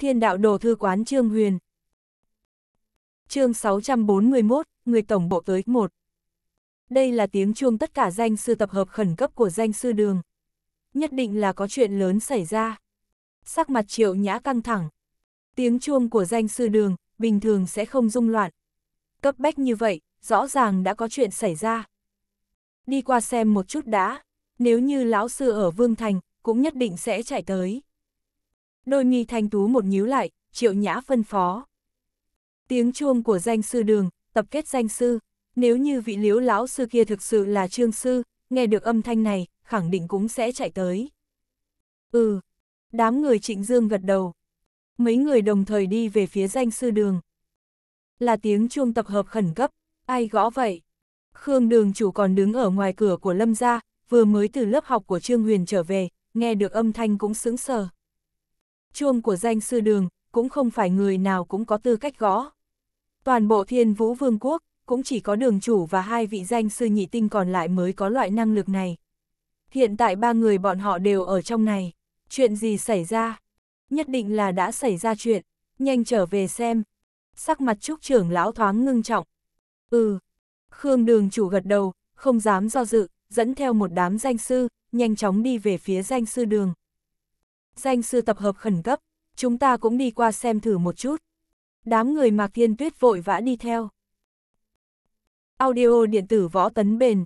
Thiên đạo đồ thư quán Trương Huyền. Chương 641, người tổng bộ tới 1. Đây là tiếng chuông tất cả danh sư tập hợp khẩn cấp của danh sư đường. Nhất định là có chuyện lớn xảy ra. Sắc mặt triệu nhã căng thẳng. Tiếng chuông của danh sư đường, bình thường sẽ không dung loạn. Cấp bách như vậy, rõ ràng đã có chuyện xảy ra. Đi qua xem một chút đã, nếu như lão sư ở Vương Thành, cũng nhất định sẽ chạy tới. Đôi mi thanh tú một nhíu lại, triệu nhã phân phó. Tiếng chuông của danh sư đường, tập kết danh sư, nếu như vị liễu lão sư kia thực sự là trương sư, nghe được âm thanh này, khẳng định cũng sẽ chạy tới. Ừ, đám người trịnh dương gật đầu. Mấy người đồng thời đi về phía danh sư đường. Là tiếng chuông tập hợp khẩn cấp, ai gõ vậy? Khương đường chủ còn đứng ở ngoài cửa của lâm gia, vừa mới từ lớp học của Trương Huyền trở về, nghe được âm thanh cũng sững sờ chuông của danh sư đường, cũng không phải người nào cũng có tư cách gõ. Toàn bộ thiên vũ vương quốc, cũng chỉ có đường chủ và hai vị danh sư nhị tinh còn lại mới có loại năng lực này. Hiện tại ba người bọn họ đều ở trong này. Chuyện gì xảy ra? Nhất định là đã xảy ra chuyện. Nhanh trở về xem. Sắc mặt trúc trưởng lão thoáng ngưng trọng. Ừ. Khương đường chủ gật đầu, không dám do dự, dẫn theo một đám danh sư, nhanh chóng đi về phía danh sư đường. Danh sư tập hợp khẩn cấp, chúng ta cũng đi qua xem thử một chút. Đám người Mạc Thiên Tuyết vội vã đi theo. Audio điện tử võ tấn bền.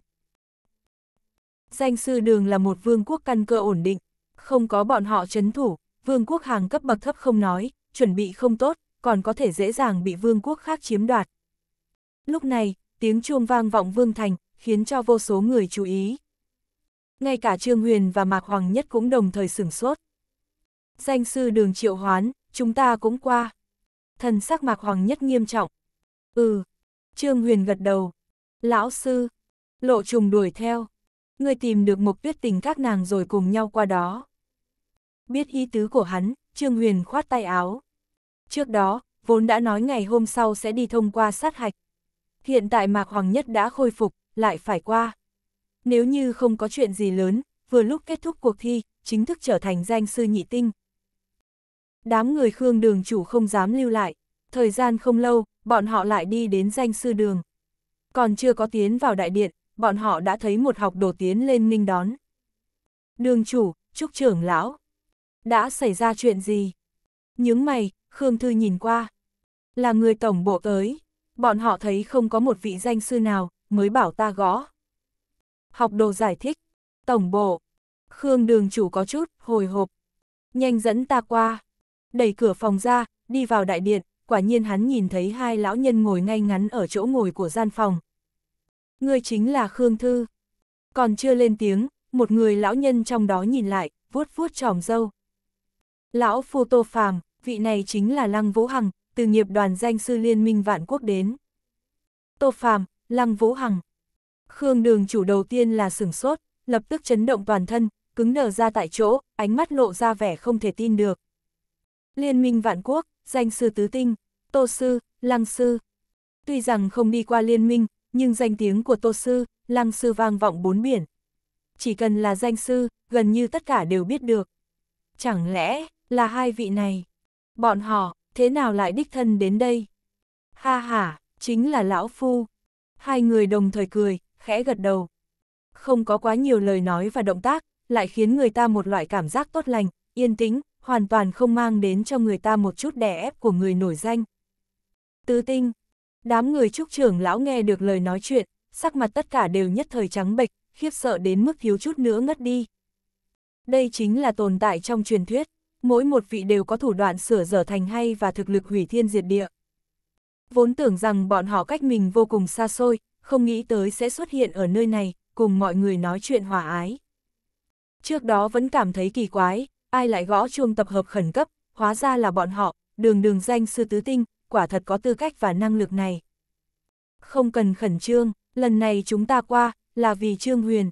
Danh sư đường là một vương quốc căn cơ ổn định, không có bọn họ chấn thủ, vương quốc hàng cấp bậc thấp không nói, chuẩn bị không tốt, còn có thể dễ dàng bị vương quốc khác chiếm đoạt. Lúc này, tiếng chuông vang vọng vương thành, khiến cho vô số người chú ý. Ngay cả Trương Huyền và Mạc Hoàng Nhất cũng đồng thời sửng sốt. Danh sư đường triệu hoán, chúng ta cũng qua. Thần sắc mạc hoàng nhất nghiêm trọng. Ừ. Trương Huyền gật đầu. Lão sư. Lộ trùng đuổi theo. Người tìm được một tuyết tình các nàng rồi cùng nhau qua đó. Biết ý tứ của hắn, Trương Huyền khoát tay áo. Trước đó, vốn đã nói ngày hôm sau sẽ đi thông qua sát hạch. Hiện tại Mạc Hoàng Nhất đã khôi phục, lại phải qua. Nếu như không có chuyện gì lớn, vừa lúc kết thúc cuộc thi, chính thức trở thành danh sư nhị tinh, đám người Khương đường chủ không dám lưu lại, thời gian không lâu, bọn họ lại đi đến danh sư đường. Còn chưa có tiến vào đại điện, bọn họ đã thấy một học đồ tiến lên ninh đón. Đường chủ, trúc trưởng lão, đã xảy ra chuyện gì? Những mày, Khương Thư nhìn qua, là người tổng bộ tới, bọn họ thấy không có một vị danh sư nào, mới bảo ta gõ. Học đồ giải thích, tổng bộ, Khương đường chủ có chút, hồi hộp, nhanh dẫn ta qua đẩy cửa phòng ra, đi vào đại điện, quả nhiên hắn nhìn thấy hai lão nhân ngồi ngay ngắn ở chỗ ngồi của gian phòng. Người chính là Khương Thư. Còn chưa lên tiếng, một người lão nhân trong đó nhìn lại, vuốt vuốt tròm dâu. Lão Phu Tô Phàm, vị này chính là Lăng Vũ Hằng, từ nghiệp đoàn danh sư liên minh vạn quốc đến. Tô Phàm, Lăng Vũ Hằng. Khương đường chủ đầu tiên là sửng sốt, lập tức chấn động toàn thân, cứng nở ra tại chỗ, ánh mắt lộ ra vẻ không thể tin được. Liên minh vạn quốc, danh sư tứ tinh, Tô Sư, Lăng Sư. Tuy rằng không đi qua liên minh, nhưng danh tiếng của Tô Sư, Lăng Sư vang vọng bốn biển. Chỉ cần là danh sư, gần như tất cả đều biết được. Chẳng lẽ là hai vị này? Bọn họ, thế nào lại đích thân đến đây? Ha ha, chính là Lão Phu. Hai người đồng thời cười, khẽ gật đầu. Không có quá nhiều lời nói và động tác, lại khiến người ta một loại cảm giác tốt lành, yên tĩnh, hoàn toàn không mang đến cho người ta một chút đè ép của người nổi danh. Tứ tinh, đám người trúc trưởng lão nghe được lời nói chuyện, sắc mặt tất cả đều nhất thời trắng bệch, khiếp sợ đến mức thiếu chút nữa ngất đi. Đây chính là tồn tại trong truyền thuyết, mỗi một vị đều có thủ đoạn sửa dở thành hay và thực lực hủy thiên diệt địa. Vốn tưởng rằng bọn họ cách mình vô cùng xa xôi, không nghĩ tới sẽ xuất hiện ở nơi này, cùng mọi người nói chuyện hòa ái. Trước đó vẫn cảm thấy kỳ quái, ai lại gõ chuông tập hợp khẩn cấp, hóa ra là bọn họ, đường đường danh sư tứ tinh, quả thật có tư cách và năng lực này. Không cần khẩn trương, lần này chúng ta qua, là vì Trương Huyền.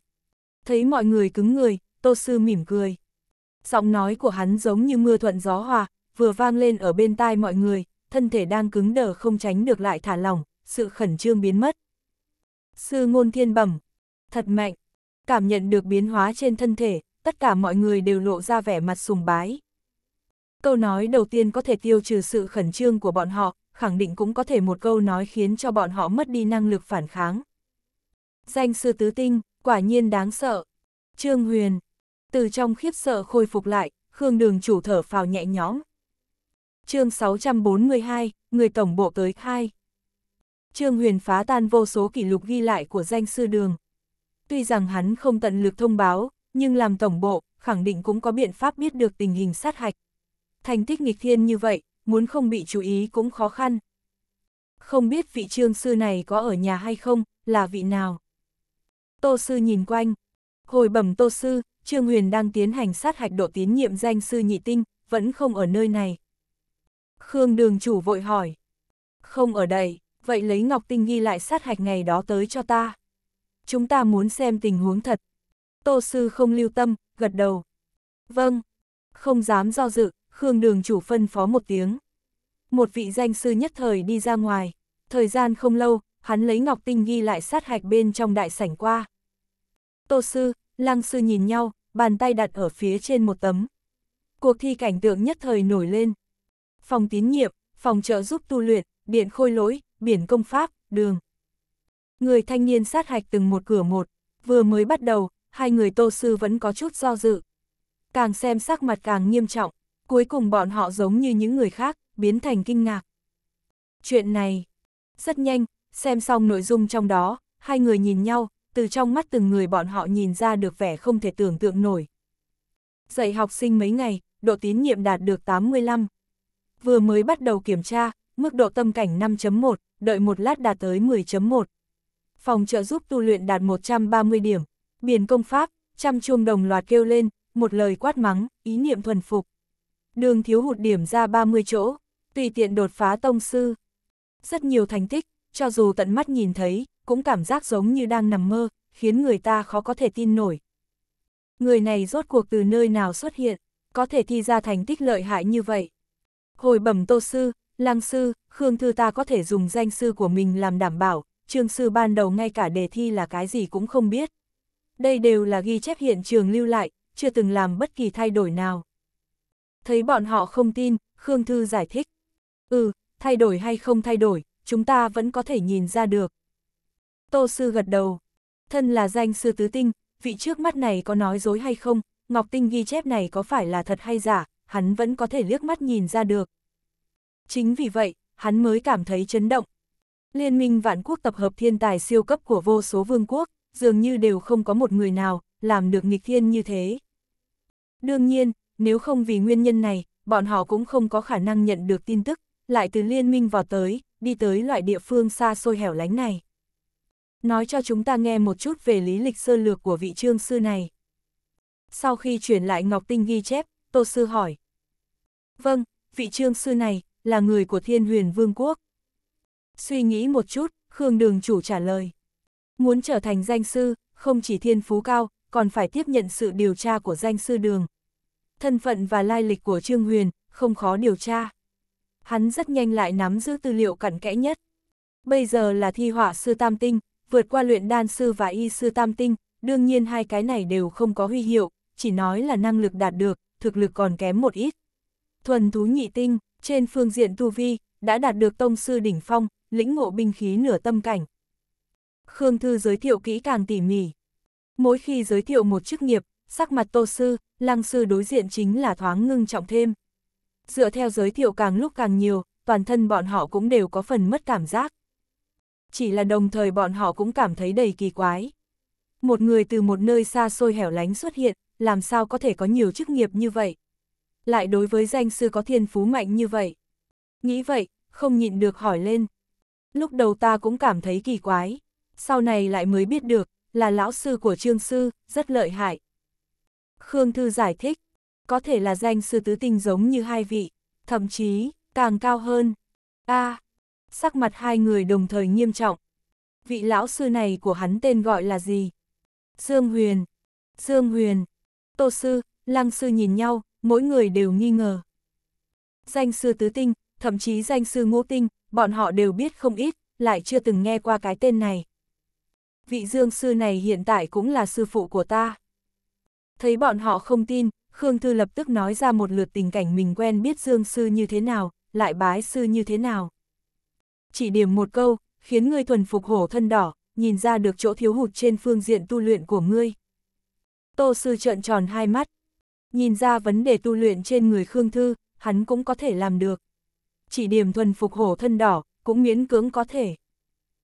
Thấy mọi người cứng người, Tô Sư mỉm cười. Giọng nói của hắn giống như mưa thuận gió hòa, vừa vang lên ở bên tai mọi người, thân thể đang cứng đờ không tránh được lại thả lỏng, sự khẩn trương biến mất. Sư ngôn thiên bẩm, thật mạnh, cảm nhận được biến hóa trên thân thể, tất cả mọi người đều lộ ra vẻ mặt sùng bái. Câu nói đầu tiên có thể tiêu trừ sự khẩn trương của bọn họ, khẳng định cũng có thể một câu nói khiến cho bọn họ mất đi năng lực phản kháng. Danh sư tứ tinh, quả nhiên đáng sợ. Trương Huyền, từ trong khiếp sợ khôi phục lại, Khương Đường chủ thở phào nhẹ nhõm. Chương 642, người tổng bộ tới khai. Trương Huyền phá tan vô số kỷ lục ghi lại của danh sư Đường. Tuy rằng hắn không tận lực thông báo, nhưng làm tổng bộ, khẳng định cũng có biện pháp biết được tình hình sát hạch. Thành tích nghịch thiên như vậy, muốn không bị chú ý cũng khó khăn. Không biết vị trương sư này có ở nhà hay không, là vị nào? Tô sư nhìn quanh. Hồi bẩm tô sư, Trương Huyền đang tiến hành sát hạch độ tín nhiệm danh sư nhị tinh, vẫn không ở nơi này. Khương đường chủ vội hỏi. Không ở đây, vậy lấy Ngọc Tinh ghi lại sát hạch ngày đó tới cho ta. Chúng ta muốn xem tình huống thật, Tô Sư không lưu tâm, gật đầu. Vâng, không dám do dự, Khương đường chủ phân phó một tiếng. Một vị danh sư nhất thời đi ra ngoài, thời gian không lâu, hắn lấy ngọc tinh ghi lại sát hạch bên trong đại sảnh qua. Tô sư, lăng sư nhìn nhau, bàn tay đặt ở phía trên một tấm. Cuộc thi cảnh tượng nhất thời nổi lên. Phòng tín nhiệm, phòng trợ giúp tu luyện, biển khôi lỗi, biển công pháp, đường. Người thanh niên sát hạch từng một cửa một, vừa mới bắt đầu, hai người tô sư vẫn có chút do dự. Càng xem sắc mặt càng nghiêm trọng, cuối cùng bọn họ giống như những người khác, biến thành kinh ngạc. Chuyện này, rất nhanh, xem xong nội dung trong đó, hai người nhìn nhau, từ trong mắt từng người bọn họ nhìn ra được vẻ không thể tưởng tượng nổi. Dạy học sinh mấy ngày, độ tín nhiệm đạt được 85. Vừa mới bắt đầu kiểm tra, mức độ tâm cảnh 5.1, đợi một lát đạt tới 10.1. Phòng trợ giúp tu luyện đạt 130 điểm, Biển công pháp, trăm chuông đồng loạt kêu lên, một lời quát mắng, ý niệm thuần phục. Đường thiếu hụt điểm ra 30 chỗ, tùy tiện đột phá tông sư. Rất nhiều thành tích, cho dù tận mắt nhìn thấy, cũng cảm giác giống như đang nằm mơ, khiến người ta khó có thể tin nổi. Người này rốt cuộc từ nơi nào xuất hiện, có thể thi ra thành tích lợi hại như vậy. Hồi bẩm tô sư, lang sư, Khương Thư ta có thể dùng danh sư của mình làm đảm bảo, trương sư ban đầu ngay cả đề thi là cái gì cũng không biết đây đều là ghi chép hiện trường lưu lại, chưa từng làm bất kỳ thay đổi nào. Thấy bọn họ không tin, Khương Thư giải thích. Ừ, thay đổi hay không thay đổi, chúng ta vẫn có thể nhìn ra được. Tô Sư gật đầu. Thân là danh sư tứ tinh, vị trước mắt này có nói dối hay không, Ngọc Tinh ghi chép này có phải là thật hay giả, hắn vẫn có thể liếc mắt nhìn ra được. Chính vì vậy, hắn mới cảm thấy chấn động. Liên minh vạn quốc tập hợp thiên tài siêu cấp của vô số vương quốc, dường như đều không có một người nào làm được nghịch thiên như thế. Đương nhiên, nếu không vì nguyên nhân này, bọn họ cũng không có khả năng nhận được tin tức, lại từ liên minh vào tới, đi tới loại địa phương xa xôi hẻo lánh này. Nói cho chúng ta nghe một chút về lý lịch sơ lược của vị trương sư này. Sau khi chuyển lại Ngọc Tinh ghi chép, Tô Sư hỏi. Vâng, vị trương sư này là người của Thiên Huyền Vương Quốc. Suy nghĩ một chút, Khương Đường chủ trả lời. Muốn trở thành danh sư, không chỉ thiên phú cao, còn phải tiếp nhận sự điều tra của danh sư đường. Thân phận và lai lịch của Trương Huyền, không khó điều tra. Hắn rất nhanh lại nắm giữ tư liệu cặn kẽ nhất. Bây giờ là thi họa sư tam tinh, vượt qua luyện đan sư và y sư tam tinh, đương nhiên hai cái này đều không có huy hiệu, chỉ nói là năng lực đạt được, thực lực còn kém một ít. Thuần thú nhị tinh, trên phương diện tu vi, đã đạt được tông sư đỉnh phong, lĩnh ngộ binh khí nửa tâm cảnh, Khương Thư giới thiệu kỹ càng tỉ mỉ. Mỗi khi giới thiệu một chức nghiệp, sắc mặt tô sư, lăng sư đối diện chính là thoáng ngưng trọng thêm. Dựa theo giới thiệu càng lúc càng nhiều, toàn thân bọn họ cũng đều có phần mất cảm giác. Chỉ là đồng thời bọn họ cũng cảm thấy đầy kỳ quái. Một người từ một nơi xa xôi hẻo lánh xuất hiện, làm sao có thể có nhiều chức nghiệp như vậy? Lại đối với danh sư có thiên phú mạnh như vậy? Nghĩ vậy, không nhịn được hỏi lên. Lúc đầu ta cũng cảm thấy kỳ quái sau này lại mới biết được, là lão sư của trương sư, rất lợi hại. Khương Thư giải thích, có thể là danh sư tứ tinh giống như hai vị, thậm chí, càng cao hơn. a à, sắc mặt hai người đồng thời nghiêm trọng. Vị lão sư này của hắn tên gọi là gì? Dương Huyền. Dương Huyền. Tô sư, lăng sư nhìn nhau, mỗi người đều nghi ngờ. Danh sư tứ tinh, thậm chí danh sư ngũ tinh, bọn họ đều biết không ít, lại chưa từng nghe qua cái tên này vị dương sư này hiện tại cũng là sư phụ của ta. Thấy bọn họ không tin, Khương Thư lập tức nói ra một lượt tình cảnh mình quen biết dương sư như thế nào, lại bái sư như thế nào. Chỉ điểm một câu, khiến ngươi thuần phục hổ thân đỏ, nhìn ra được chỗ thiếu hụt trên phương diện tu luyện của ngươi. Tô sư trợn tròn hai mắt, nhìn ra vấn đề tu luyện trên người Khương Thư, hắn cũng có thể làm được. Chỉ điểm thuần phục hổ thân đỏ, cũng miễn cưỡng có thể.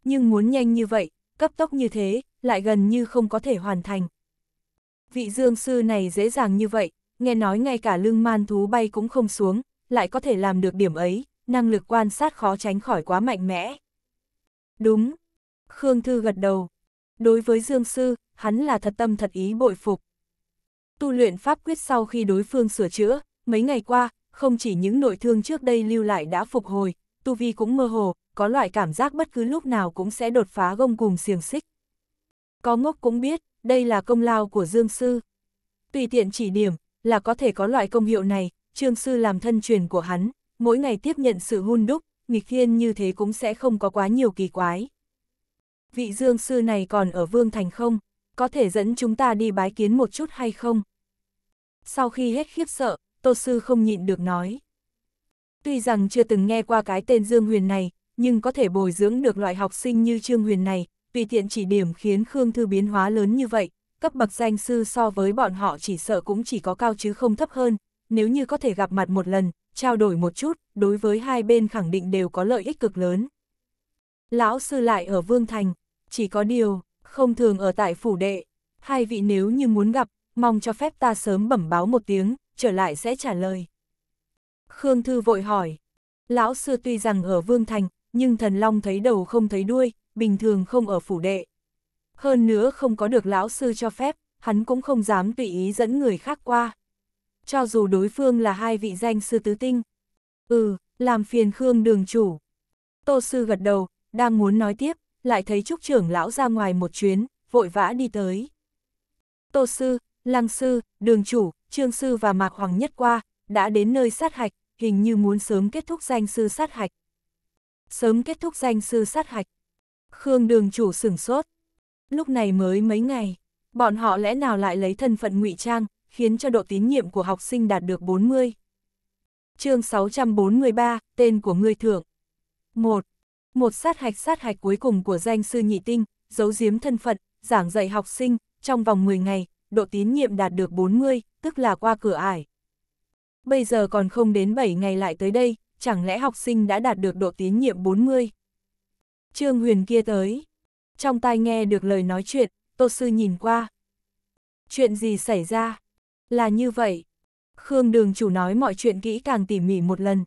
Nhưng muốn nhanh như vậy, cấp tốc như thế, lại gần như không có thể hoàn thành. Vị dương sư này dễ dàng như vậy, nghe nói ngay cả lưng man thú bay cũng không xuống, lại có thể làm được điểm ấy, năng lực quan sát khó tránh khỏi quá mạnh mẽ. Đúng. Khương Thư gật đầu. Đối với Dương Sư, hắn là thật tâm thật ý bội phục. Tu luyện pháp quyết sau khi đối phương sửa chữa, mấy ngày qua, không chỉ những nội thương trước đây lưu lại đã phục hồi, tu vi cũng mơ hồ, có loại cảm giác bất cứ lúc nào cũng sẽ đột phá gông cùng xiềng xích. Có ngốc cũng biết, đây là công lao của Dương Sư. Tùy tiện chỉ điểm, là có thể có loại công hiệu này, Trương Sư làm thân truyền của hắn, mỗi ngày tiếp nhận sự hun đúc, nghịch thiên như thế cũng sẽ không có quá nhiều kỳ quái. Vị Dương Sư này còn ở Vương Thành không? Có thể dẫn chúng ta đi bái kiến một chút hay không? Sau khi hết khiếp sợ, Tô Sư không nhịn được nói. Tuy rằng chưa từng nghe qua cái tên Dương Huyền này, nhưng có thể bồi dưỡng được loại học sinh như Trương Huyền này, tùy tiện chỉ điểm khiến Khương Thư biến hóa lớn như vậy, cấp bậc danh sư so với bọn họ chỉ sợ cũng chỉ có cao chứ không thấp hơn, nếu như có thể gặp mặt một lần, trao đổi một chút, đối với hai bên khẳng định đều có lợi ích cực lớn. Lão sư lại ở Vương Thành, chỉ có điều, không thường ở tại phủ đệ, hai vị nếu như muốn gặp, mong cho phép ta sớm bẩm báo một tiếng, trở lại sẽ trả lời. Khương Thư vội hỏi. Lão sư tuy rằng ở Vương Thành, nhưng thần long thấy đầu không thấy đuôi, bình thường không ở phủ đệ. Hơn nữa không có được lão sư cho phép, hắn cũng không dám tùy ý dẫn người khác qua. Cho dù đối phương là hai vị danh sư tứ tinh. Ừ, làm phiền Khương đường chủ. Tô sư gật đầu, đang muốn nói tiếp, lại thấy trúc trưởng lão ra ngoài một chuyến, vội vã đi tới. Tô sư, lăng sư, đường chủ, trương sư và mạc hoàng nhất qua, đã đến nơi sát hạch, hình như muốn sớm kết thúc danh sư sát hạch. Sớm kết thúc danh sư sát hạch. Khương đường chủ sửng sốt. Lúc này mới mấy ngày, bọn họ lẽ nào lại lấy thân phận ngụy trang, khiến cho độ tín nhiệm của học sinh đạt được 40. chương 643, tên của người thưởng. 1. Một sát hạch sát hạch cuối cùng của danh sư nhị tinh, giấu giếm thân phận, giảng dạy học sinh, trong vòng 10 ngày, độ tín nhiệm đạt được 40, tức là qua cửa ải, bây giờ còn không đến 7 ngày lại tới đây, chẳng lẽ học sinh đã đạt được độ tín nhiệm 40? Trương Huyền kia tới. Trong tai nghe được lời nói chuyện, Tô Sư nhìn qua. Chuyện gì xảy ra? Là như vậy. Khương Đường Chủ nói mọi chuyện kỹ càng tỉ mỉ một lần.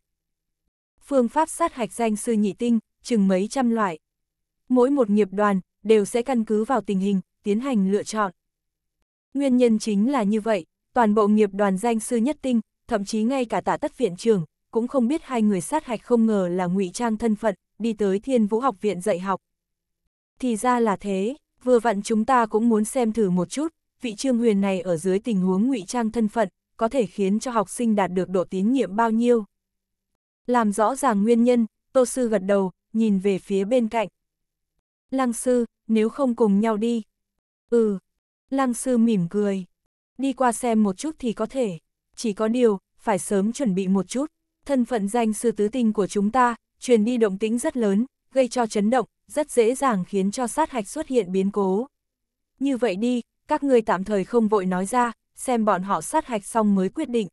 Phương pháp sát hạch danh sư nhị tinh, chừng mấy trăm loại. Mỗi một nghiệp đoàn, đều sẽ căn cứ vào tình hình, tiến hành lựa chọn. Nguyên nhân chính là như vậy, toàn bộ nghiệp đoàn danh sư nhất tinh, thậm chí ngay cả tạ tất viện trường, cũng không biết hai người sát hạch không ngờ là ngụy trang thân phận, đi tới thiên vũ học viện dạy học. Thì ra là thế, vừa vặn chúng ta cũng muốn xem thử một chút, vị trương huyền này ở dưới tình huống ngụy trang thân phận, có thể khiến cho học sinh đạt được độ tín nhiệm bao nhiêu. Làm rõ ràng nguyên nhân, tô sư gật đầu, nhìn về phía bên cạnh. Lăng sư, nếu không cùng nhau đi. Ừ, lăng sư mỉm cười. Đi qua xem một chút thì có thể chỉ có điều, phải sớm chuẩn bị một chút. Thân phận danh sư tứ tinh của chúng ta, truyền đi động tĩnh rất lớn, gây cho chấn động, rất dễ dàng khiến cho sát hạch xuất hiện biến cố. Như vậy đi, các người tạm thời không vội nói ra, xem bọn họ sát hạch xong mới quyết định.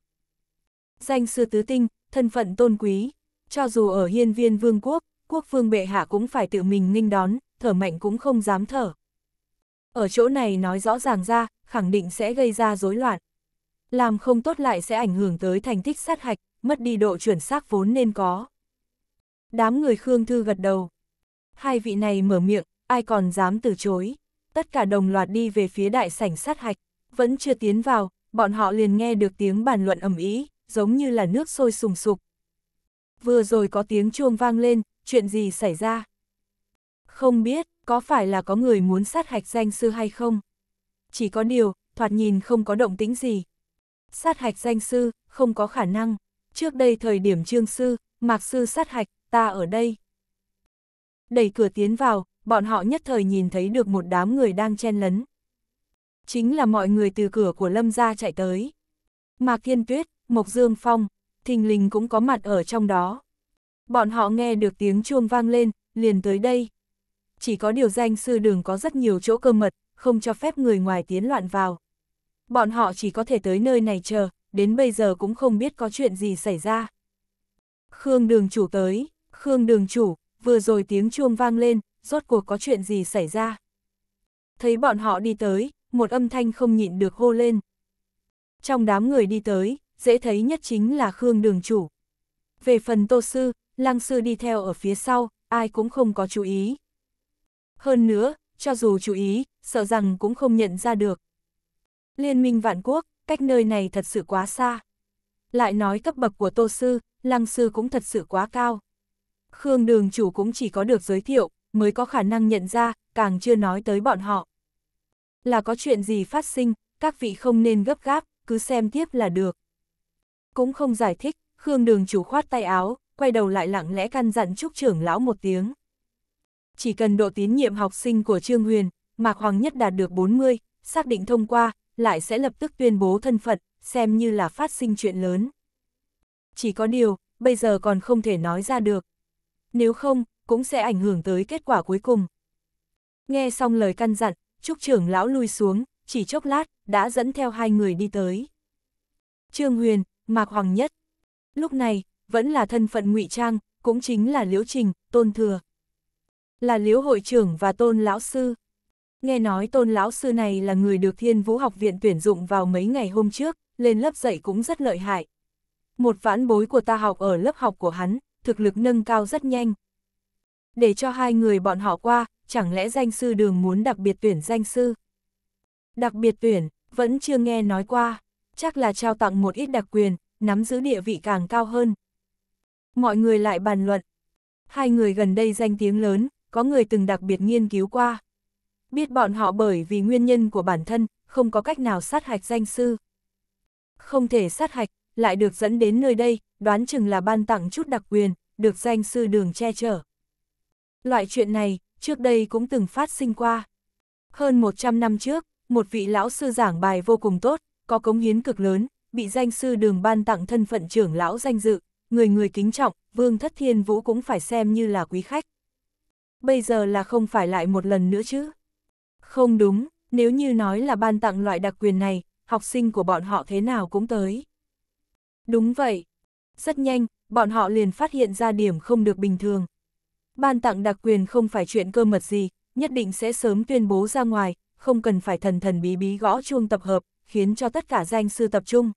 Danh sư tứ tinh, thân phận tôn quý, cho dù ở hiên viên vương quốc, quốc vương bệ hạ cũng phải tự mình nghinh đón, thở mạnh cũng không dám thở. Ở chỗ này nói rõ ràng ra, khẳng định sẽ gây ra rối loạn. Làm không tốt lại sẽ ảnh hưởng tới thành tích sát hạch, mất đi độ chuẩn xác vốn nên có. Đám người Khương Thư gật đầu. Hai vị này mở miệng, ai còn dám từ chối. Tất cả đồng loạt đi về phía đại sảnh sát hạch, vẫn chưa tiến vào, bọn họ liền nghe được tiếng bàn luận ầm ĩ, giống như là nước sôi sùng sục. Vừa rồi có tiếng chuông vang lên, chuyện gì xảy ra? Không biết, có phải là có người muốn sát hạch danh sư hay không? Chỉ có điều, thoạt nhìn không có động tĩnh gì, Sát hạch danh sư, không có khả năng. Trước đây thời điểm trương sư, mạc sư sát hạch, ta ở đây. Đẩy cửa tiến vào, bọn họ nhất thời nhìn thấy được một đám người đang chen lấn. Chính là mọi người từ cửa của Lâm ra chạy tới. Mạc Thiên Tuyết, Mộc Dương Phong, Thình Lình cũng có mặt ở trong đó. Bọn họ nghe được tiếng chuông vang lên, liền tới đây. Chỉ có điều danh sư đường có rất nhiều chỗ cơ mật, không cho phép người ngoài tiến loạn vào bọn họ chỉ có thể tới nơi này chờ, đến bây giờ cũng không biết có chuyện gì xảy ra. Khương đường chủ tới, Khương đường chủ, vừa rồi tiếng chuông vang lên, rốt cuộc có chuyện gì xảy ra. Thấy bọn họ đi tới, một âm thanh không nhịn được hô lên. Trong đám người đi tới, dễ thấy nhất chính là Khương đường chủ. Về phần tô sư, lăng sư đi theo ở phía sau, ai cũng không có chú ý. Hơn nữa, cho dù chú ý, sợ rằng cũng không nhận ra được, Liên minh vạn quốc, cách nơi này thật sự quá xa. Lại nói cấp bậc của Tô Sư, Lăng Sư cũng thật sự quá cao. Khương đường chủ cũng chỉ có được giới thiệu, mới có khả năng nhận ra, càng chưa nói tới bọn họ. Là có chuyện gì phát sinh, các vị không nên gấp gáp, cứ xem tiếp là được. Cũng không giải thích, Khương đường chủ khoát tay áo, quay đầu lại lặng lẽ căn dặn Trúc trưởng lão một tiếng. Chỉ cần độ tín nhiệm học sinh của Trương Huyền, Mạc Hoàng Nhất đạt được 40, xác định thông qua, lại sẽ lập tức tuyên bố thân phận, xem như là phát sinh chuyện lớn. Chỉ có điều, bây giờ còn không thể nói ra được. Nếu không, cũng sẽ ảnh hưởng tới kết quả cuối cùng. Nghe xong lời căn dặn, Trúc trưởng lão lui xuống, chỉ chốc lát, đã dẫn theo hai người đi tới. Trương Huyền, Mạc Hoàng Nhất. Lúc này, vẫn là thân phận ngụy trang, cũng chính là Liễu Trình, Tôn Thừa. Là Liễu hội trưởng và Tôn lão sư. Nghe nói tôn lão sư này là người được thiên vũ học viện tuyển dụng vào mấy ngày hôm trước, lên lớp dạy cũng rất lợi hại. Một vãn bối của ta học ở lớp học của hắn, thực lực nâng cao rất nhanh. Để cho hai người bọn họ qua, chẳng lẽ danh sư đường muốn đặc biệt tuyển danh sư? Đặc biệt tuyển, vẫn chưa nghe nói qua, chắc là trao tặng một ít đặc quyền, nắm giữ địa vị càng cao hơn. Mọi người lại bàn luận. Hai người gần đây danh tiếng lớn, có người từng đặc biệt nghiên cứu qua, biết bọn họ bởi vì nguyên nhân của bản thân, không có cách nào sát hạch danh sư. Không thể sát hạch, lại được dẫn đến nơi đây, đoán chừng là ban tặng chút đặc quyền, được danh sư đường che chở. Loại chuyện này, trước đây cũng từng phát sinh qua. Hơn 100 năm trước, một vị lão sư giảng bài vô cùng tốt, có cống hiến cực lớn, bị danh sư đường ban tặng thân phận trưởng lão danh dự, người người kính trọng, Vương Thất Thiên Vũ cũng phải xem như là quý khách. Bây giờ là không phải lại một lần nữa chứ. Không đúng, nếu như nói là ban tặng loại đặc quyền này, học sinh của bọn họ thế nào cũng tới. Đúng vậy. Rất nhanh, bọn họ liền phát hiện ra điểm không được bình thường. Ban tặng đặc quyền không phải chuyện cơ mật gì, nhất định sẽ sớm tuyên bố ra ngoài, không cần phải thần thần bí bí gõ chuông tập hợp, khiến cho tất cả danh sư tập trung.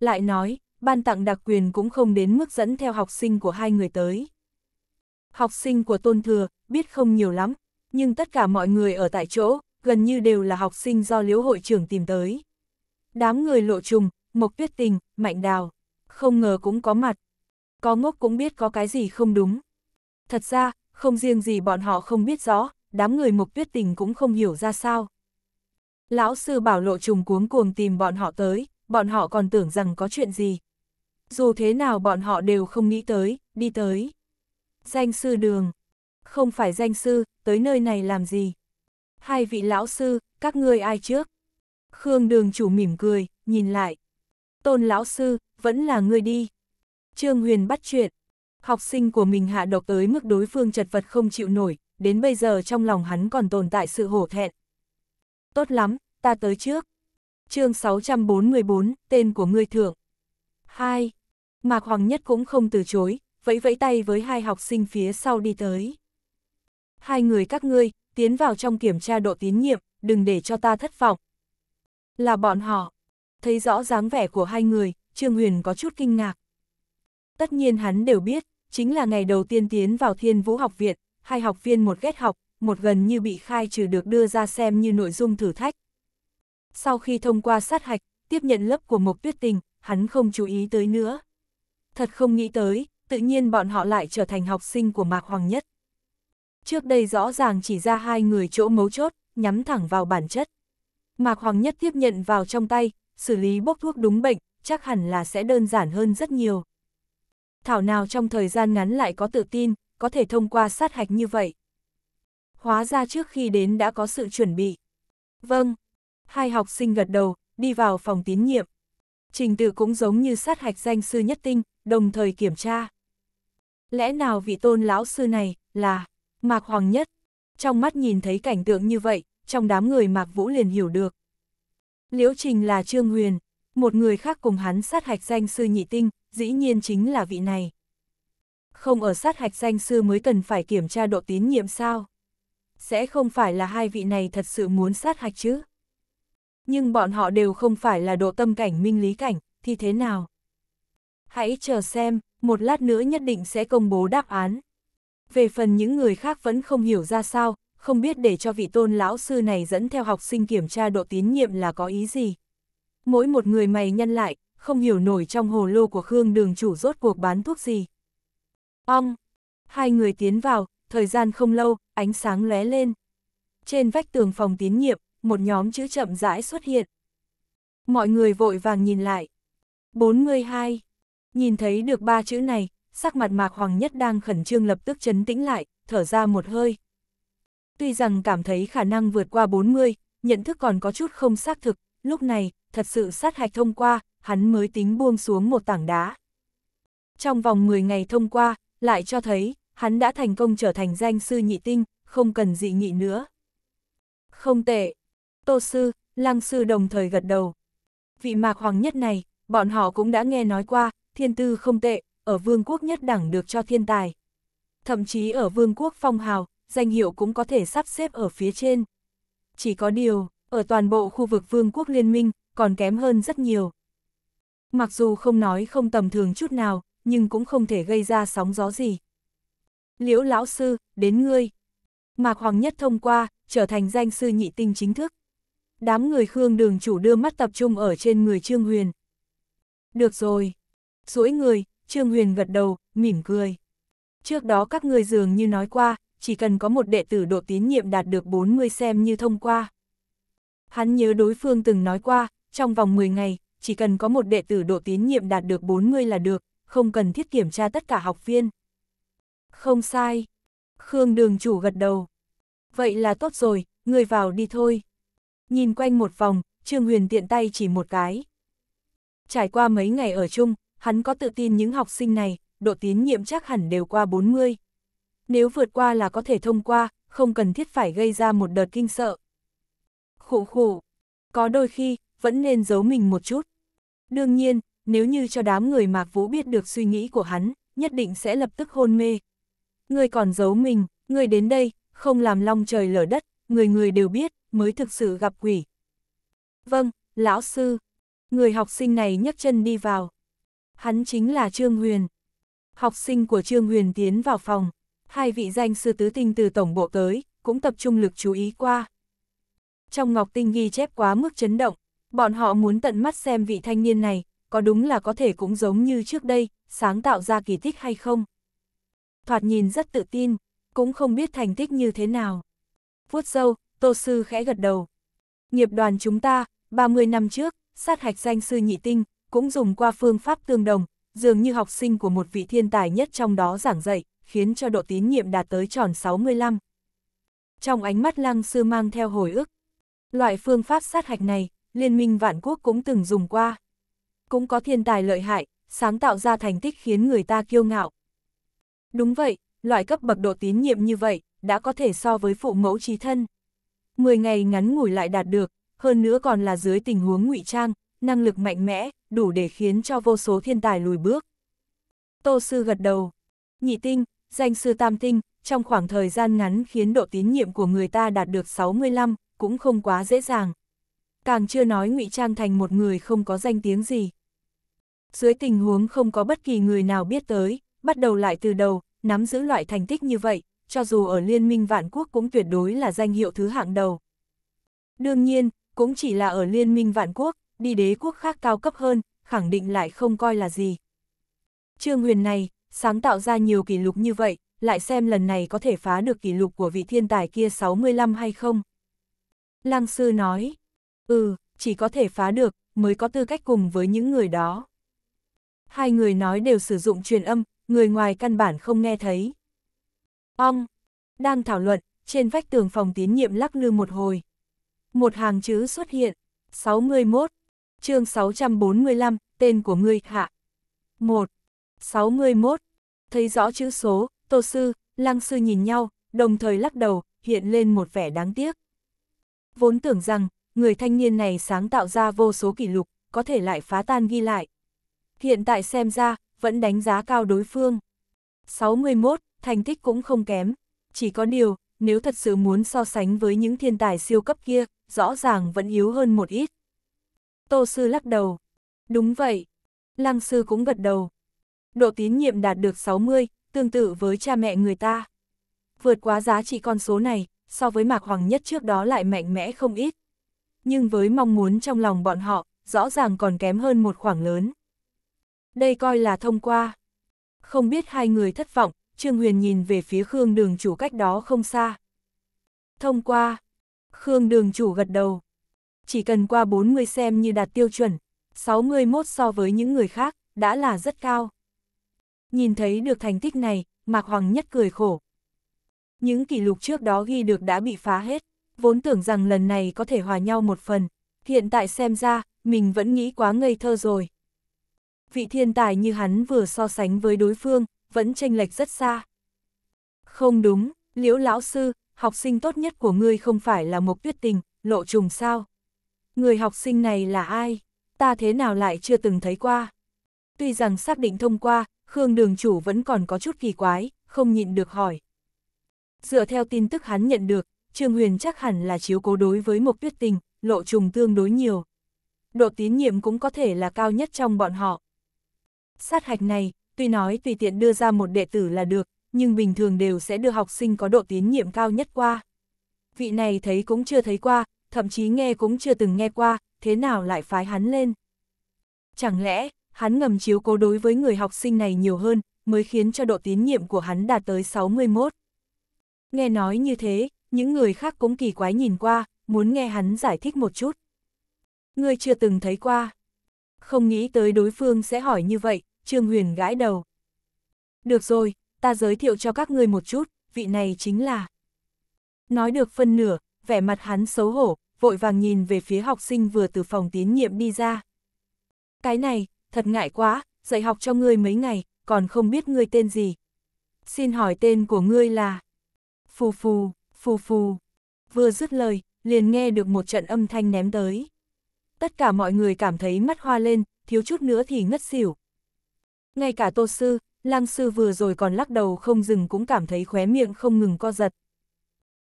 Lại nói, ban tặng đặc quyền cũng không đến mức dẫn theo học sinh của hai người tới. Học sinh của Tôn Thừa, biết không nhiều lắm, nhưng tất cả mọi người ở tại chỗ, gần như đều là học sinh do liễu hội trưởng tìm tới. Đám người lộ trùng, mộc tuyết tình, mạnh đào, không ngờ cũng có mặt. Có ngốc cũng biết có cái gì không đúng. Thật ra, không riêng gì bọn họ không biết rõ, đám người mộc tuyết tình cũng không hiểu ra sao. Lão sư bảo lộ trùng cuống cuồng tìm bọn họ tới, bọn họ còn tưởng rằng có chuyện gì. Dù thế nào bọn họ đều không nghĩ tới, đi tới. Danh sư đường, không phải danh sư, tới nơi này làm gì? Hai vị lão sư, các ngươi ai trước? Khương đường chủ mỉm cười, nhìn lại. Tôn lão sư, vẫn là ngươi đi. Trương Huyền bắt chuyện. Học sinh của mình hạ độc tới mức đối phương chật vật không chịu nổi, đến bây giờ trong lòng hắn còn tồn tại sự hổ thẹn. Tốt lắm, ta tới trước. chương 644, tên của ngươi thượng. hai Mạc Hoàng Nhất cũng không từ chối, vẫy vẫy tay với hai học sinh phía sau đi tới hai người các ngươi, tiến vào trong kiểm tra độ tín nhiệm, đừng để cho ta thất vọng. Là bọn họ. Thấy rõ dáng vẻ của hai người, Trương Huyền có chút kinh ngạc. Tất nhiên hắn đều biết, chính là ngày đầu tiên tiến vào Thiên Vũ học viện, hai học viên một ghét học, một gần như bị khai trừ được đưa ra xem như nội dung thử thách. Sau khi thông qua sát hạch, tiếp nhận lớp của Mộc Tuyết Tình, hắn không chú ý tới nữa. Thật không nghĩ tới, tự nhiên bọn họ lại trở thành học sinh của Mạc Hoàng Nhất. Trước đây rõ ràng chỉ ra hai người chỗ mấu chốt, nhắm thẳng vào bản chất. Mạc Hoàng Nhất tiếp nhận vào trong tay, xử lý bốc thuốc đúng bệnh, chắc hẳn là sẽ đơn giản hơn rất nhiều. Thảo nào trong thời gian ngắn lại có tự tin, có thể thông qua sát hạch như vậy. Hóa ra trước khi đến đã có sự chuẩn bị. Vâng. Hai học sinh gật đầu, đi vào phòng tín nhiệm. Trình tự cũng giống như sát hạch danh sư nhất tinh, đồng thời kiểm tra. Lẽ nào vị tôn lão sư này là Mạc Hoàng Nhất, trong mắt nhìn thấy cảnh tượng như vậy, trong đám người Mạc Vũ liền hiểu được. Liễu Trình là Trương Huyền, một người khác cùng hắn sát hạch danh sư nhị tinh, dĩ nhiên chính là vị này. Không ở sát hạch danh sư mới cần phải kiểm tra độ tín nhiệm sao? Sẽ không phải là hai vị này thật sự muốn sát hạch chứ? Nhưng bọn họ đều không phải là độ tâm cảnh minh lý cảnh, thì thế nào? Hãy chờ xem, một lát nữa nhất định sẽ công bố đáp án. Về phần những người khác vẫn không hiểu ra sao, không biết để cho vị tôn lão sư này dẫn theo học sinh kiểm tra độ tín nhiệm là có ý gì. Mỗi một người mày nhăn lại, không hiểu nổi trong hồ lô của Khương đường chủ rốt cuộc bán thuốc gì. Ong! Hai người tiến vào, thời gian không lâu, ánh sáng lóe lên. Trên vách tường phòng tín nhiệm, một nhóm chữ chậm rãi xuất hiện. Mọi người vội vàng nhìn lại. 42. Nhìn thấy được ba chữ này, sắc mặt Mạc Hoàng Nhất đang khẩn trương lập tức chấn tĩnh lại, thở ra một hơi. Tuy rằng cảm thấy khả năng vượt qua 40, nhận thức còn có chút không xác thực, lúc này, thật sự sát hạch thông qua, hắn mới tính buông xuống một tảng đá. Trong vòng 10 ngày thông qua, lại cho thấy, hắn đã thành công trở thành danh sư nhị tinh, không cần dị nghị nữa. Không tệ. Tô sư, lăng sư đồng thời gật đầu. Vị mạc hoàng nhất này, bọn họ cũng đã nghe nói qua, thiên tư không tệ, ở vương quốc nhất đẳng được cho thiên tài. Thậm chí ở vương quốc phong hào, danh hiệu cũng có thể sắp xếp ở phía trên. Chỉ có điều, ở toàn bộ khu vực vương quốc liên minh, còn kém hơn rất nhiều. Mặc dù không nói không tầm thường chút nào, nhưng cũng không thể gây ra sóng gió gì. Liễu lão sư, đến ngươi. Mạc Hoàng Nhất thông qua, trở thành danh sư nhị tinh chính thức. Đám người Khương đường chủ đưa mắt tập trung ở trên người Trương Huyền. Được rồi. Duỗi người, Trương Huyền gật đầu, mỉm cười. Trước đó các người dường như nói qua, chỉ cần có một đệ tử độ tín nhiệm đạt được 40 xem như thông qua. Hắn nhớ đối phương từng nói qua, trong vòng 10 ngày, chỉ cần có một đệ tử độ tín nhiệm đạt được 40 là được, không cần thiết kiểm tra tất cả học viên. Không sai. Khương đường chủ gật đầu. Vậy là tốt rồi, người vào đi thôi. Nhìn quanh một vòng, Trương Huyền tiện tay chỉ một cái. Trải qua mấy ngày ở chung, hắn có tự tin những học sinh này, độ tín nhiệm chắc hẳn đều qua 40. Nếu vượt qua là có thể thông qua, không cần thiết phải gây ra một đợt kinh sợ. Khủ khủ, có đôi khi, vẫn nên giấu mình một chút. Đương nhiên, nếu như cho đám người Mạc Vũ biết được suy nghĩ của hắn, nhất định sẽ lập tức hôn mê. Người còn giấu mình, người đến đây, không làm long trời lở đất, người người đều biết, mới thực sự gặp quỷ. Vâng, lão sư. Người học sinh này nhấc chân đi vào. Hắn chính là Trương Huyền. Học sinh của Trương Huyền tiến vào phòng, hai vị danh sư tứ tinh từ tổng bộ tới, cũng tập trung lực chú ý qua. Trong Ngọc Tinh ghi chép quá mức chấn động, bọn họ muốn tận mắt xem vị thanh niên này, có đúng là có thể cũng giống như trước đây, sáng tạo ra kỳ tích hay không. Thoạt nhìn rất tự tin, cũng không biết thành tích như thế nào. Vuốt sâu, Tô Sư khẽ gật đầu. Nghiệp đoàn chúng ta, 30 năm trước, sát hạch danh sư nhị tinh, cũng dùng qua phương pháp tương đồng, dường như học sinh của một vị thiên tài nhất trong đó giảng dạy, khiến cho độ tín nhiệm đạt tới tròn 65. Trong ánh mắt lăng sư mang theo hồi ức, loại phương pháp sát hạch này, Liên minh Vạn Quốc cũng từng dùng qua. Cũng có thiên tài lợi hại, sáng tạo ra thành tích khiến người ta kiêu ngạo. Đúng vậy, loại cấp bậc độ tín nhiệm như vậy, đã có thể so với phụ mẫu trí thân. 10 ngày ngắn ngủi lại đạt được, hơn nữa còn là dưới tình huống ngụy trang, năng lực mạnh mẽ, đủ để khiến cho vô số thiên tài lùi bước. Tô Sư gật đầu. Nhị tinh, danh sư tam tinh, trong khoảng thời gian ngắn khiến độ tín nhiệm của người ta đạt được 65, cũng không quá dễ dàng. Càng chưa nói ngụy trang thành một người không có danh tiếng gì. Dưới tình huống không có bất kỳ người nào biết tới, bắt đầu lại từ đầu, nắm giữ loại thành tích như vậy, cho dù ở Liên minh Vạn Quốc cũng tuyệt đối là danh hiệu thứ hạng đầu. Đương nhiên, cũng chỉ là ở Liên minh Vạn Quốc, đi đế quốc khác cao cấp hơn, khẳng định lại không coi là gì. Trương Huyền này, sáng tạo ra nhiều kỷ lục như vậy, lại xem lần này có thể phá được kỷ lục của vị thiên tài kia 65 hay không. Lăng sư nói, ừ, chỉ có thể phá được, mới có tư cách cùng với những người đó. Hai người nói đều sử dụng truyền âm, người ngoài căn bản không nghe thấy. Ong, đang thảo luận, trên vách tường phòng tín nhiệm lắc lư một hồi. Một hàng chữ xuất hiện, 61, chương 645, tên của ngươi hạ. 1. 61. Thấy rõ chữ số, tô sư, lăng sư nhìn nhau, đồng thời lắc đầu, hiện lên một vẻ đáng tiếc. Vốn tưởng rằng, người thanh niên này sáng tạo ra vô số kỷ lục, có thể lại phá tan ghi lại. Hiện tại xem ra, vẫn đánh giá cao đối phương. 61, thành tích cũng không kém. Chỉ có điều, nếu thật sự muốn so sánh với những thiên tài siêu cấp kia, rõ ràng vẫn yếu hơn một ít. Tô Sư lắc đầu. Đúng vậy. Lăng Sư cũng gật đầu. Độ tín nhiệm đạt được 60, tương tự với cha mẹ người ta. Vượt quá giá trị con số này, so với Mạc Hoàng Nhất trước đó lại mạnh mẽ không ít. Nhưng với mong muốn trong lòng bọn họ, rõ ràng còn kém hơn một khoảng lớn. Đây coi là thông qua. Không biết hai người thất vọng, Trương Huyền nhìn về phía Khương đường chủ cách đó không xa. Thông qua. Khương đường chủ gật đầu chỉ cần qua 40 xem như đạt tiêu chuẩn, 61 so với những người khác, đã là rất cao. Nhìn thấy được thành tích này, Mạc Hoàng nhất cười khổ. Những kỷ lục trước đó ghi được đã bị phá hết, vốn tưởng rằng lần này có thể hòa nhau một phần, hiện tại xem ra, mình vẫn nghĩ quá ngây thơ rồi. Vị thiên tài như hắn vừa so sánh với đối phương, vẫn tranh lệch rất xa. Không đúng, liễu lão sư, học sinh tốt nhất của ngươi không phải là một tuyết tình, lộ trùng sao? Người học sinh này là ai? Ta thế nào lại chưa từng thấy qua? Tuy rằng xác định thông qua, Khương đường chủ vẫn còn có chút kỳ quái, không nhịn được hỏi. Dựa theo tin tức hắn nhận được, Trương Huyền chắc hẳn là chiếu cố đối với Mộc Tuyết Tình, lộ trùng tương đối nhiều. Độ tín nhiệm cũng có thể là cao nhất trong bọn họ. Sát hạch này, tuy nói tùy tiện đưa ra một đệ tử là được, nhưng bình thường đều sẽ đưa học sinh có độ tín nhiệm cao nhất qua. Vị này thấy cũng chưa thấy qua, thậm chí nghe cũng chưa từng nghe qua, thế nào lại phái hắn lên. Chẳng lẽ, hắn ngầm chiếu cố đối với người học sinh này nhiều hơn, mới khiến cho độ tín nhiệm của hắn đạt tới 61. Nghe nói như thế, những người khác cũng kỳ quái nhìn qua, muốn nghe hắn giải thích một chút. người chưa từng thấy qua. Không nghĩ tới đối phương sẽ hỏi như vậy, Trương Huyền gãi đầu. Được rồi, ta giới thiệu cho các ngươi một chút, vị này chính là... Nói được phân nửa, vẻ mặt hắn xấu hổ, vội vàng nhìn về phía học sinh vừa từ phòng tín nhiệm đi ra. Cái này, thật ngại quá, dạy học cho ngươi mấy ngày, còn không biết ngươi tên gì. Xin hỏi tên của ngươi là... Phù phù, phù phù. Vừa dứt lời, liền nghe được một trận âm thanh ném tới. Tất cả mọi người cảm thấy mắt hoa lên, thiếu chút nữa thì ngất xỉu. Ngay cả tô sư, lang sư vừa rồi còn lắc đầu không dừng cũng cảm thấy khóe miệng không ngừng co giật.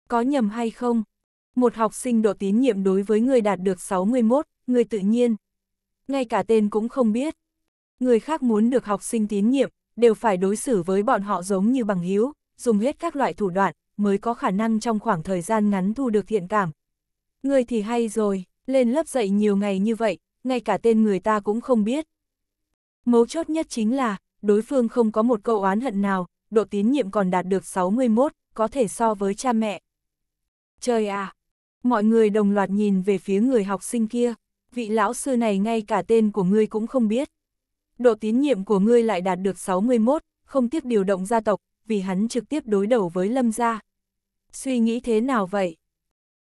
Có nhầm hay không? Một học sinh độ tín nhiệm đối với người đạt được 61, người tự nhiên. Ngay cả tên cũng không biết. Người khác muốn được học sinh tín nhiệm, đều phải đối xử với bọn họ giống như bằng hữu, dùng hết các loại thủ đoạn, mới có khả năng trong khoảng thời gian ngắn thu được thiện cảm. Người thì hay rồi, lên lớp dạy nhiều ngày như vậy, ngay cả tên người ta cũng không biết. Mấu chốt nhất chính là, đối phương không có một câu oán hận nào, độ tín nhiệm còn đạt được 61, có thể so với cha mẹ. Trời à, Mọi người đồng loạt nhìn về phía người học sinh kia, vị lão sư này ngay cả tên của ngươi cũng không biết. Độ tín nhiệm của ngươi lại đạt được 61, không tiếp điều động gia tộc, vì hắn trực tiếp đối đầu với lâm gia. Suy nghĩ thế nào vậy?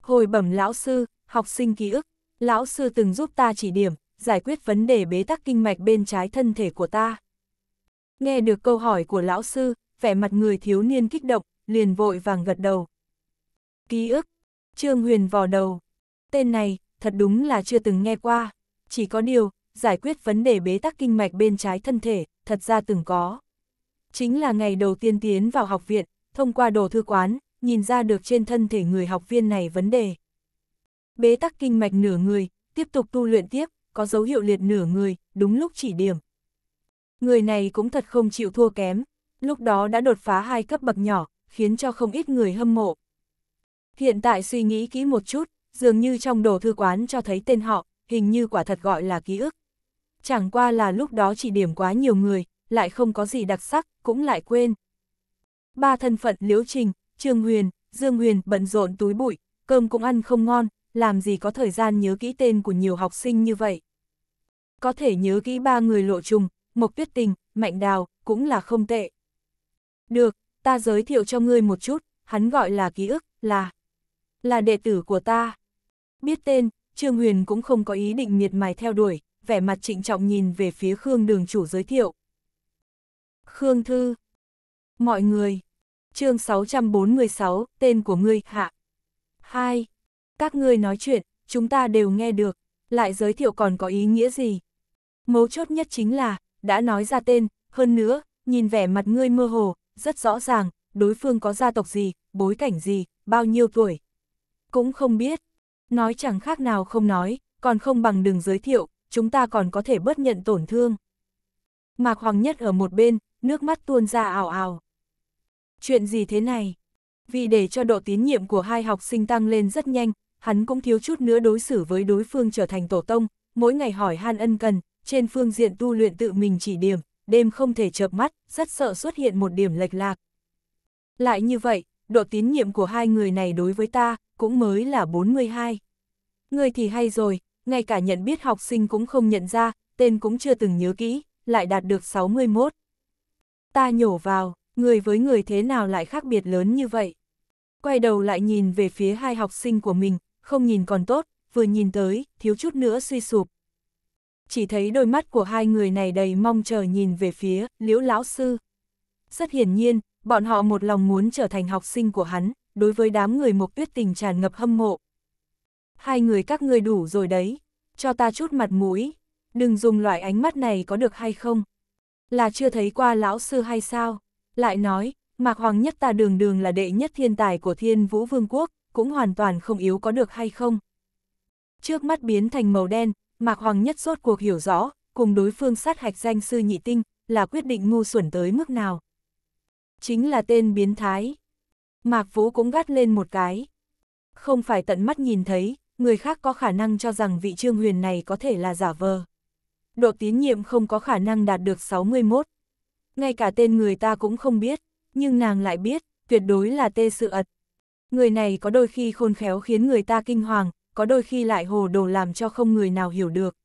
Hồi bẩm lão sư, học sinh ký ức, lão sư từng giúp ta chỉ điểm, giải quyết vấn đề bế tắc kinh mạch bên trái thân thể của ta. Nghe được câu hỏi của lão sư, vẻ mặt người thiếu niên kích động, liền vội vàng gật đầu. Ký ức, Trương Huyền vò đầu. Tên này, thật đúng là chưa từng nghe qua. Chỉ có điều, giải quyết vấn đề bế tắc kinh mạch bên trái thân thể, thật ra từng có. Chính là ngày đầu tiên tiến vào học viện, thông qua đồ thư quán, nhìn ra được trên thân thể người học viên này vấn đề. Bế tắc kinh mạch nửa người, tiếp tục tu luyện tiếp, có dấu hiệu liệt nửa người, đúng lúc chỉ điểm. Người này cũng thật không chịu thua kém, lúc đó đã đột phá hai cấp bậc nhỏ, khiến cho không ít người hâm mộ, Hiện tại suy nghĩ kỹ một chút, dường như trong đồ thư quán cho thấy tên họ, hình như quả thật gọi là ký ức. Chẳng qua là lúc đó chỉ điểm quá nhiều người, lại không có gì đặc sắc, cũng lại quên. Ba thân phận Liễu Trình, Trương Huyền, Dương Huyền bận rộn túi bụi, cơm cũng ăn không ngon, làm gì có thời gian nhớ kỹ tên của nhiều học sinh như vậy. Có thể nhớ kỹ ba người lộ trùng, Mộc Tuyết Tình, Mạnh Đào, cũng là không tệ. Được, ta giới thiệu cho ngươi một chút, hắn gọi là ký ức, là là đệ tử của ta. Biết tên, Trương Huyền cũng không có ý định miệt mài theo đuổi, vẻ mặt trịnh trọng nhìn về phía Khương đường chủ giới thiệu. Khương Thư Mọi người chương 646, tên của ngươi, hạ. hai Các ngươi nói chuyện, chúng ta đều nghe được, lại giới thiệu còn có ý nghĩa gì? Mấu chốt nhất chính là, đã nói ra tên, hơn nữa, nhìn vẻ mặt ngươi mơ hồ, rất rõ ràng, đối phương có gia tộc gì, bối cảnh gì, bao nhiêu tuổi, cũng không biết. Nói chẳng khác nào không nói, còn không bằng đừng giới thiệu, chúng ta còn có thể bớt nhận tổn thương. Mạc Hoàng Nhất ở một bên, nước mắt tuôn ra ảo ảo. Chuyện gì thế này? Vì để cho độ tín nhiệm của hai học sinh tăng lên rất nhanh, hắn cũng thiếu chút nữa đối xử với đối phương trở thành tổ tông, mỗi ngày hỏi han ân cần, trên phương diện tu luyện tự mình chỉ điểm, đêm không thể chợp mắt, rất sợ xuất hiện một điểm lệch lạc. Lại như vậy, độ tín nhiệm của hai người này đối với ta, cũng mới là 42. Người thì hay rồi, ngay cả nhận biết học sinh cũng không nhận ra, tên cũng chưa từng nhớ kỹ, lại đạt được 61. Ta nhổ vào, người với người thế nào lại khác biệt lớn như vậy? Quay đầu lại nhìn về phía hai học sinh của mình, không nhìn còn tốt, vừa nhìn tới, thiếu chút nữa suy sụp. Chỉ thấy đôi mắt của hai người này đầy mong chờ nhìn về phía liễu lão sư. Rất hiển nhiên, bọn họ một lòng muốn trở thành học sinh của hắn, đối với đám người Mộc Tuyết Tình tràn ngập hâm mộ. Hai người các ngươi đủ rồi đấy, cho ta chút mặt mũi, đừng dùng loại ánh mắt này có được hay không? Là chưa thấy qua lão sư hay sao? Lại nói, Mạc Hoàng nhất ta đường đường là đệ nhất thiên tài của thiên vũ vương quốc, cũng hoàn toàn không yếu có được hay không? Trước mắt biến thành màu đen, Mạc Hoàng nhất sốt cuộc hiểu rõ, cùng đối phương sát hạch danh sư nhị tinh, là quyết định ngu xuẩn tới mức nào. Chính là tên biến thái, Mạc Vũ cũng gắt lên một cái. Không phải tận mắt nhìn thấy, người khác có khả năng cho rằng vị trương huyền này có thể là giả vờ. Độ tín nhiệm không có khả năng đạt được 61. Ngay cả tên người ta cũng không biết, nhưng nàng lại biết, tuyệt đối là tê sự ật. Người này có đôi khi khôn khéo khiến người ta kinh hoàng, có đôi khi lại hồ đồ làm cho không người nào hiểu được.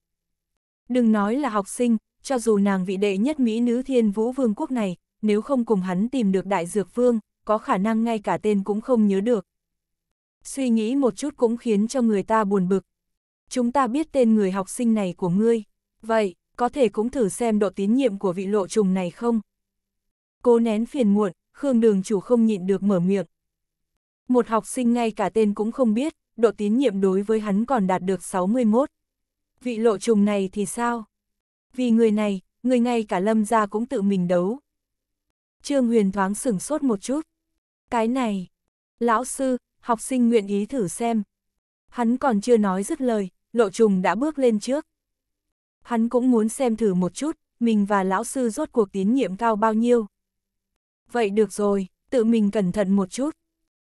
Đừng nói là học sinh, cho dù nàng vị đệ nhất Mỹ nữ thiên vũ vương quốc này, nếu không cùng hắn tìm được đại dược vương, có khả năng ngay cả tên cũng không nhớ được. Suy nghĩ một chút cũng khiến cho người ta buồn bực. Chúng ta biết tên người học sinh này của ngươi, vậy, có thể cũng thử xem độ tín nhiệm của vị lộ trùng này không? Cô nén phiền muộn, Khương đường chủ không nhịn được mở miệng. Một học sinh ngay cả tên cũng không biết, độ tín nhiệm đối với hắn còn đạt được 61. Vị lộ trùng này thì sao? Vì người này, người ngay cả lâm gia cũng tự mình đấu. Trương Huyền thoáng sửng sốt một chút. Cái này, lão sư, học sinh nguyện ý thử xem. Hắn còn chưa nói dứt lời, lộ trùng đã bước lên trước. Hắn cũng muốn xem thử một chút, mình và lão sư rốt cuộc tín nhiệm cao bao nhiêu. Vậy được rồi, tự mình cẩn thận một chút.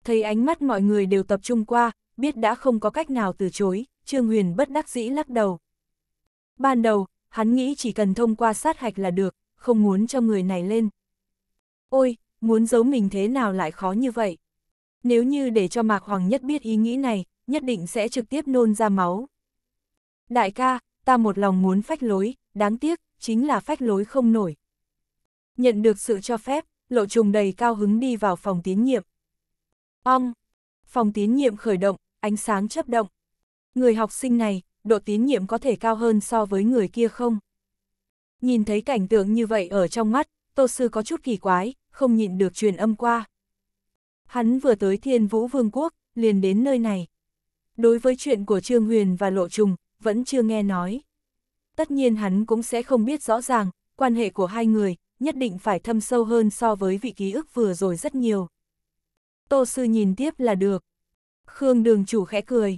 Thấy ánh mắt mọi người đều tập trung qua, biết đã không có cách nào từ chối, Trương Huyền bất đắc dĩ lắc đầu. Ban đầu, hắn nghĩ chỉ cần thông qua sát hạch là được, không muốn cho người này lên. Ôi, muốn giấu mình thế nào lại khó như vậy. Nếu như để cho Mạc Hoàng Nhất biết ý nghĩ này, nhất định sẽ trực tiếp nôn ra máu. Đại ca, ta một lòng muốn phách lối, đáng tiếc, chính là phách lối không nổi. Nhận được sự cho phép, lộ trùng đầy cao hứng đi vào phòng tín nhiệm. Ong! Phòng tín nhiệm khởi động, ánh sáng chấp động. Người học sinh này, độ tín nhiệm có thể cao hơn so với người kia không? Nhìn thấy cảnh tượng như vậy ở trong mắt, tô sư có chút kỳ quái, không nhịn được truyền âm qua. Hắn vừa tới thiên vũ vương quốc, liền đến nơi này. Đối với chuyện của Trương Huyền và Lộ Trùng, vẫn chưa nghe nói. Tất nhiên hắn cũng sẽ không biết rõ ràng, quan hệ của hai người, nhất định phải thâm sâu hơn so với vị ký ức vừa rồi rất nhiều. Tô Sư nhìn tiếp là được. Khương đường chủ khẽ cười.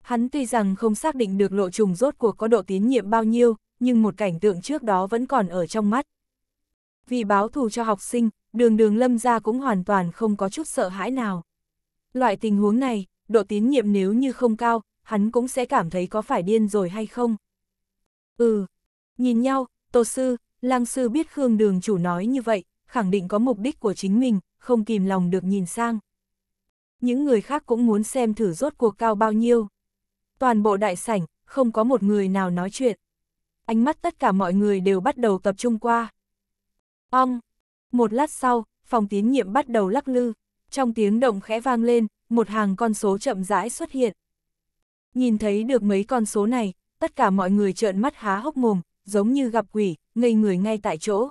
Hắn tuy rằng không xác định được lộ trùng rốt cuộc có độ tín nhiệm bao nhiêu, nhưng một cảnh tượng trước đó vẫn còn ở trong mắt. Vì báo thù cho học sinh, đường đường lâm ra cũng hoàn toàn không có chút sợ hãi nào. Loại tình huống này, độ tín nhiệm nếu như không cao, hắn cũng sẽ cảm thấy có phải điên rồi hay không. Ừ, nhìn nhau, tô sư, lang sư biết Khương đường chủ nói như vậy, khẳng định có mục đích của chính mình, không kìm lòng được nhìn sang. Những người khác cũng muốn xem thử rốt cuộc cao bao nhiêu. Toàn bộ đại sảnh, không có một người nào nói chuyện. Ánh mắt tất cả mọi người đều bắt đầu tập trung qua. Ong! Một lát sau, phòng tín nhiệm bắt đầu lắc lư, trong tiếng động khẽ vang lên, một hàng con số chậm rãi xuất hiện. Nhìn thấy được mấy con số này, tất cả mọi người trợn mắt há hốc mồm, giống như gặp quỷ, ngây người ngay tại chỗ.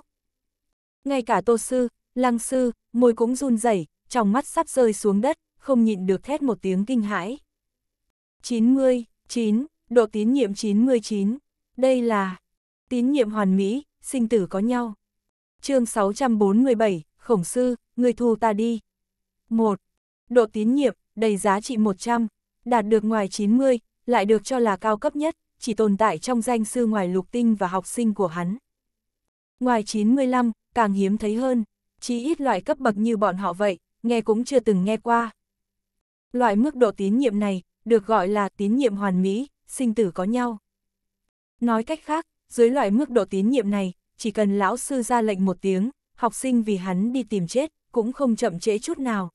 Ngay cả tô sư, lăng sư, môi cũng run rẩy, trong mắt sắp rơi xuống đất, không nhịn được thét một tiếng kinh hãi. 90, 9, độ tín nhiệm 99, đây là tín nhiệm hoàn mỹ, sinh tử có nhau chương 647, Khổng Sư, người thù ta đi. 1. Độ tín nhiệm, đầy giá trị 100, đạt được ngoài 90, lại được cho là cao cấp nhất, chỉ tồn tại trong danh sư ngoài lục tinh và học sinh của hắn. Ngoài 95, càng hiếm thấy hơn, chỉ ít loại cấp bậc như bọn họ vậy, nghe cũng chưa từng nghe qua. Loại mức độ tín nhiệm này, được gọi là tín nhiệm hoàn mỹ, sinh tử có nhau. Nói cách khác, dưới loại mức độ tín nhiệm này, chỉ cần lão sư ra lệnh một tiếng, học sinh vì hắn đi tìm chết, cũng không chậm trễ chút nào.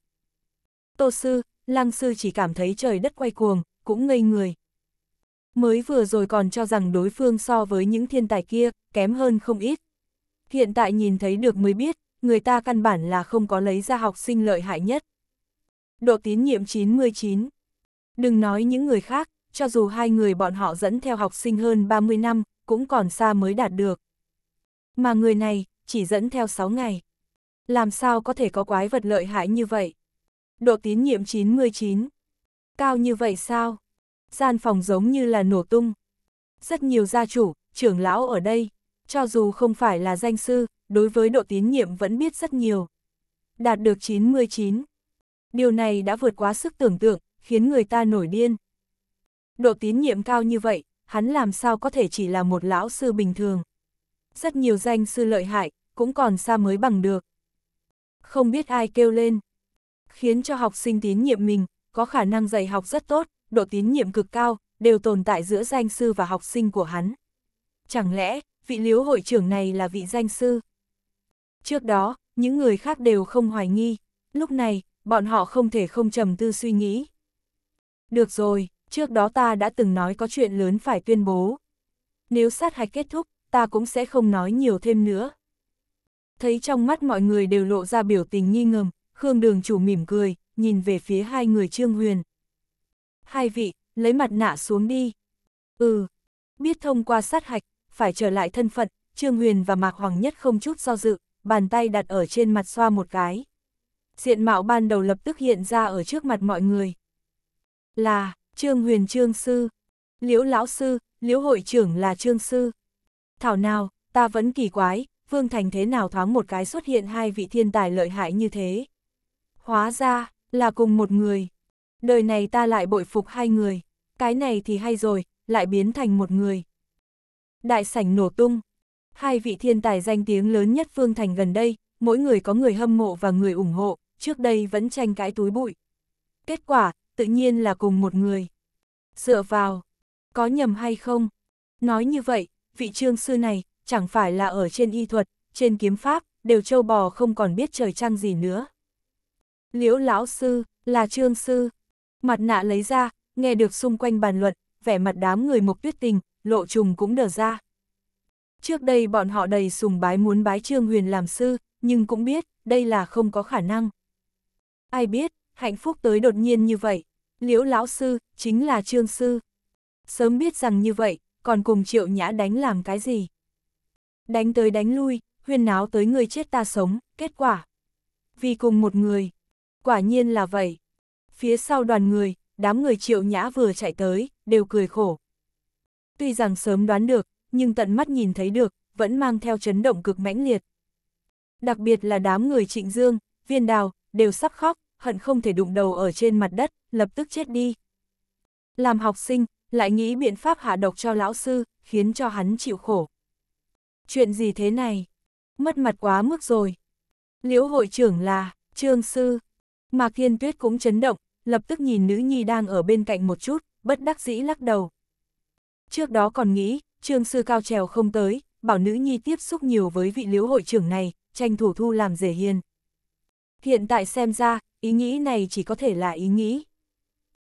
Tô sư, lăng sư chỉ cảm thấy trời đất quay cuồng, cũng ngây người. Mới vừa rồi còn cho rằng đối phương so với những thiên tài kia, kém hơn không ít. Hiện tại nhìn thấy được mới biết, người ta căn bản là không có lấy ra học sinh lợi hại nhất. Độ tín nhiệm 99 Đừng nói những người khác, cho dù hai người bọn họ dẫn theo học sinh hơn 30 năm, cũng còn xa mới đạt được. Mà người này, chỉ dẫn theo 6 ngày. Làm sao có thể có quái vật lợi hại như vậy? Độ tín nhiệm 99. Cao như vậy sao? Gian phòng giống như là nổ tung. Rất nhiều gia chủ, trưởng lão ở đây, cho dù không phải là danh sư, đối với độ tín nhiệm vẫn biết rất nhiều. Đạt được 99. Điều này đã vượt quá sức tưởng tượng, khiến người ta nổi điên. Độ tín nhiệm cao như vậy, hắn làm sao có thể chỉ là một lão sư bình thường rất nhiều danh sư lợi hại, cũng còn xa mới bằng được. Không biết ai kêu lên, khiến cho học sinh tín nhiệm mình, có khả năng dạy học rất tốt, độ tín nhiệm cực cao, đều tồn tại giữa danh sư và học sinh của hắn. Chẳng lẽ, vị liếu hội trưởng này là vị danh sư? Trước đó, những người khác đều không hoài nghi, lúc này, bọn họ không thể không trầm tư suy nghĩ. Được rồi, trước đó ta đã từng nói có chuyện lớn phải tuyên bố. Nếu sát hạch kết thúc, ta cũng sẽ không nói nhiều thêm nữa. Thấy trong mắt mọi người đều lộ ra biểu tình nghi ngờ, Khương Đường chủ mỉm cười, nhìn về phía hai người Trương Huyền. Hai vị, lấy mặt nạ xuống đi. Ừ, biết thông qua sát hạch, phải trở lại thân phận, Trương Huyền và Mạc Hoàng Nhất không chút do dự, bàn tay đặt ở trên mặt xoa một cái. Diện mạo ban đầu lập tức hiện ra ở trước mặt mọi người. Là, Trương Huyền Trương Sư, Liễu Lão Sư, Liễu Hội trưởng là Trương Sư. Thảo nào, ta vẫn kỳ quái, Vương Thành thế nào thoáng một cái xuất hiện hai vị thiên tài lợi hại như thế. Hóa ra, là cùng một người. Đời này ta lại bội phục hai người. Cái này thì hay rồi, lại biến thành một người. Đại sảnh nổ tung. Hai vị thiên tài danh tiếng lớn nhất Vương Thành gần đây, mỗi người có người hâm mộ và người ủng hộ, trước đây vẫn tranh cãi túi bụi. Kết quả, tự nhiên là cùng một người. Dựa vào, có nhầm hay không? Nói như vậy, vị trương sư này, chẳng phải là ở trên y thuật, trên kiếm pháp, đều châu bò không còn biết trời trăng gì nữa. Liễu lão sư, là trương sư. Mặt nạ lấy ra, nghe được xung quanh bàn luận, vẻ mặt đám người mục tuyết tình, lộ trùng cũng đờ ra. Trước đây bọn họ đầy sùng bái muốn bái trương huyền làm sư, nhưng cũng biết, đây là không có khả năng. Ai biết, hạnh phúc tới đột nhiên như vậy, liễu lão sư, chính là trương sư. Sớm biết rằng như vậy, còn cùng triệu nhã đánh làm cái gì? Đánh tới đánh lui, huyên náo tới người chết ta sống, kết quả. Vì cùng một người, quả nhiên là vậy. Phía sau đoàn người, đám người triệu nhã vừa chạy tới, đều cười khổ. Tuy rằng sớm đoán được, nhưng tận mắt nhìn thấy được, vẫn mang theo chấn động cực mãnh liệt. Đặc biệt là đám người trịnh dương, viên đào, đều sắp khóc, hận không thể đụng đầu ở trên mặt đất, lập tức chết đi. Làm học sinh, lại nghĩ biện pháp hạ độc cho lão sư, khiến cho hắn chịu khổ. Chuyện gì thế này? Mất mặt quá mức rồi. Liễu hội trưởng là, trương sư. Mạc Thiên Tuyết cũng chấn động, lập tức nhìn nữ nhi đang ở bên cạnh một chút, bất đắc dĩ lắc đầu. Trước đó còn nghĩ, trương sư cao trèo không tới, bảo nữ nhi tiếp xúc nhiều với vị liễu hội trưởng này, tranh thủ thu làm rể hiền. Hiện tại xem ra, ý nghĩ này chỉ có thể là ý nghĩ.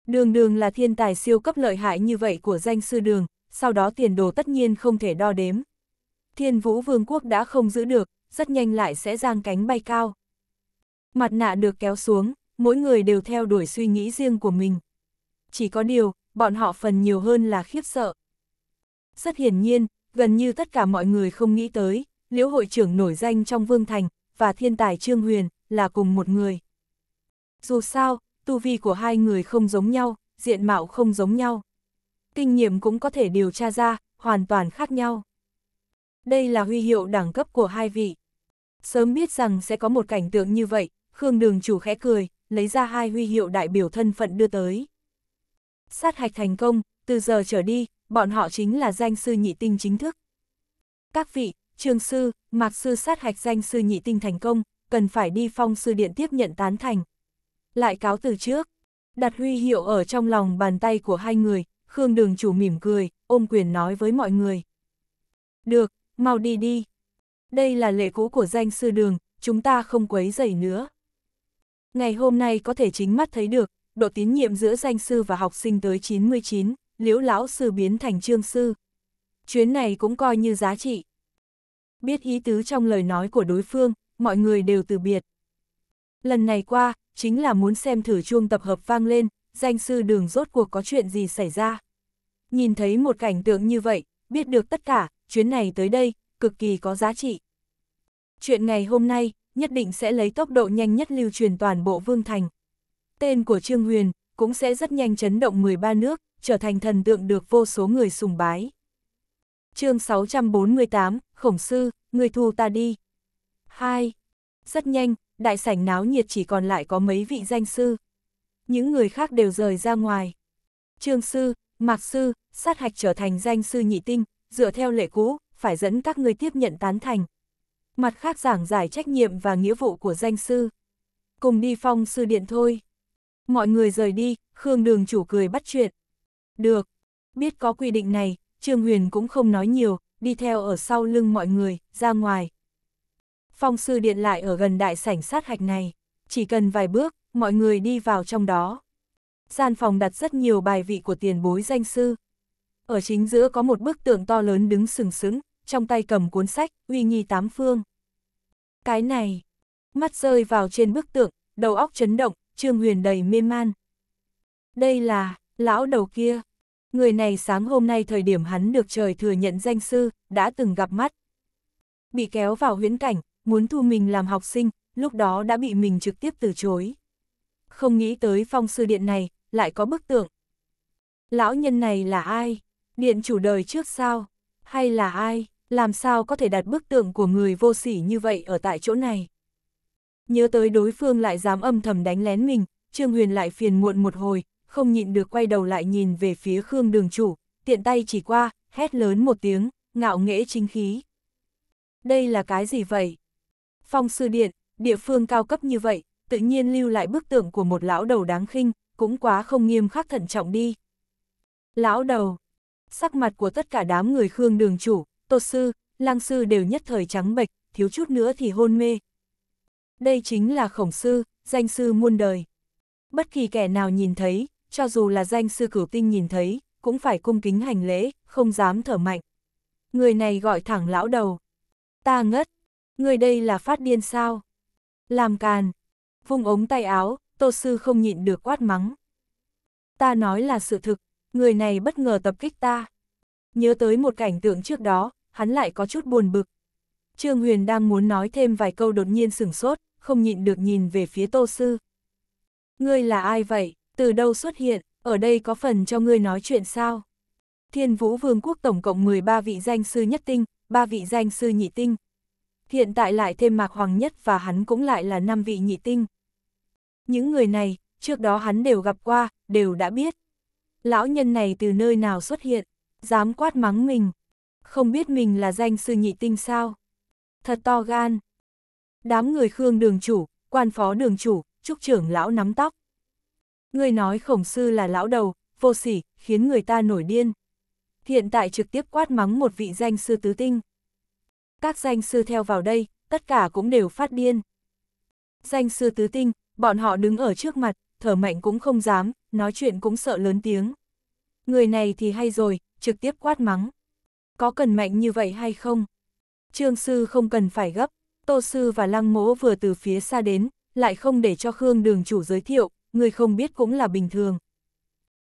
Đường đường là thiên tài siêu cấp lợi hại như vậy của danh sư đường, sau đó tiền đồ tất nhiên không thể đo đếm. Thiên vũ vương quốc đã không giữ được, rất nhanh lại sẽ giang cánh bay cao. Mặt nạ được kéo xuống, mỗi người đều theo đuổi suy nghĩ riêng của mình. Chỉ có điều, bọn họ phần nhiều hơn là khiếp sợ. Rất hiển nhiên, gần như tất cả mọi người không nghĩ tới, liễu hội trưởng nổi danh trong Vương Thành, và thiên tài Trương Huyền, là cùng một người. Dù sao, tu vi của hai người không giống nhau, diện mạo không giống nhau. Kinh nghiệm cũng có thể điều tra ra, hoàn toàn khác nhau. Đây là huy hiệu đẳng cấp của hai vị. Sớm biết rằng sẽ có một cảnh tượng như vậy, Khương Đường chủ khẽ cười, lấy ra hai huy hiệu đại biểu thân phận đưa tới. Sát hạch thành công, từ giờ trở đi, bọn họ chính là danh sư nhị tinh chính thức. Các vị, trường sư, mạc sư sát hạch danh sư nhị tinh thành công, cần phải đi phong sư điện tiếp nhận tán thành, lại cáo từ trước. Đặt huy hiệu ở trong lòng bàn tay của hai người, Khương đường chủ mỉm cười, ôm quyền nói với mọi người. Được, mau đi đi. Đây là lệ cũ của danh sư đường, chúng ta không quấy dậy nữa. Ngày hôm nay có thể chính mắt thấy được, độ tín nhiệm giữa danh sư và học sinh tới 99, liễu lão sư biến thành trương sư. Chuyến này cũng coi như giá trị. Biết ý tứ trong lời nói của đối phương, mọi người đều từ biệt. Lần này qua, chính là muốn xem thử chuông tập hợp vang lên, danh sư đường rốt cuộc có chuyện gì xảy ra. Nhìn thấy một cảnh tượng như vậy, biết được tất cả, chuyến này tới đây, cực kỳ có giá trị. Chuyện ngày hôm nay, nhất định sẽ lấy tốc độ nhanh nhất lưu truyền toàn bộ Vương Thành. Tên của Trương Huyền cũng sẽ rất nhanh chấn động 13 nước, trở thành thần tượng được vô số người sùng bái. chương 648, Khổng Sư, người thù ta đi. 2. Rất nhanh, đại sảnh náo nhiệt chỉ còn lại có mấy vị danh sư. Những người khác đều rời ra ngoài. Trương sư, Mạc sư, sát hạch trở thành danh sư nhị tinh, dựa theo lệ cũ, phải dẫn các người tiếp nhận tán thành. Mặt khác giảng giải trách nhiệm và nghĩa vụ của danh sư. Cùng đi phong sư điện thôi. Mọi người rời đi, Khương đường chủ cười bắt chuyện. Được, biết có quy định này, Trương Huyền cũng không nói nhiều, đi theo ở sau lưng mọi người, ra ngoài, Phong sư điện lại ở gần đại sảnh sát hạch này, chỉ cần vài bước, mọi người đi vào trong đó. Gian phòng đặt rất nhiều bài vị của tiền bối danh sư. Ở chính giữa có một bức tượng to lớn đứng sừng sững, trong tay cầm cuốn sách, uy nghi tám phương. Cái này, mắt rơi vào trên bức tượng, đầu óc chấn động, Trương Huyền đầy mê man. Đây là, lão đầu kia. Người này sáng hôm nay thời điểm hắn được trời thừa nhận danh sư, đã từng gặp mắt. Bị kéo vào huyễn cảnh, muốn thu mình làm học sinh, lúc đó đã bị mình trực tiếp từ chối. Không nghĩ tới phong sư điện này, lại có bức tượng. Lão nhân này là ai? Điện chủ đời trước sao? Hay là ai? Làm sao có thể đặt bức tượng của người vô sỉ như vậy ở tại chỗ này? Nhớ tới đối phương lại dám âm thầm đánh lén mình, Trương Huyền lại phiền muộn một hồi, không nhịn được quay đầu lại nhìn về phía Khương đường chủ, tiện tay chỉ qua, hét lớn một tiếng, ngạo nghễ chính khí. Đây là cái gì vậy? Phong sư điện, địa phương cao cấp như vậy, tự nhiên lưu lại bức tượng của một lão đầu đáng khinh, cũng quá không nghiêm khắc thận trọng đi. Lão đầu, sắc mặt của tất cả đám người Khương đường chủ, tột sư, lang sư đều nhất thời trắng bệch, thiếu chút nữa thì hôn mê. Đây chính là khổng sư, danh sư muôn đời. Bất kỳ kẻ nào nhìn thấy, cho dù là danh sư cửu tinh nhìn thấy, cũng phải cung kính hành lễ, không dám thở mạnh. Người này gọi thẳng lão đầu. Ta ngất, người đây là phát điên sao? Làm càn. vung ống tay áo, tô sư không nhịn được quát mắng. Ta nói là sự thực, người này bất ngờ tập kích ta. Nhớ tới một cảnh tượng trước đó, hắn lại có chút buồn bực. Trương Huyền đang muốn nói thêm vài câu đột nhiên sửng sốt, không nhịn được nhìn về phía tô sư. Ngươi là ai vậy, từ đâu xuất hiện, ở đây có phần cho ngươi nói chuyện sao? Thiên Vũ Vương quốc tổng cộng 13 vị danh sư nhất tinh, 3 vị danh sư nhị tinh, hiện tại lại thêm Mạc Hoàng Nhất và hắn cũng lại là năm vị nhị tinh. Những người này, trước đó hắn đều gặp qua, đều đã biết. Lão nhân này từ nơi nào xuất hiện, dám quát mắng mình, không biết mình là danh sư nhị tinh sao. Thật to gan. Đám người Khương đường chủ, quan phó đường chủ, trúc trưởng lão nắm tóc. Người nói khổng sư là lão đầu, vô sỉ, khiến người ta nổi điên. Hiện tại trực tiếp quát mắng một vị danh sư tứ tinh các danh sư theo vào đây, tất cả cũng đều phát điên. Danh sư tứ tinh, bọn họ đứng ở trước mặt, thở mạnh cũng không dám, nói chuyện cũng sợ lớn tiếng. Người này thì hay rồi, trực tiếp quát mắng. Có cần mạnh như vậy hay không? Trương sư không cần phải gấp, tô sư và lăng mỗ vừa từ phía xa đến, lại không để cho Khương đường chủ giới thiệu, người không biết cũng là bình thường.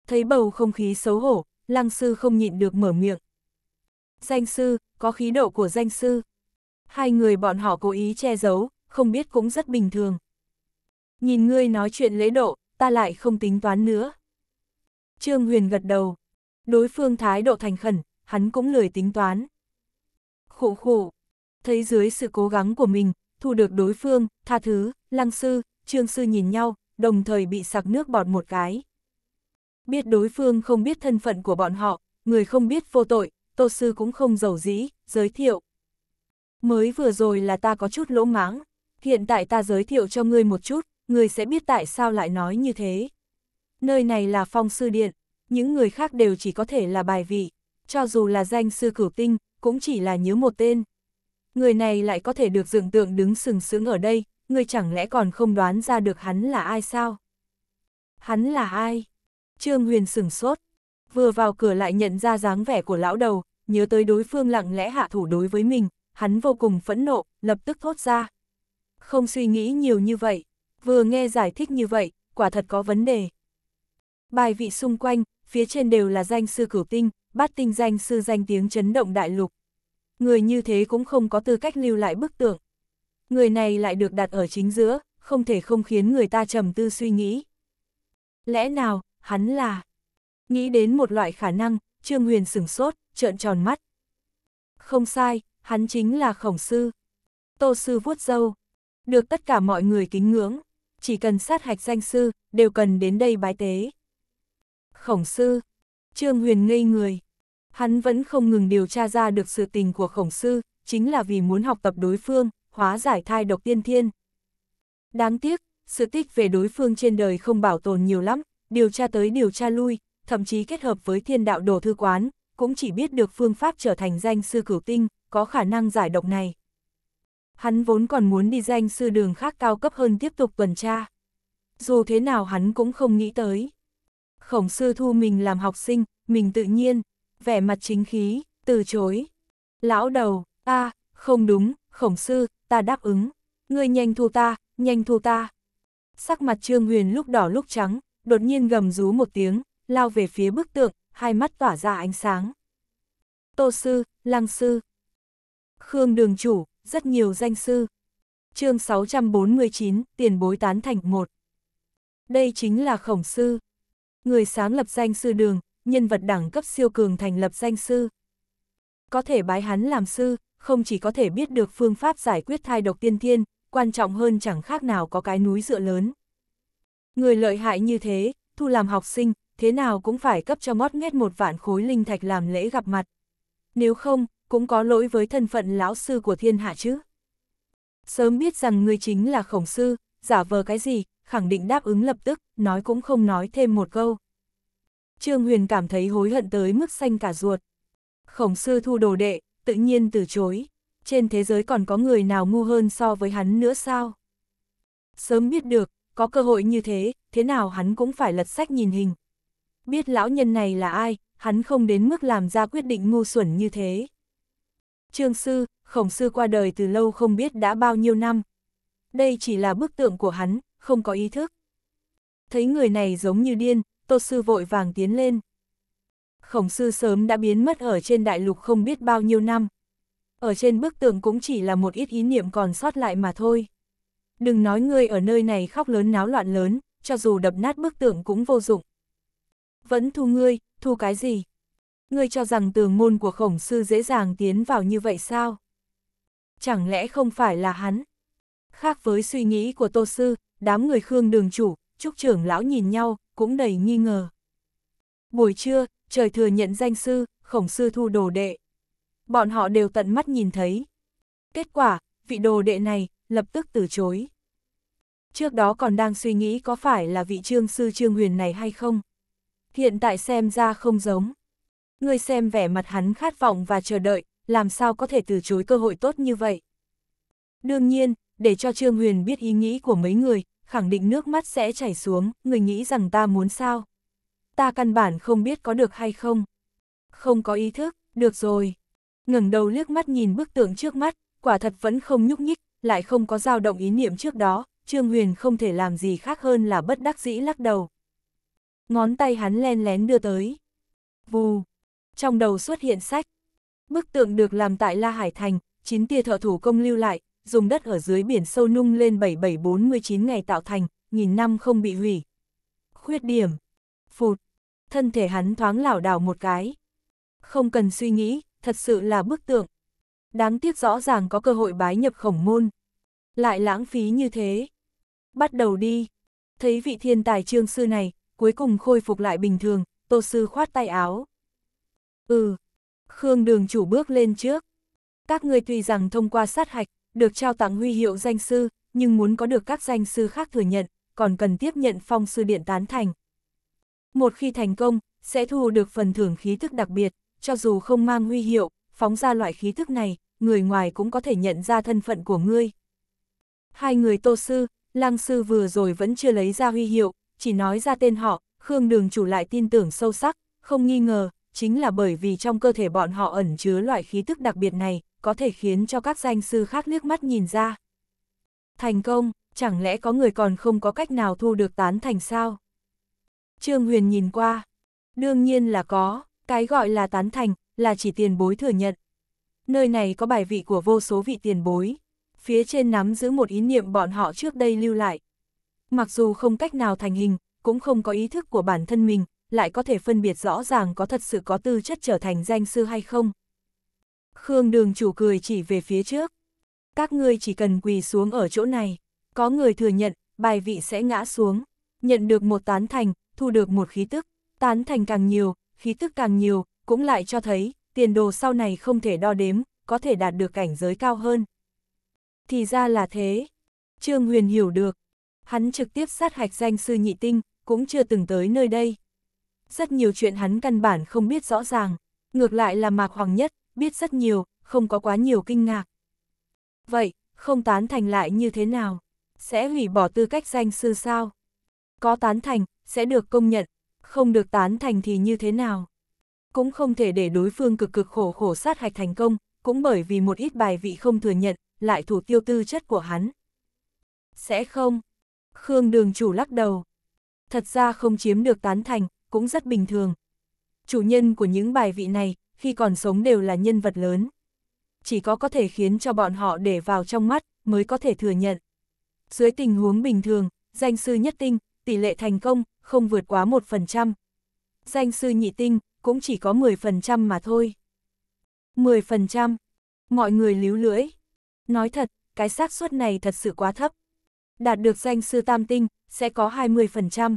Thấy bầu không khí xấu hổ, lăng sư không nhịn được mở miệng, danh sư, có khí độ của danh sư. Hai người bọn họ cố ý che giấu, không biết cũng rất bình thường. Nhìn ngươi nói chuyện lễ độ, ta lại không tính toán nữa. Trương Huyền gật đầu. Đối phương thái độ thành khẩn, hắn cũng lười tính toán. Khụ khụ. Thấy dưới sự cố gắng của mình, thu được đối phương, tha thứ, lăng sư, trương sư nhìn nhau, đồng thời bị sặc nước bọt một cái. Biết đối phương không biết thân phận của bọn họ, người không biết vô tội, Tô Sư cũng không giàu dĩ, giới thiệu. Mới vừa rồi là ta có chút lỗ máng, hiện tại ta giới thiệu cho ngươi một chút, ngươi sẽ biết tại sao lại nói như thế. Nơi này là phong sư điện, những người khác đều chỉ có thể là bài vị, cho dù là danh sư cửu tinh, cũng chỉ là nhớ một tên. Người này lại có thể được dựng tượng đứng sừng sững ở đây, ngươi chẳng lẽ còn không đoán ra được hắn là ai sao? Hắn là ai? Trương Huyền sửng sốt, Vừa vào cửa lại nhận ra dáng vẻ của lão đầu, nhớ tới đối phương lặng lẽ hạ thủ đối với mình, hắn vô cùng phẫn nộ, lập tức thốt ra. Không suy nghĩ nhiều như vậy, vừa nghe giải thích như vậy, quả thật có vấn đề. Bài vị xung quanh, phía trên đều là danh sư cửu tinh, bát tinh danh sư danh tiếng chấn động đại lục. Người như thế cũng không có tư cách lưu lại bức tượng. Người này lại được đặt ở chính giữa, không thể không khiến người ta trầm tư suy nghĩ. Lẽ nào, hắn là... Nghĩ đến một loại khả năng, Trương Huyền sửng sốt, trợn tròn mắt. Không sai, hắn chính là khổng sư. Tô sư vuốt dâu. Được tất cả mọi người kính ngưỡng, chỉ cần sát hạch danh sư, đều cần đến đây bái tế. Khổng sư. Trương Huyền ngây người. Hắn vẫn không ngừng điều tra ra được sự tình của khổng sư, chính là vì muốn học tập đối phương, hóa giải thai độc tiên thiên. Đáng tiếc, sự tích về đối phương trên đời không bảo tồn nhiều lắm, điều tra tới điều tra lui, thậm chí kết hợp với thiên đạo đồ thư quán, cũng chỉ biết được phương pháp trở thành danh sư cửu tinh, có khả năng giải độc này. Hắn vốn còn muốn đi danh sư đường khác cao cấp hơn tiếp tục tuần tra. Dù thế nào hắn cũng không nghĩ tới. Khổng sư thu mình làm học sinh, mình tự nhiên, vẻ mặt chính khí, từ chối. Lão đầu, ta không đúng, khổng sư, ta đáp ứng. Ngươi nhanh thu ta, nhanh thu ta. Sắc mặt Trương Huyền lúc đỏ lúc trắng, đột nhiên gầm rú một tiếng, lao về phía bức tượng, hai mắt tỏa ra ánh sáng. Tô sư, lăng sư, Khương đường chủ, rất nhiều danh sư. chương 649, tiền bối tán thành một Đây chính là khổng sư. Người sáng lập danh sư đường, nhân vật đẳng cấp siêu cường thành lập danh sư. Có thể bái hắn làm sư, không chỉ có thể biết được phương pháp giải quyết thai độc tiên thiên, quan trọng hơn chẳng khác nào có cái núi dựa lớn. Người lợi hại như thế, thu làm học sinh, thế nào cũng phải cấp cho mót nghét một vạn khối linh thạch làm lễ gặp mặt. Nếu không, cũng có lỗi với thân phận lão sư của thiên hạ chứ. Sớm biết rằng người chính là khổng sư, giả vờ cái gì, khẳng định đáp ứng lập tức, nói cũng không nói thêm một câu. Trương Huyền cảm thấy hối hận tới mức xanh cả ruột. Khổng sư thu đồ đệ, tự nhiên từ chối. Trên thế giới còn có người nào ngu hơn so với hắn nữa sao? Sớm biết được, có cơ hội như thế, thế nào hắn cũng phải lật sách nhìn hình biết lão nhân này là ai, hắn không đến mức làm ra quyết định ngu xuẩn như thế. Trương sư, khổng sư qua đời từ lâu không biết đã bao nhiêu năm. Đây chỉ là bức tượng của hắn, không có ý thức. Thấy người này giống như điên, tô sư vội vàng tiến lên. Khổng sư sớm đã biến mất ở trên đại lục không biết bao nhiêu năm. Ở trên bức tượng cũng chỉ là một ít ý niệm còn sót lại mà thôi. Đừng nói ngươi ở nơi này khóc lớn náo loạn lớn, cho dù đập nát bức tượng cũng vô dụng vẫn thu ngươi, thu cái gì? Ngươi cho rằng tường môn của khổng sư dễ dàng tiến vào như vậy sao? Chẳng lẽ không phải là hắn? Khác với suy nghĩ của tô sư, đám người khương đường chủ, trúc trưởng lão nhìn nhau, cũng đầy nghi ngờ. Buổi trưa, trời thừa nhận danh sư, khổng sư thu đồ đệ. Bọn họ đều tận mắt nhìn thấy. Kết quả, vị đồ đệ này, lập tức từ chối. Trước đó còn đang suy nghĩ có phải là vị trương sư trương huyền này hay không? hiện tại xem ra không giống. Người xem vẻ mặt hắn khát vọng và chờ đợi, làm sao có thể từ chối cơ hội tốt như vậy. Đương nhiên, để cho Trương Huyền biết ý nghĩ của mấy người, khẳng định nước mắt sẽ chảy xuống, người nghĩ rằng ta muốn sao. Ta căn bản không biết có được hay không. Không có ý thức, được rồi. ngẩng đầu liếc mắt nhìn bức tượng trước mắt, quả thật vẫn không nhúc nhích, lại không có dao động ý niệm trước đó, Trương Huyền không thể làm gì khác hơn là bất đắc dĩ lắc đầu. Ngón tay hắn len lén đưa tới. Vù! Trong đầu xuất hiện sách. Bức tượng được làm tại La Hải Thành, chín tia thợ thủ công lưu lại, dùng đất ở dưới biển sâu nung lên 7749 ngày tạo thành, nghìn năm không bị hủy. Khuyết điểm. Phụt. Thân thể hắn thoáng lảo đảo một cái. Không cần suy nghĩ, thật sự là bức tượng. Đáng tiếc rõ ràng có cơ hội bái nhập khổng môn. Lại lãng phí như thế. Bắt đầu đi. Thấy vị thiên tài trương sư này, cuối cùng khôi phục lại bình thường, Tô Sư khoát tay áo. Ừ, Khương đường chủ bước lên trước. Các ngươi tuy rằng thông qua sát hạch, được trao tặng huy hiệu danh sư, nhưng muốn có được các danh sư khác thừa nhận, còn cần tiếp nhận phong sư điện tán thành. Một khi thành công, sẽ thu được phần thưởng khí thức đặc biệt, cho dù không mang huy hiệu, phóng ra loại khí thức này, người ngoài cũng có thể nhận ra thân phận của ngươi. Hai người tô sư, lang sư vừa rồi vẫn chưa lấy ra huy hiệu, chỉ nói ra tên họ, Khương đường chủ lại tin tưởng sâu sắc, không nghi ngờ, chính là bởi vì trong cơ thể bọn họ ẩn chứa loại khí tức đặc biệt này, có thể khiến cho các danh sư khác liếc mắt nhìn ra. Thành công, chẳng lẽ có người còn không có cách nào thu được tán thành sao? Trương Huyền nhìn qua, đương nhiên là có, cái gọi là tán thành, là chỉ tiền bối thừa nhận. Nơi này có bài vị của vô số vị tiền bối, phía trên nắm giữ một ý niệm bọn họ trước đây lưu lại, mặc dù không cách nào thành hình, cũng không có ý thức của bản thân mình, lại có thể phân biệt rõ ràng có thật sự có tư chất trở thành danh sư hay không. Khương đường chủ cười chỉ về phía trước. Các ngươi chỉ cần quỳ xuống ở chỗ này, có người thừa nhận, bài vị sẽ ngã xuống, nhận được một tán thành, thu được một khí tức, tán thành càng nhiều, khí tức càng nhiều, cũng lại cho thấy, tiền đồ sau này không thể đo đếm, có thể đạt được cảnh giới cao hơn. Thì ra là thế. Trương Huyền hiểu được, hắn trực tiếp sát hạch danh sư nhị tinh, cũng chưa từng tới nơi đây. Rất nhiều chuyện hắn căn bản không biết rõ ràng, ngược lại là Mạc Hoàng Nhất, biết rất nhiều, không có quá nhiều kinh ngạc. Vậy, không tán thành lại như thế nào? Sẽ hủy bỏ tư cách danh sư sao? Có tán thành, sẽ được công nhận, không được tán thành thì như thế nào? Cũng không thể để đối phương cực cực khổ khổ sát hạch thành công, cũng bởi vì một ít bài vị không thừa nhận, lại thủ tiêu tư chất của hắn. Sẽ không, Khương đường chủ lắc đầu. Thật ra không chiếm được tán thành, cũng rất bình thường. Chủ nhân của những bài vị này, khi còn sống đều là nhân vật lớn. Chỉ có có thể khiến cho bọn họ để vào trong mắt, mới có thể thừa nhận. Dưới tình huống bình thường, danh sư nhất tinh, tỷ lệ thành công, không vượt quá 1%. Danh sư nhị tinh, cũng chỉ có 10% mà thôi. 10%, mọi người líu lưỡi. Nói thật, cái xác suất này thật sự quá thấp đạt được danh sư tam tinh, sẽ có 20%.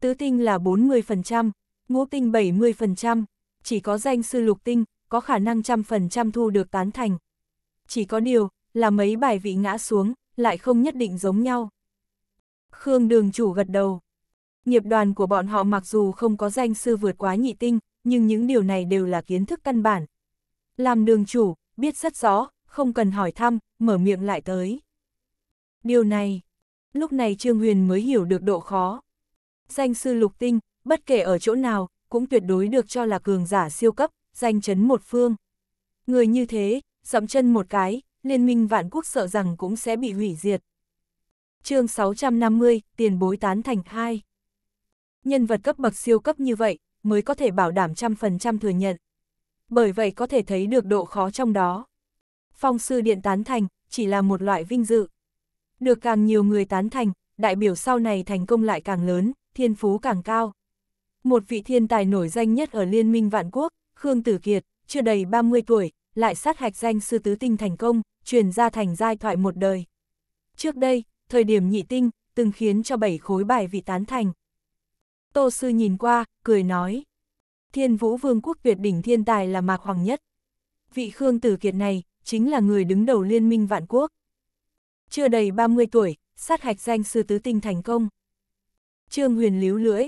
Tứ tinh là 40%, ngũ tinh 70%, chỉ có danh sư lục tinh, có khả năng trăm phần trăm thu được tán thành. Chỉ có điều, là mấy bài vị ngã xuống, lại không nhất định giống nhau. Khương đường chủ gật đầu. Nghiệp đoàn của bọn họ mặc dù không có danh sư vượt quá nhị tinh, nhưng những điều này đều là kiến thức căn bản. Làm đường chủ, biết rất rõ, không cần hỏi thăm, mở miệng lại tới. Điều này, lúc này Trương Huyền mới hiểu được độ khó. Danh sư lục tinh, bất kể ở chỗ nào, cũng tuyệt đối được cho là cường giả siêu cấp, danh chấn một phương. Người như thế, dậm chân một cái, liên minh vạn quốc sợ rằng cũng sẽ bị hủy diệt. chương 650, tiền bối tán thành 2. Nhân vật cấp bậc siêu cấp như vậy, mới có thể bảo đảm trăm phần trăm thừa nhận. Bởi vậy có thể thấy được độ khó trong đó. Phong sư điện tán thành, chỉ là một loại vinh dự. Được càng nhiều người tán thành, đại biểu sau này thành công lại càng lớn, thiên phú càng cao. Một vị thiên tài nổi danh nhất ở Liên minh Vạn Quốc, Khương Tử Kiệt, chưa đầy 30 tuổi, lại sát hạch danh sư tứ tinh thành công, truyền ra thành giai thoại một đời. Trước đây, thời điểm nhị tinh, từng khiến cho bảy khối bài vị tán thành. Tô Sư nhìn qua, cười nói. Thiên Vũ Vương quốc tuyệt đỉnh thiên tài là Mạc Hoàng nhất. Vị Khương Tử Kiệt này, chính là người đứng đầu Liên minh Vạn Quốc chưa đầy 30 tuổi, sát hạch danh sư tứ tinh thành công. Trương Huyền líu lưỡi.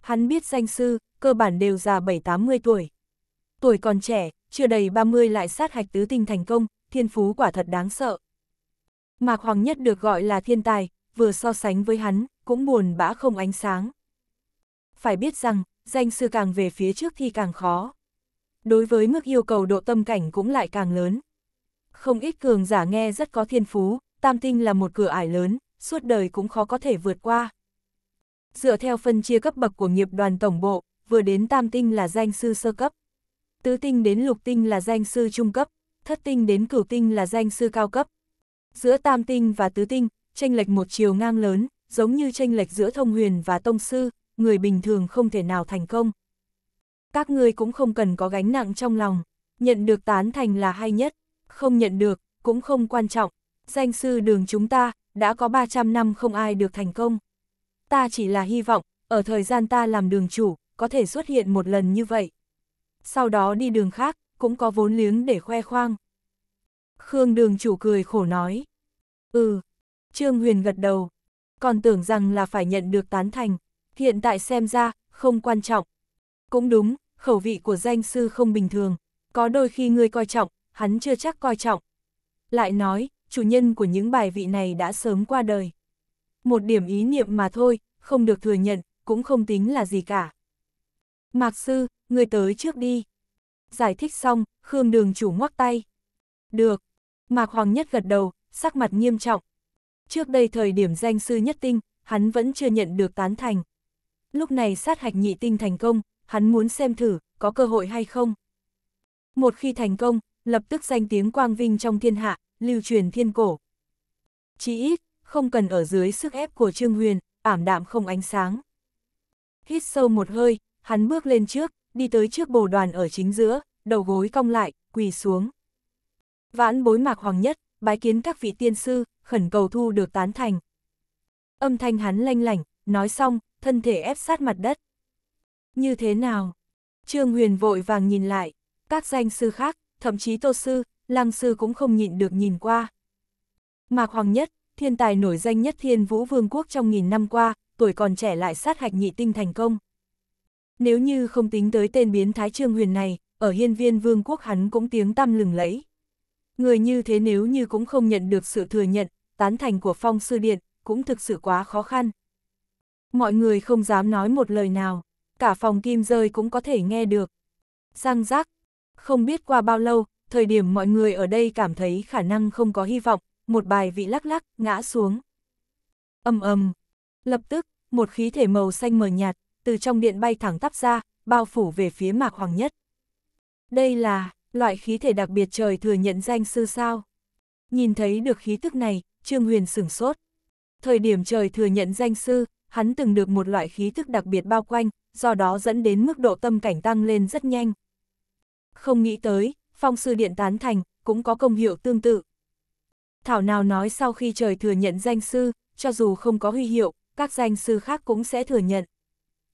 Hắn biết danh sư, cơ bản đều già 7-80 tuổi. Tuổi còn trẻ, chưa đầy 30 lại sát hạch tứ tinh thành công, thiên phú quả thật đáng sợ. Mạc Hoàng Nhất được gọi là thiên tài, vừa so sánh với hắn, cũng buồn bã không ánh sáng. Phải biết rằng, danh sư càng về phía trước thì càng khó. Đối với mức yêu cầu độ tâm cảnh cũng lại càng lớn. Không ít cường giả nghe rất có thiên phú, tam tinh là một cửa ải lớn, suốt đời cũng khó có thể vượt qua. Dựa theo phân chia cấp bậc của nghiệp đoàn tổng bộ, vừa đến tam tinh là danh sư sơ cấp, tứ tinh đến lục tinh là danh sư trung cấp, thất tinh đến cửu tinh là danh sư cao cấp. Giữa tam tinh và tứ tinh, tranh lệch một chiều ngang lớn, giống như tranh lệch giữa thông huyền và tông sư, người bình thường không thể nào thành công. Các ngươi cũng không cần có gánh nặng trong lòng, nhận được tán thành là hay nhất, không nhận được, cũng không quan trọng, danh sư đường chúng ta, đã có 300 năm không ai được thành công. Ta chỉ là hy vọng, ở thời gian ta làm đường chủ, có thể xuất hiện một lần như vậy. Sau đó đi đường khác, cũng có vốn liếng để khoe khoang. Khương đường chủ cười khổ nói. Ừ, Trương Huyền gật đầu. Còn tưởng rằng là phải nhận được tán thành, hiện tại xem ra, không quan trọng. Cũng đúng, khẩu vị của danh sư không bình thường, có đôi khi ngươi coi trọng, hắn chưa chắc coi trọng. Lại nói, chủ nhân của những bài vị này đã sớm qua đời. Một điểm ý niệm mà thôi, không được thừa nhận, cũng không tính là gì cả. Mạc sư, người tới trước đi. Giải thích xong, Khương đường chủ ngoắc tay. Được. Mạc Hoàng Nhất gật đầu, sắc mặt nghiêm trọng. Trước đây thời điểm danh sư nhất tinh, hắn vẫn chưa nhận được tán thành. Lúc này sát hạch nhị tinh thành công, hắn muốn xem thử, có cơ hội hay không. Một khi thành công, lập tức danh tiếng quang vinh trong thiên hạ, lưu truyền thiên cổ. Chỉ ít, không cần ở dưới sức ép của Trương Huyền, ảm đạm không ánh sáng. Hít sâu một hơi, hắn bước lên trước, đi tới trước bồ đoàn ở chính giữa, đầu gối cong lại, quỳ xuống. Vãn bối mạc hoàng nhất, bái kiến các vị tiên sư, khẩn cầu thu được tán thành. Âm thanh hắn lanh lảnh, nói xong, thân thể ép sát mặt đất. Như thế nào? Trương Huyền vội vàng nhìn lại, các danh sư khác, thậm chí tô sư, Lăng Sư cũng không nhịn được nhìn qua. Mạc Hoàng Nhất, thiên tài nổi danh nhất thiên vũ vương quốc trong nghìn năm qua, tuổi còn trẻ lại sát hạch nhị tinh thành công. Nếu như không tính tới tên biến thái trương huyền này, ở hiên viên vương quốc hắn cũng tiếng tăm lừng lẫy. Người như thế nếu như cũng không nhận được sự thừa nhận, tán thành của phong sư điện, cũng thực sự quá khó khăn. Mọi người không dám nói một lời nào, cả phòng kim rơi cũng có thể nghe được. Giang giác không biết qua bao lâu, thời điểm mọi người ở đây cảm thấy khả năng không có hy vọng, một bài vị lắc lắc, ngã xuống. ầm ầm, lập tức, một khí thể màu xanh mờ nhạt, từ trong điện bay thẳng tắp ra, bao phủ về phía mạc hoàng nhất. Đây là, loại khí thể đặc biệt trời thừa nhận danh sư sao. Nhìn thấy được khí tức này, Trương Huyền sửng sốt. Thời điểm trời thừa nhận danh sư, hắn từng được một loại khí tức đặc biệt bao quanh, do đó dẫn đến mức độ tâm cảnh tăng lên rất nhanh. Không nghĩ tới, phong sư điện tán thành, cũng có công hiệu tương tự. Thảo nào nói sau khi trời thừa nhận danh sư, cho dù không có huy hiệu, các danh sư khác cũng sẽ thừa nhận.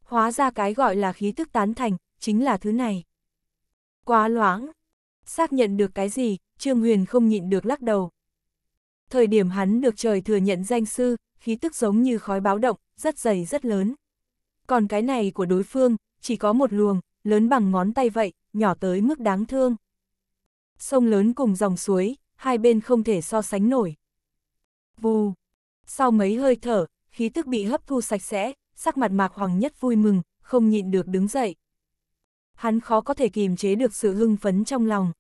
Hóa ra cái gọi là khí tức tán thành, chính là thứ này. Quá loãng. Xác nhận được cái gì, Trương Huyền không nhịn được lắc đầu. Thời điểm hắn được trời thừa nhận danh sư, khí tức giống như khói báo động, rất dày rất lớn. Còn cái này của đối phương, chỉ có một luồng, lớn bằng ngón tay vậy, nhỏ tới mức đáng thương sông lớn cùng dòng suối, hai bên không thể so sánh nổi. Vù! Sau mấy hơi thở, khí tức bị hấp thu sạch sẽ, sắc mặt mạc hoàng nhất vui mừng, không nhịn được đứng dậy. Hắn khó có thể kìm chế được sự hưng phấn trong lòng.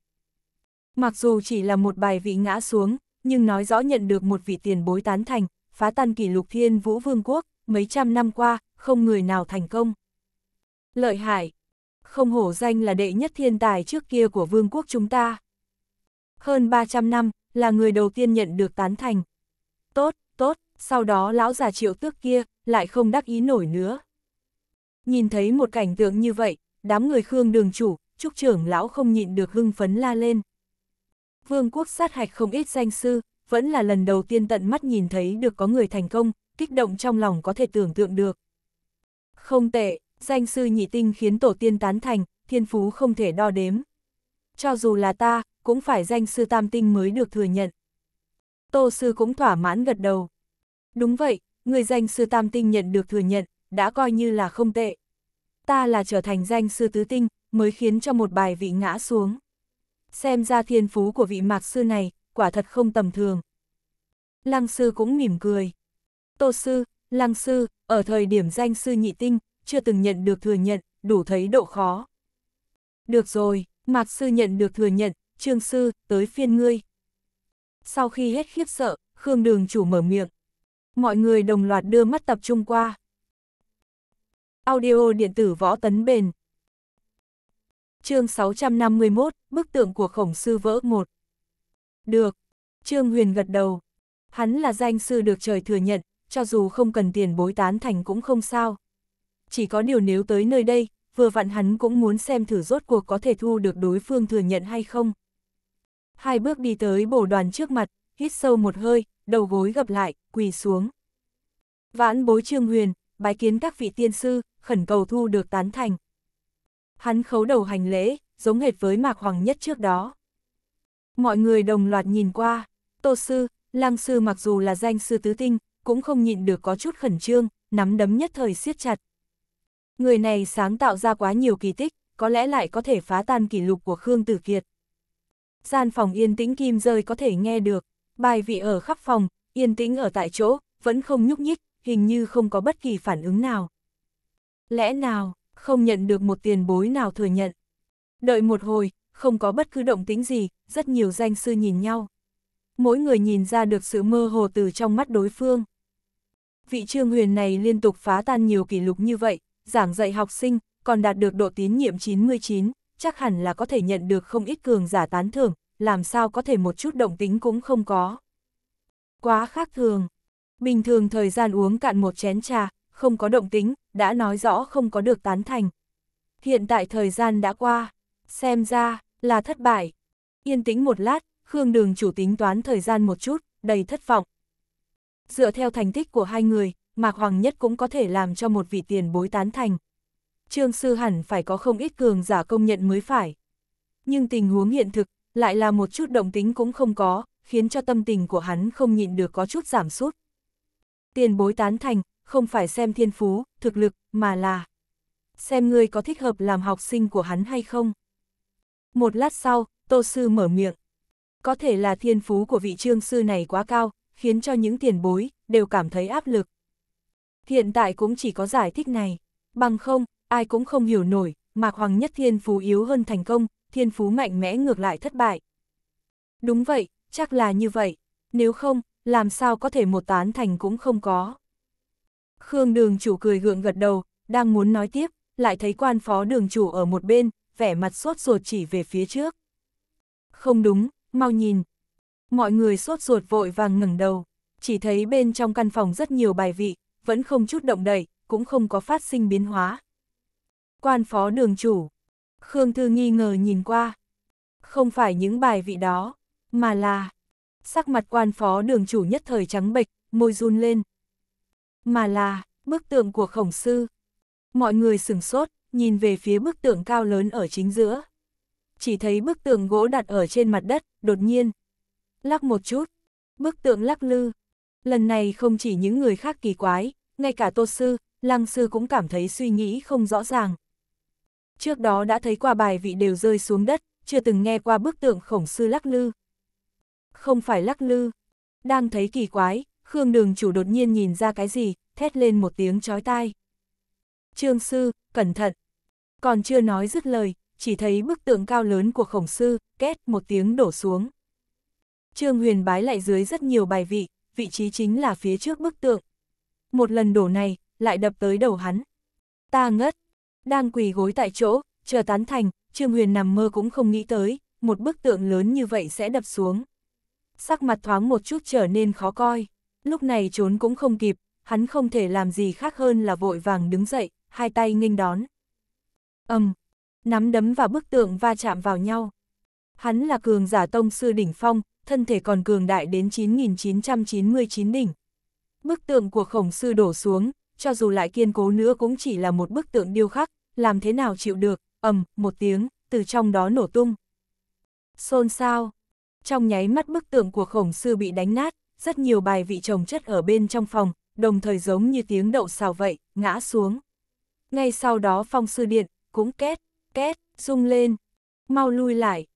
Mặc dù chỉ là một bài vị ngã xuống, nhưng nói rõ nhận được một vị tiền bối tán thành, phá tan kỷ lục thiên vũ vương quốc, mấy trăm năm qua, không người nào thành công. Lợi hại! Không hổ danh là đệ nhất thiên tài trước kia của vương quốc chúng ta hơn 300 năm, là người đầu tiên nhận được tán thành. Tốt, tốt, sau đó lão già triệu tước kia, lại không đắc ý nổi nữa. Nhìn thấy một cảnh tượng như vậy, đám người Khương đường chủ, trúc trưởng lão không nhịn được hưng phấn la lên. Vương quốc sát hạch không ít danh sư, vẫn là lần đầu tiên tận mắt nhìn thấy được có người thành công, kích động trong lòng có thể tưởng tượng được. Không tệ, danh sư nhị tinh khiến tổ tiên tán thành, thiên phú không thể đo đếm. Cho dù là ta, cũng phải danh sư tam tinh mới được thừa nhận. Tô sư cũng thỏa mãn gật đầu. Đúng vậy, người danh sư tam tinh nhận được thừa nhận, đã coi như là không tệ. Ta là trở thành danh sư tứ tinh, mới khiến cho một bài vị ngã xuống. Xem ra thiên phú của vị mạc sư này, quả thật không tầm thường. Lăng sư cũng mỉm cười. Tô sư, lăng sư, ở thời điểm danh sư nhị tinh, chưa từng nhận được thừa nhận, đủ thấy độ khó. Được rồi, mạc sư nhận được thừa nhận, Trương Sư, tới phiên ngươi. Sau khi hết khiếp sợ, Khương Đường chủ mở miệng. Mọi người đồng loạt đưa mắt tập trung qua. Audio điện tử võ tấn bền. Chương 651, bức tượng của khổng sư vỡ một. Được. Trương Huyền gật đầu. Hắn là danh sư được trời thừa nhận, cho dù không cần tiền bối tán thành cũng không sao. Chỉ có điều nếu tới nơi đây, vừa vặn hắn cũng muốn xem thử rốt cuộc có thể thu được đối phương thừa nhận hay không hai bước đi tới bổ đoàn trước mặt, hít sâu một hơi, đầu gối gập lại, quỳ xuống. Vãn bối trương huyền, bái kiến các vị tiên sư, khẩn cầu thu được tán thành. Hắn khấu đầu hành lễ, giống hệt với mạc hoàng nhất trước đó. Mọi người đồng loạt nhìn qua, tô sư, lang sư mặc dù là danh sư tứ tinh, cũng không nhịn được có chút khẩn trương, nắm đấm nhất thời siết chặt. Người này sáng tạo ra quá nhiều kỳ tích, có lẽ lại có thể phá tan kỷ lục của Khương Tử Kiệt gian phòng yên tĩnh kim rơi có thể nghe được, bài vị ở khắp phòng, yên tĩnh ở tại chỗ, vẫn không nhúc nhích, hình như không có bất kỳ phản ứng nào. Lẽ nào, không nhận được một tiền bối nào thừa nhận. Đợi một hồi, không có bất cứ động tính gì, rất nhiều danh sư nhìn nhau. Mỗi người nhìn ra được sự mơ hồ từ trong mắt đối phương. Vị trương huyền này liên tục phá tan nhiều kỷ lục như vậy, giảng dạy học sinh, còn đạt được độ tín nhiệm 99 chắc hẳn là có thể nhận được không ít cường giả tán thưởng, làm sao có thể một chút động tính cũng không có. Quá khác thường. Bình thường thời gian uống cạn một chén trà, không có động tính, đã nói rõ không có được tán thành. Hiện tại thời gian đã qua, xem ra là thất bại. Yên tĩnh một lát, Khương Đường chủ tính toán thời gian một chút, đầy thất vọng. Dựa theo thành tích của hai người, Mạc Hoàng Nhất cũng có thể làm cho một vị tiền bối tán thành. Trương Sư hẳn phải có không ít cường giả công nhận mới phải. Nhưng tình huống hiện thực, lại là một chút động tính cũng không có, khiến cho tâm tình của hắn không nhịn được có chút giảm sút. Tiền bối tán thành, không phải xem thiên phú, thực lực, mà là xem ngươi có thích hợp làm học sinh của hắn hay không. Một lát sau, Tô Sư mở miệng. Có thể là thiên phú của vị trương sư này quá cao, khiến cho những tiền bối đều cảm thấy áp lực. Hiện tại cũng chỉ có giải thích này, bằng không, ai cũng không hiểu nổi, Mạc Hoàng Nhất thiên phú yếu hơn thành công, thiên phú mạnh mẽ ngược lại thất bại. Đúng vậy, chắc là như vậy, nếu không, làm sao có thể một tán thành cũng không có. Khương đường chủ cười gượng gật đầu, đang muốn nói tiếp, lại thấy quan phó đường chủ ở một bên, vẻ mặt sốt ruột chỉ về phía trước. Không đúng, mau nhìn. Mọi người sốt ruột vội vàng ngẩng đầu, chỉ thấy bên trong căn phòng rất nhiều bài vị, vẫn không chút động đậy, cũng không có phát sinh biến hóa quan phó đường chủ. Khương Thư nghi ngờ nhìn qua. Không phải những bài vị đó, mà là... Sắc mặt quan phó đường chủ nhất thời trắng bệch, môi run lên. Mà là, bức tượng của khổng sư. Mọi người sửng sốt, nhìn về phía bức tượng cao lớn ở chính giữa. Chỉ thấy bức tượng gỗ đặt ở trên mặt đất, đột nhiên. Lắc một chút, bức tượng lắc lư. Lần này không chỉ những người khác kỳ quái, ngay cả tô sư, lăng sư cũng cảm thấy suy nghĩ không rõ ràng trước đó đã thấy qua bài vị đều rơi xuống đất, chưa từng nghe qua bức tượng khổng sư lắc lư. Không phải lắc lư, đang thấy kỳ quái, Khương đường chủ đột nhiên nhìn ra cái gì, thét lên một tiếng chói tai. Trương sư, cẩn thận. Còn chưa nói dứt lời, chỉ thấy bức tượng cao lớn của khổng sư, két một tiếng đổ xuống. Trương huyền bái lại dưới rất nhiều bài vị, vị trí chính là phía trước bức tượng. Một lần đổ này, lại đập tới đầu hắn. Ta ngất, đang quỳ gối tại chỗ, chờ tán thành, Trương Huyền nằm mơ cũng không nghĩ tới, một bức tượng lớn như vậy sẽ đập xuống. Sắc mặt thoáng một chút trở nên khó coi, lúc này trốn cũng không kịp, hắn không thể làm gì khác hơn là vội vàng đứng dậy, hai tay nghênh đón. âm um, nắm đấm và bức tượng va chạm vào nhau. Hắn là cường giả tông sư đỉnh phong, thân thể còn cường đại đến 9999 đỉnh. Bức tượng của khổng sư đổ xuống, cho dù lại kiên cố nữa cũng chỉ là một bức tượng điêu khắc, làm thế nào chịu được, ầm, một tiếng, từ trong đó nổ tung. Xôn xao, trong nháy mắt bức tượng của khổng sư bị đánh nát, rất nhiều bài vị trồng chất ở bên trong phòng, đồng thời giống như tiếng đậu xào vậy, ngã xuống. Ngay sau đó phong sư điện, cũng két, két, rung lên, mau lui lại.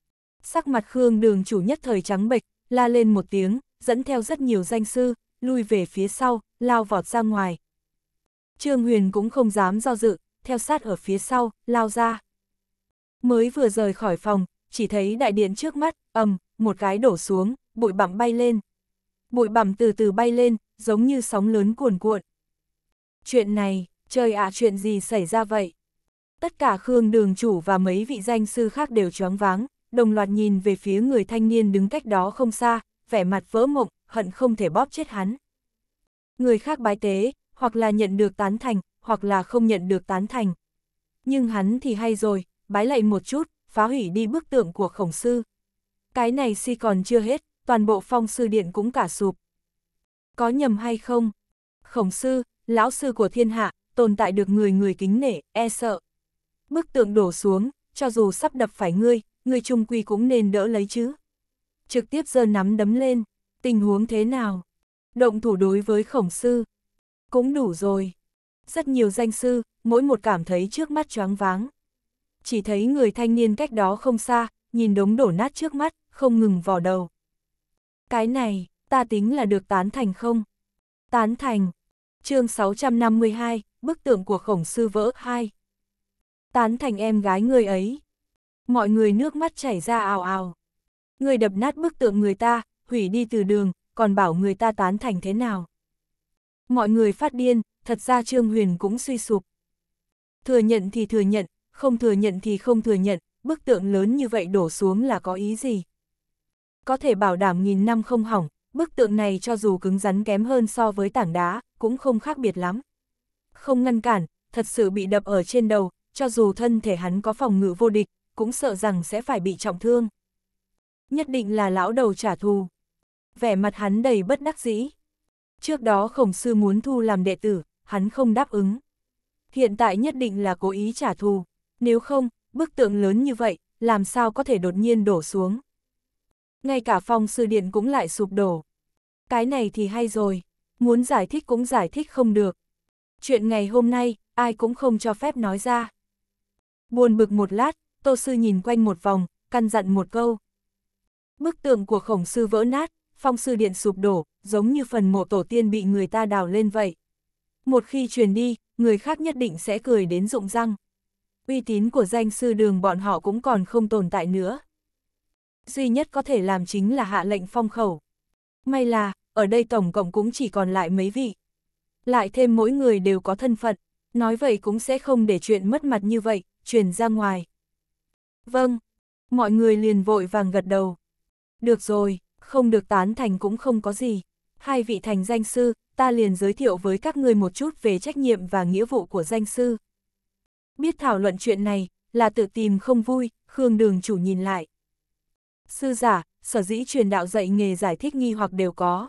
Sắc mặt Khương đường chủ nhất thời trắng bệch, la lên một tiếng, dẫn theo rất nhiều danh sư, lui về phía sau, lao vọt ra ngoài. Trương Huyền cũng không dám do dự, theo sát ở phía sau, lao ra. Mới vừa rời khỏi phòng, chỉ thấy đại điện trước mắt, ầm, một cái đổ xuống, bụi bặm bay lên. Bụi bặm từ từ bay lên, giống như sóng lớn cuồn cuộn. Chuyện này, trời ạ chuyện gì xảy ra vậy? Tất cả Khương Đường Chủ và mấy vị danh sư khác đều choáng váng, đồng loạt nhìn về phía người thanh niên đứng cách đó không xa, vẻ mặt vỡ mộng, hận không thể bóp chết hắn. Người khác bái tế, hoặc là nhận được tán thành, hoặc là không nhận được tán thành. Nhưng hắn thì hay rồi, bái lạy một chút, phá hủy đi bức tượng của khổng sư. Cái này si còn chưa hết, toàn bộ phong sư điện cũng cả sụp. Có nhầm hay không? Khổng sư, lão sư của thiên hạ, tồn tại được người người kính nể, e sợ. Bức tượng đổ xuống, cho dù sắp đập phải ngươi, ngươi trung quy cũng nên đỡ lấy chứ. Trực tiếp giơ nắm đấm lên, tình huống thế nào? Động thủ đối với khổng sư. Cũng đủ rồi rất nhiều danh sư, mỗi một cảm thấy trước mắt choáng váng. Chỉ thấy người thanh niên cách đó không xa, nhìn đống đổ nát trước mắt, không ngừng vò đầu. Cái này, ta tính là được tán thành không? Tán thành. chương 652, bức tượng của khổng sư vỡ 2. Tán thành em gái người ấy. Mọi người nước mắt chảy ra ào ào. Người đập nát bức tượng người ta, hủy đi từ đường, còn bảo người ta tán thành thế nào. Mọi người phát điên, thật ra Trương Huyền cũng suy sụp. Thừa nhận thì thừa nhận, không thừa nhận thì không thừa nhận, bức tượng lớn như vậy đổ xuống là có ý gì? Có thể bảo đảm nghìn năm không hỏng, bức tượng này cho dù cứng rắn kém hơn so với tảng đá, cũng không khác biệt lắm. Không ngăn cản, thật sự bị đập ở trên đầu, cho dù thân thể hắn có phòng ngự vô địch, cũng sợ rằng sẽ phải bị trọng thương. Nhất định là lão đầu trả thù. Vẻ mặt hắn đầy bất đắc dĩ. Trước đó khổng sư muốn thu làm đệ tử, hắn không đáp ứng. Hiện tại nhất định là cố ý trả thù, nếu không, bức tượng lớn như vậy, làm sao có thể đột nhiên đổ xuống. Ngay cả phòng sư điện cũng lại sụp đổ. Cái này thì hay rồi, muốn giải thích cũng giải thích không được. Chuyện ngày hôm nay, ai cũng không cho phép nói ra. Buồn bực một lát, tô sư nhìn quanh một vòng, căn dặn một câu. Bức tượng của khổng sư vỡ nát, phong sư điện sụp đổ, giống như phần mộ tổ tiên bị người ta đào lên vậy một khi truyền đi, người khác nhất định sẽ cười đến rụng răng. Uy tín của danh sư đường bọn họ cũng còn không tồn tại nữa. Duy nhất có thể làm chính là hạ lệnh phong khẩu. May là, ở đây tổng cộng cũng chỉ còn lại mấy vị. Lại thêm mỗi người đều có thân phận, nói vậy cũng sẽ không để chuyện mất mặt như vậy, truyền ra ngoài. Vâng, mọi người liền vội vàng gật đầu. Được rồi, không được tán thành cũng không có gì hai vị thành danh sư, ta liền giới thiệu với các ngươi một chút về trách nhiệm và nghĩa vụ của danh sư. Biết thảo luận chuyện này, là tự tìm không vui, Khương Đường chủ nhìn lại. Sư giả, sở dĩ truyền đạo dạy nghề giải thích nghi hoặc đều có.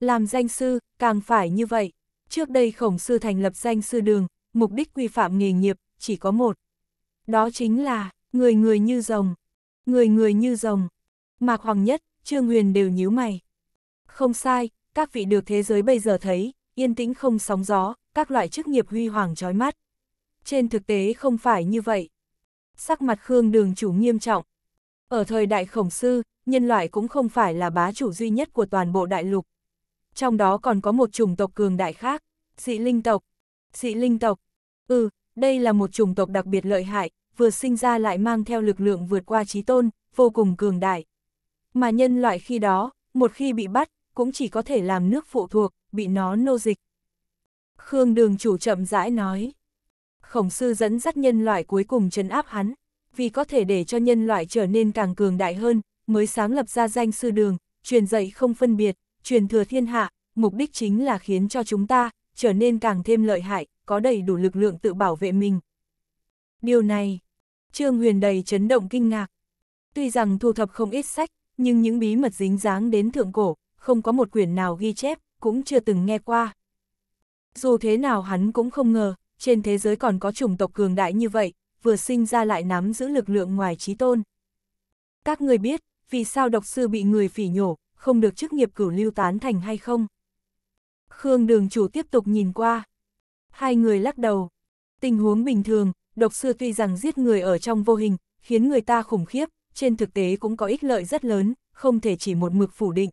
Làm danh sư, càng phải như vậy. Trước đây khổng sư thành lập danh sư đường, mục đích quy phạm nghề nghiệp, chỉ có một. Đó chính là, người người như rồng. Người người như rồng. Mạc Hoàng Nhất, Trương Huyền đều nhíu mày. Không sai, các vị được thế giới bây giờ thấy, yên tĩnh không sóng gió, các loại chức nghiệp huy hoàng chói mắt. Trên thực tế không phải như vậy. Sắc mặt Khương đường chủ nghiêm trọng. Ở thời đại khổng sư, nhân loại cũng không phải là bá chủ duy nhất của toàn bộ đại lục. Trong đó còn có một chủng tộc cường đại khác, dị linh tộc. Dị linh tộc. Ừ, đây là một chủng tộc đặc biệt lợi hại, vừa sinh ra lại mang theo lực lượng vượt qua trí tôn, vô cùng cường đại. Mà nhân loại khi đó, một khi bị bắt, cũng chỉ có thể làm nước phụ thuộc, bị nó nô dịch. Khương đường chủ chậm rãi nói. Khổng sư dẫn dắt nhân loại cuối cùng trấn áp hắn, vì có thể để cho nhân loại trở nên càng cường đại hơn, mới sáng lập ra danh sư đường, truyền dạy không phân biệt, truyền thừa thiên hạ, mục đích chính là khiến cho chúng ta trở nên càng thêm lợi hại, có đầy đủ lực lượng tự bảo vệ mình. Điều này, Trương Huyền đầy chấn động kinh ngạc. Tuy rằng thu thập không ít sách, nhưng những bí mật dính dáng đến thượng cổ, không có một quyển nào ghi chép, cũng chưa từng nghe qua. Dù thế nào hắn cũng không ngờ, trên thế giới còn có chủng tộc cường đại như vậy, vừa sinh ra lại nắm giữ lực lượng ngoài trí tôn. Các người biết, vì sao độc sư bị người phỉ nhổ, không được chức nghiệp cửu lưu tán thành hay không? Khương đường chủ tiếp tục nhìn qua. Hai người lắc đầu. Tình huống bình thường, độc sư tuy rằng giết người ở trong vô hình, khiến người ta khủng khiếp, trên thực tế cũng có ích lợi rất lớn, không thể chỉ một mực phủ định,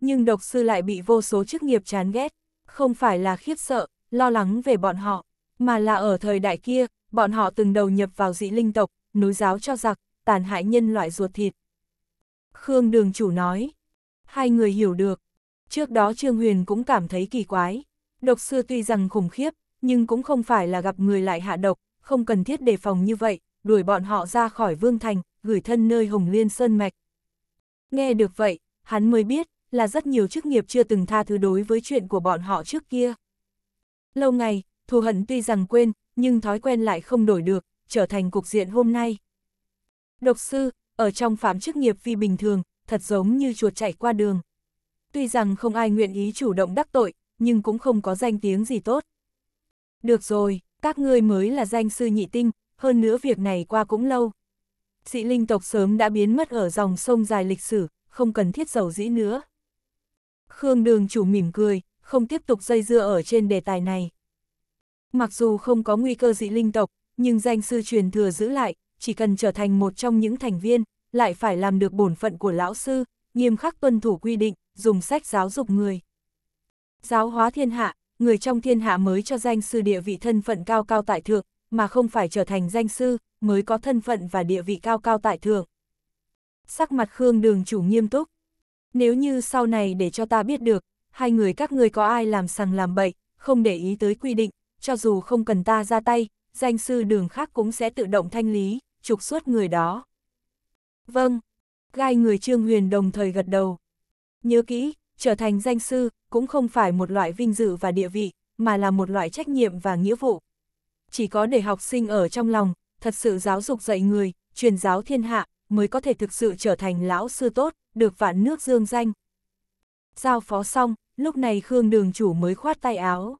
nhưng độc sư lại bị vô số chức nghiệp chán ghét, không phải là khiếp sợ, lo lắng về bọn họ, mà là ở thời đại kia, bọn họ từng đầu nhập vào dị linh tộc, nối giáo cho giặc, tàn hại nhân loại ruột thịt. Khương đường chủ nói, hai người hiểu được, trước đó Trương Huyền cũng cảm thấy kỳ quái, độc sư tuy rằng khủng khiếp, nhưng cũng không phải là gặp người lại hạ độc, không cần thiết đề phòng như vậy, đuổi bọn họ ra khỏi vương thành, gửi thân nơi Hồng Liên Sơn Mạch. Nghe được vậy, hắn mới biết, là rất nhiều chức nghiệp chưa từng tha thứ đối với chuyện của bọn họ trước kia. Lâu ngày, thù hận tuy rằng quên, nhưng thói quen lại không đổi được, trở thành cục diện hôm nay. Độc sư, ở trong phạm chức nghiệp phi bình thường, thật giống như chuột chạy qua đường. Tuy rằng không ai nguyện ý chủ động đắc tội, nhưng cũng không có danh tiếng gì tốt. Được rồi, các ngươi mới là danh sư nhị tinh, hơn nữa việc này qua cũng lâu. Dị linh tộc sớm đã biến mất ở dòng sông dài lịch sử, không cần thiết dầu dĩ nữa. Khương đường chủ mỉm cười, không tiếp tục dây dưa ở trên đề tài này. Mặc dù không có nguy cơ dị linh tộc, nhưng danh sư truyền thừa giữ lại, chỉ cần trở thành một trong những thành viên, lại phải làm được bổn phận của lão sư, nghiêm khắc tuân thủ quy định, dùng sách giáo dục người. Giáo hóa thiên hạ, người trong thiên hạ mới cho danh sư địa vị thân phận cao cao tại thượng, mà không phải trở thành danh sư, mới có thân phận và địa vị cao cao tại thượng. Sắc mặt Khương đường chủ nghiêm túc, nếu như sau này để cho ta biết được, hai người các ngươi có ai làm sằng làm bậy, không để ý tới quy định, cho dù không cần ta ra tay, danh sư đường khác cũng sẽ tự động thanh lý, trục xuất người đó. Vâng, gai người Trương Huyền đồng thời gật đầu. Nhớ kỹ, trở thành danh sư cũng không phải một loại vinh dự và địa vị, mà là một loại trách nhiệm và nghĩa vụ. Chỉ có để học sinh ở trong lòng, thật sự giáo dục dạy người, truyền giáo thiên hạ, mới có thể thực sự trở thành lão sư tốt, được vạn nước dương danh. Giao phó xong, lúc này Khương đường chủ mới khoát tay áo.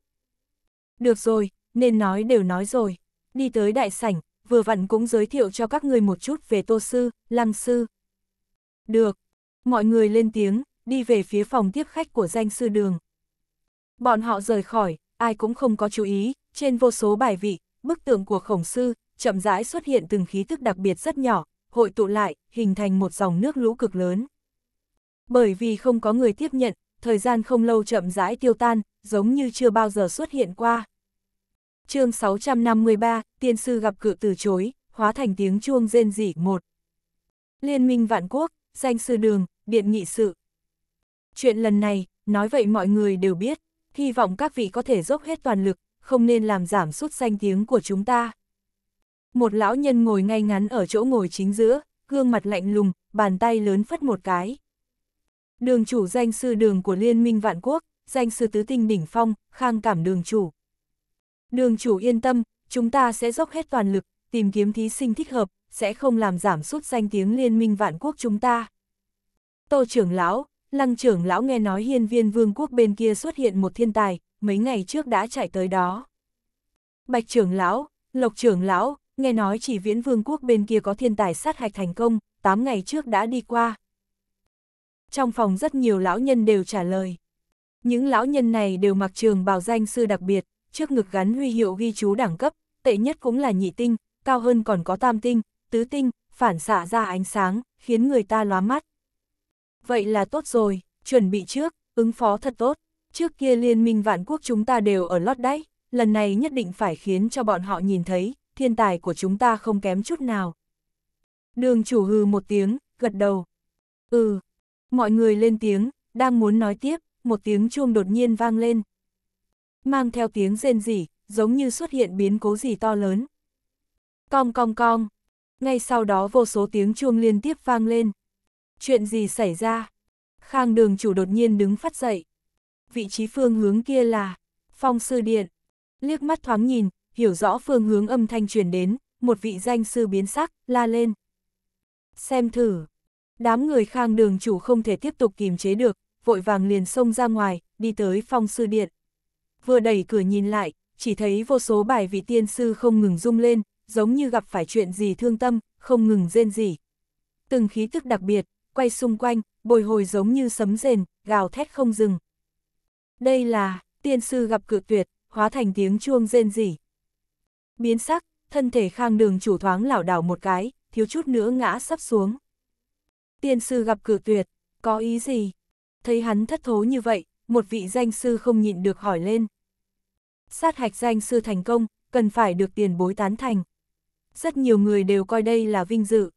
Được rồi, nên nói đều nói rồi. Đi tới đại sảnh, vừa vặn cũng giới thiệu cho các người một chút về tô sư, lăng sư. Được. Mọi người lên tiếng, đi về phía phòng tiếp khách của danh sư đường. Bọn họ rời khỏi, ai cũng không có chú ý, trên vô số bài vị, bức tượng của khổng sư, chậm rãi xuất hiện từng khí tức đặc biệt rất nhỏ, hội tụ lại, hình thành một dòng nước lũ cực lớn. Bởi vì không có người tiếp nhận, thời gian không lâu chậm rãi tiêu tan, giống như chưa bao giờ xuất hiện qua. chương 653, tiên sư gặp cự từ chối, hóa thành tiếng chuông rên rỉ một. Liên minh vạn quốc, danh sư đường, điện nghị sự. Chuyện lần này, nói vậy mọi người đều biết, hy vọng các vị có thể dốc hết toàn lực, không nên làm giảm sút danh tiếng của chúng ta. Một lão nhân ngồi ngay ngắn ở chỗ ngồi chính giữa, gương mặt lạnh lùng, bàn tay lớn phất một cái. Đường chủ danh sư đường của Liên minh Vạn Quốc, danh sư tứ tinh đỉnh phong, khang cảm đường chủ. Đường chủ yên tâm, chúng ta sẽ dốc hết toàn lực, tìm kiếm thí sinh thích hợp, sẽ không làm giảm sút danh tiếng Liên minh Vạn Quốc chúng ta. Tô trưởng lão, lăng trưởng lão nghe nói hiên viên vương quốc bên kia xuất hiện một thiên tài, mấy ngày trước đã chạy tới đó. Bạch trưởng lão, lộc trưởng lão, nghe nói chỉ viễn vương quốc bên kia có thiên tài sát hạch thành công, 8 ngày trước đã đi qua. Trong phòng rất nhiều lão nhân đều trả lời. Những lão nhân này đều mặc trường bào danh sư đặc biệt, trước ngực gắn huy hiệu ghi chú đẳng cấp, tệ nhất cũng là nhị tinh, cao hơn còn có tam tinh, tứ tinh, phản xạ ra ánh sáng, khiến người ta lóa mắt. Vậy là tốt rồi, chuẩn bị trước, ứng phó thật tốt. Trước kia liên minh vạn quốc chúng ta đều ở lót đáy, lần này nhất định phải khiến cho bọn họ nhìn thấy, thiên tài của chúng ta không kém chút nào. Đường chủ hừ một tiếng, gật đầu. Ừ, mọi người lên tiếng, đang muốn nói tiếp, một tiếng chuông đột nhiên vang lên. Mang theo tiếng rên rỉ, giống như xuất hiện biến cố gì to lớn. Cong cong cong, ngay sau đó vô số tiếng chuông liên tiếp vang lên. Chuyện gì xảy ra? Khang đường chủ đột nhiên đứng phát dậy. Vị trí phương hướng kia là Phong Sư Điện. Liếc mắt thoáng nhìn, hiểu rõ phương hướng âm thanh truyền đến, một vị danh sư biến sắc, la lên. Xem thử. Đám người khang đường chủ không thể tiếp tục kìm chế được, vội vàng liền xông ra ngoài, đi tới phong sư điện. Vừa đẩy cửa nhìn lại, chỉ thấy vô số bài vị tiên sư không ngừng rung lên, giống như gặp phải chuyện gì thương tâm, không ngừng rên gì. Từng khí tức đặc biệt, quay xung quanh, bồi hồi giống như sấm rền, gào thét không dừng. Đây là, tiên sư gặp cự tuyệt, hóa thành tiếng chuông rên rỉ. Biến sắc, thân thể khang đường chủ thoáng lảo đảo một cái, thiếu chút nữa ngã sắp xuống. Tiên sư gặp cử tuyệt, có ý gì? Thấy hắn thất thố như vậy, một vị danh sư không nhịn được hỏi lên. Sát hạch danh sư thành công, cần phải được tiền bối tán thành. Rất nhiều người đều coi đây là vinh dự.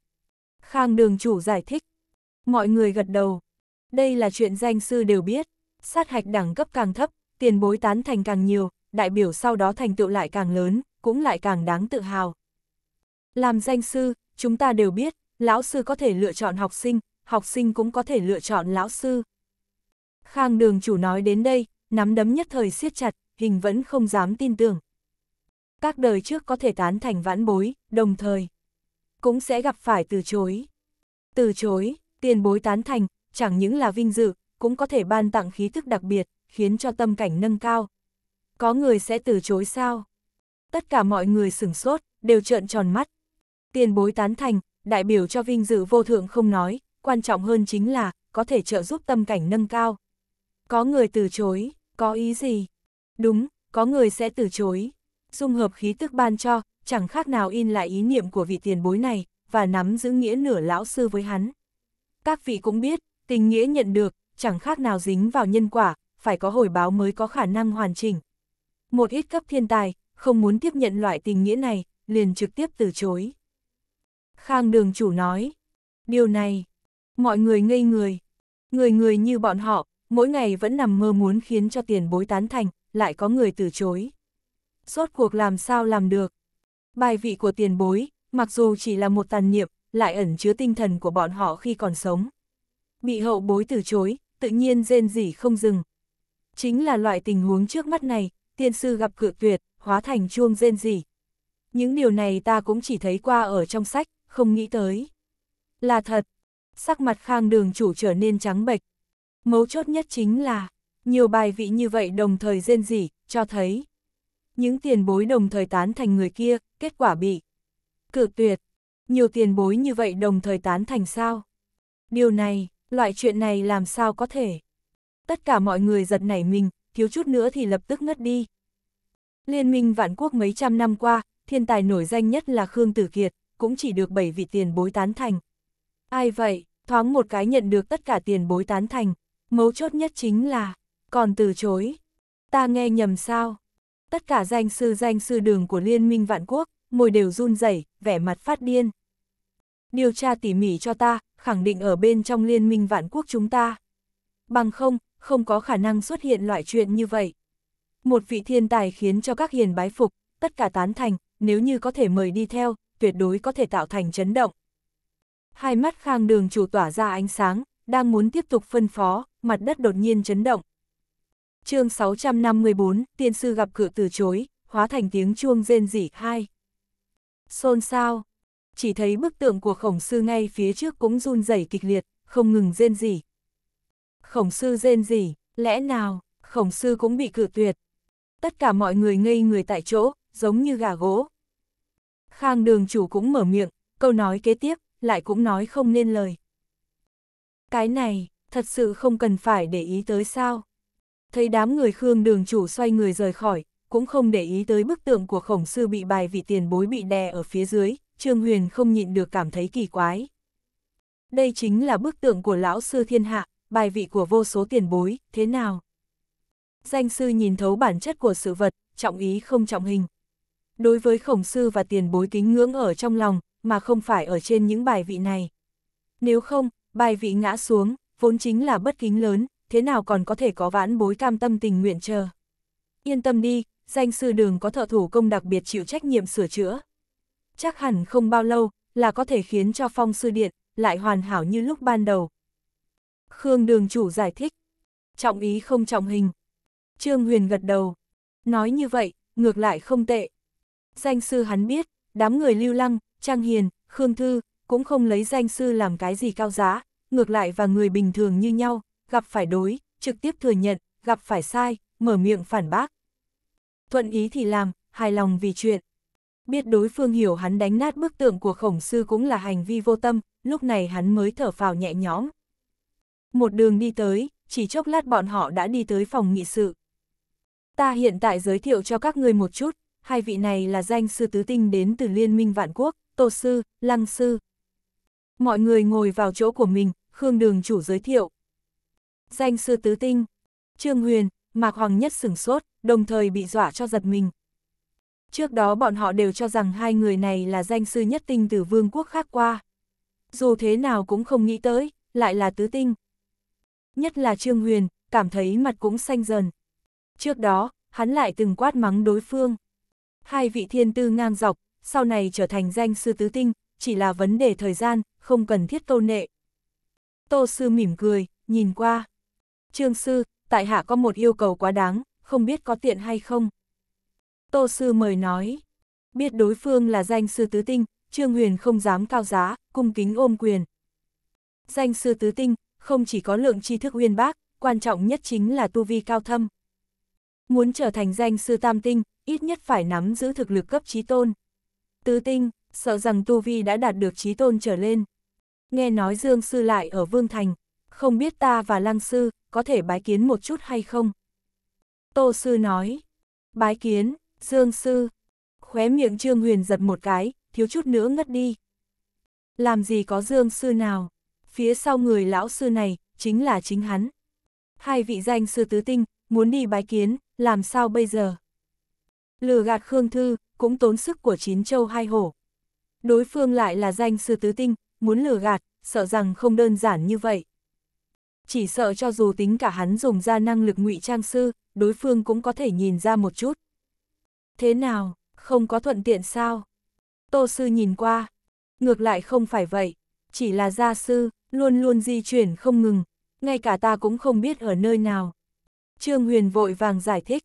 Khang đường chủ giải thích. Mọi người gật đầu. Đây là chuyện danh sư đều biết. Sát hạch đẳng cấp càng thấp, tiền bối tán thành càng nhiều, đại biểu sau đó thành tựu lại càng lớn, cũng lại càng đáng tự hào. Làm danh sư, chúng ta đều biết, lão sư có thể lựa chọn học sinh, học sinh cũng có thể lựa chọn lão sư. Khang đường chủ nói đến đây, nắm đấm nhất thời siết chặt, hình vẫn không dám tin tưởng. Các đời trước có thể tán thành vãn bối, đồng thời, cũng sẽ gặp phải từ chối. Từ chối, tiền bối tán thành, chẳng những là vinh dự, cũng có thể ban tặng khí thức đặc biệt, khiến cho tâm cảnh nâng cao. Có người sẽ từ chối sao? Tất cả mọi người sửng sốt, đều trợn tròn mắt. Tiền bối tán thành, đại biểu cho vinh dự vô thượng không nói, quan trọng hơn chính là, có thể trợ giúp tâm cảnh nâng cao. Có người từ chối, có ý gì? Đúng, có người sẽ từ chối. Dung hợp khí tức ban cho, chẳng khác nào in lại ý niệm của vị tiền bối này, và nắm giữ nghĩa nửa lão sư với hắn. Các vị cũng biết, tình nghĩa nhận được, chẳng khác nào dính vào nhân quả, phải có hồi báo mới có khả năng hoàn chỉnh. Một ít cấp thiên tài, không muốn tiếp nhận loại tình nghĩa này, liền trực tiếp từ chối. Khang đường chủ nói, điều này, mọi người ngây người, người người như bọn họ, mỗi ngày vẫn nằm mơ muốn khiến cho tiền bối tán thành, lại có người từ chối. Rốt cuộc làm sao làm được? Bài vị của tiền bối, mặc dù chỉ là một tàn niệm, lại ẩn chứa tinh thần của bọn họ khi còn sống. Bị hậu bối từ chối, tự nhiên rên rỉ không dừng. Chính là loại tình huống trước mắt này, tiên sư gặp cự tuyệt, hóa thành chuông rên rỉ. Những điều này ta cũng chỉ thấy qua ở trong sách, không nghĩ tới. Là thật, sắc mặt khang đường chủ trở nên trắng bệch. Mấu chốt nhất chính là, nhiều bài vị như vậy đồng thời rên rỉ, cho thấy. Những tiền bối đồng thời tán thành người kia, kết quả bị. Cử tuyệt, nhiều tiền bối như vậy đồng thời tán thành sao? Điều này, loại chuyện này làm sao có thể? Tất cả mọi người giật nảy mình, thiếu chút nữa thì lập tức ngất đi, Liên minh vạn quốc mấy trăm năm qua, thiên tài nổi danh nhất là Khương Tử Kiệt, cũng chỉ được 7 vị tiền bối tán thành. Ai vậy, thoáng một cái nhận được tất cả tiền bối tán thành, mấu chốt nhất chính là, còn từ chối. Ta nghe nhầm sao? Tất cả danh sư danh sư đường của Liên minh vạn quốc, môi đều run rẩy, vẻ mặt phát điên. Điều tra tỉ mỉ cho ta, khẳng định ở bên trong Liên minh vạn quốc chúng ta. Bằng không, không có khả năng xuất hiện loại chuyện như vậy. Một vị thiên tài khiến cho các hiền bái phục, tất cả tán thành, nếu như có thể mời đi theo, tuyệt đối có thể tạo thành chấn động. Hai mắt khang đường chủ tỏa ra ánh sáng, đang muốn tiếp tục phân phó, mặt đất đột nhiên chấn động. chương 654, tiên sư gặp cự từ chối, hóa thành tiếng chuông rên rỉ hai. Xôn sao, chỉ thấy bức tượng của khổng sư ngay phía trước cũng run rẩy kịch liệt, không ngừng rên rỉ. Khổng sư rên rỉ, lẽ nào, khổng sư cũng bị cự tuyệt, tất cả mọi người ngây người tại chỗ, giống như gà gỗ. Khang đường chủ cũng mở miệng, câu nói kế tiếp, lại cũng nói không nên lời. Cái này, thật sự không cần phải để ý tới sao. Thấy đám người Khương đường chủ xoay người rời khỏi, cũng không để ý tới bức tượng của khổng sư bị bài vị tiền bối bị đè ở phía dưới, Trương Huyền không nhịn được cảm thấy kỳ quái. Đây chính là bức tượng của lão sư thiên hạ, bài vị của vô số tiền bối, thế nào? Danh sư nhìn thấu bản chất của sự vật, trọng ý không trọng hình. Đối với khổng sư và tiền bối kính ngưỡng ở trong lòng, mà không phải ở trên những bài vị này. Nếu không, bài vị ngã xuống, vốn chính là bất kính lớn, thế nào còn có thể có vãn bối cam tâm tình nguyện chờ. Yên tâm đi, danh sư đường có thợ thủ công đặc biệt chịu trách nhiệm sửa chữa. Chắc hẳn không bao lâu là có thể khiến cho phong sư điện lại hoàn hảo như lúc ban đầu. Khương đường chủ giải thích, trọng ý không trọng hình, Trương Huyền gật đầu. Nói như vậy, ngược lại không tệ. Danh sư hắn biết, đám người lưu lăng, Trang Hiền, Khương Thư, cũng không lấy danh sư làm cái gì cao giá, ngược lại và người bình thường như nhau, gặp phải đối, trực tiếp thừa nhận, gặp phải sai, mở miệng phản bác. Thuận ý thì làm, hài lòng vì chuyện. Biết đối phương hiểu hắn đánh nát bức tượng của khổng sư cũng là hành vi vô tâm, lúc này hắn mới thở phào nhẹ nhõm. Một đường đi tới, chỉ chốc lát bọn họ đã đi tới phòng nghị sự. Ta hiện tại giới thiệu cho các người một chút, hai vị này là danh sư tứ tinh đến từ Liên minh Vạn Quốc, Tô Sư, Lăng Sư. Mọi người ngồi vào chỗ của mình, Khương Đường chủ giới thiệu. Danh sư tứ tinh, Trương Huyền, Mạc Hoàng Nhất sửng sốt, đồng thời bị dọa cho giật mình. Trước đó bọn họ đều cho rằng hai người này là danh sư nhất tinh từ vương quốc khác qua. Dù thế nào cũng không nghĩ tới, lại là tứ tinh. Nhất là Trương Huyền, cảm thấy mặt cũng xanh dần. Trước đó, hắn lại từng quát mắng đối phương. Hai vị thiên tư ngang dọc, sau này trở thành danh sư tứ tinh, chỉ là vấn đề thời gian, không cần thiết câu nệ. Tô sư mỉm cười, nhìn qua. Trương sư, tại hạ có một yêu cầu quá đáng, không biết có tiện hay không. Tô sư mời nói. Biết đối phương là danh sư tứ tinh, Trương Huyền không dám cao giá, cung kính ôm quyền. Danh sư tứ tinh, không chỉ có lượng tri thức uyên bác, quan trọng nhất chính là tu vi cao thâm. Muốn trở thành danh sư tam tinh, ít nhất phải nắm giữ thực lực cấp trí tôn. Tứ tinh, sợ rằng Tu Vi đã đạt được trí tôn trở lên. Nghe nói Dương Sư lại ở Vương Thành, không biết ta và Lăng Sư có thể bái kiến một chút hay không? Tô Sư nói, bái kiến, Dương Sư. Khóe miệng Trương Huyền giật một cái, thiếu chút nữa ngất đi. Làm gì có Dương Sư nào? Phía sau người lão sư này, chính là chính hắn. Hai vị danh sư tứ tinh, muốn đi bái kiến, làm sao bây giờ? Lừa gạt Khương Thư, cũng tốn sức của chín châu hai hổ. Đối phương lại là danh sư tứ tinh, muốn lừa gạt, sợ rằng không đơn giản như vậy. Chỉ sợ cho dù tính cả hắn dùng ra năng lực ngụy trang sư, đối phương cũng có thể nhìn ra một chút. Thế nào, không có thuận tiện sao? Tô sư nhìn qua, ngược lại không phải vậy, chỉ là gia sư, luôn luôn di chuyển không ngừng, ngay cả ta cũng không biết ở nơi nào, Trương Huyền vội vàng giải thích.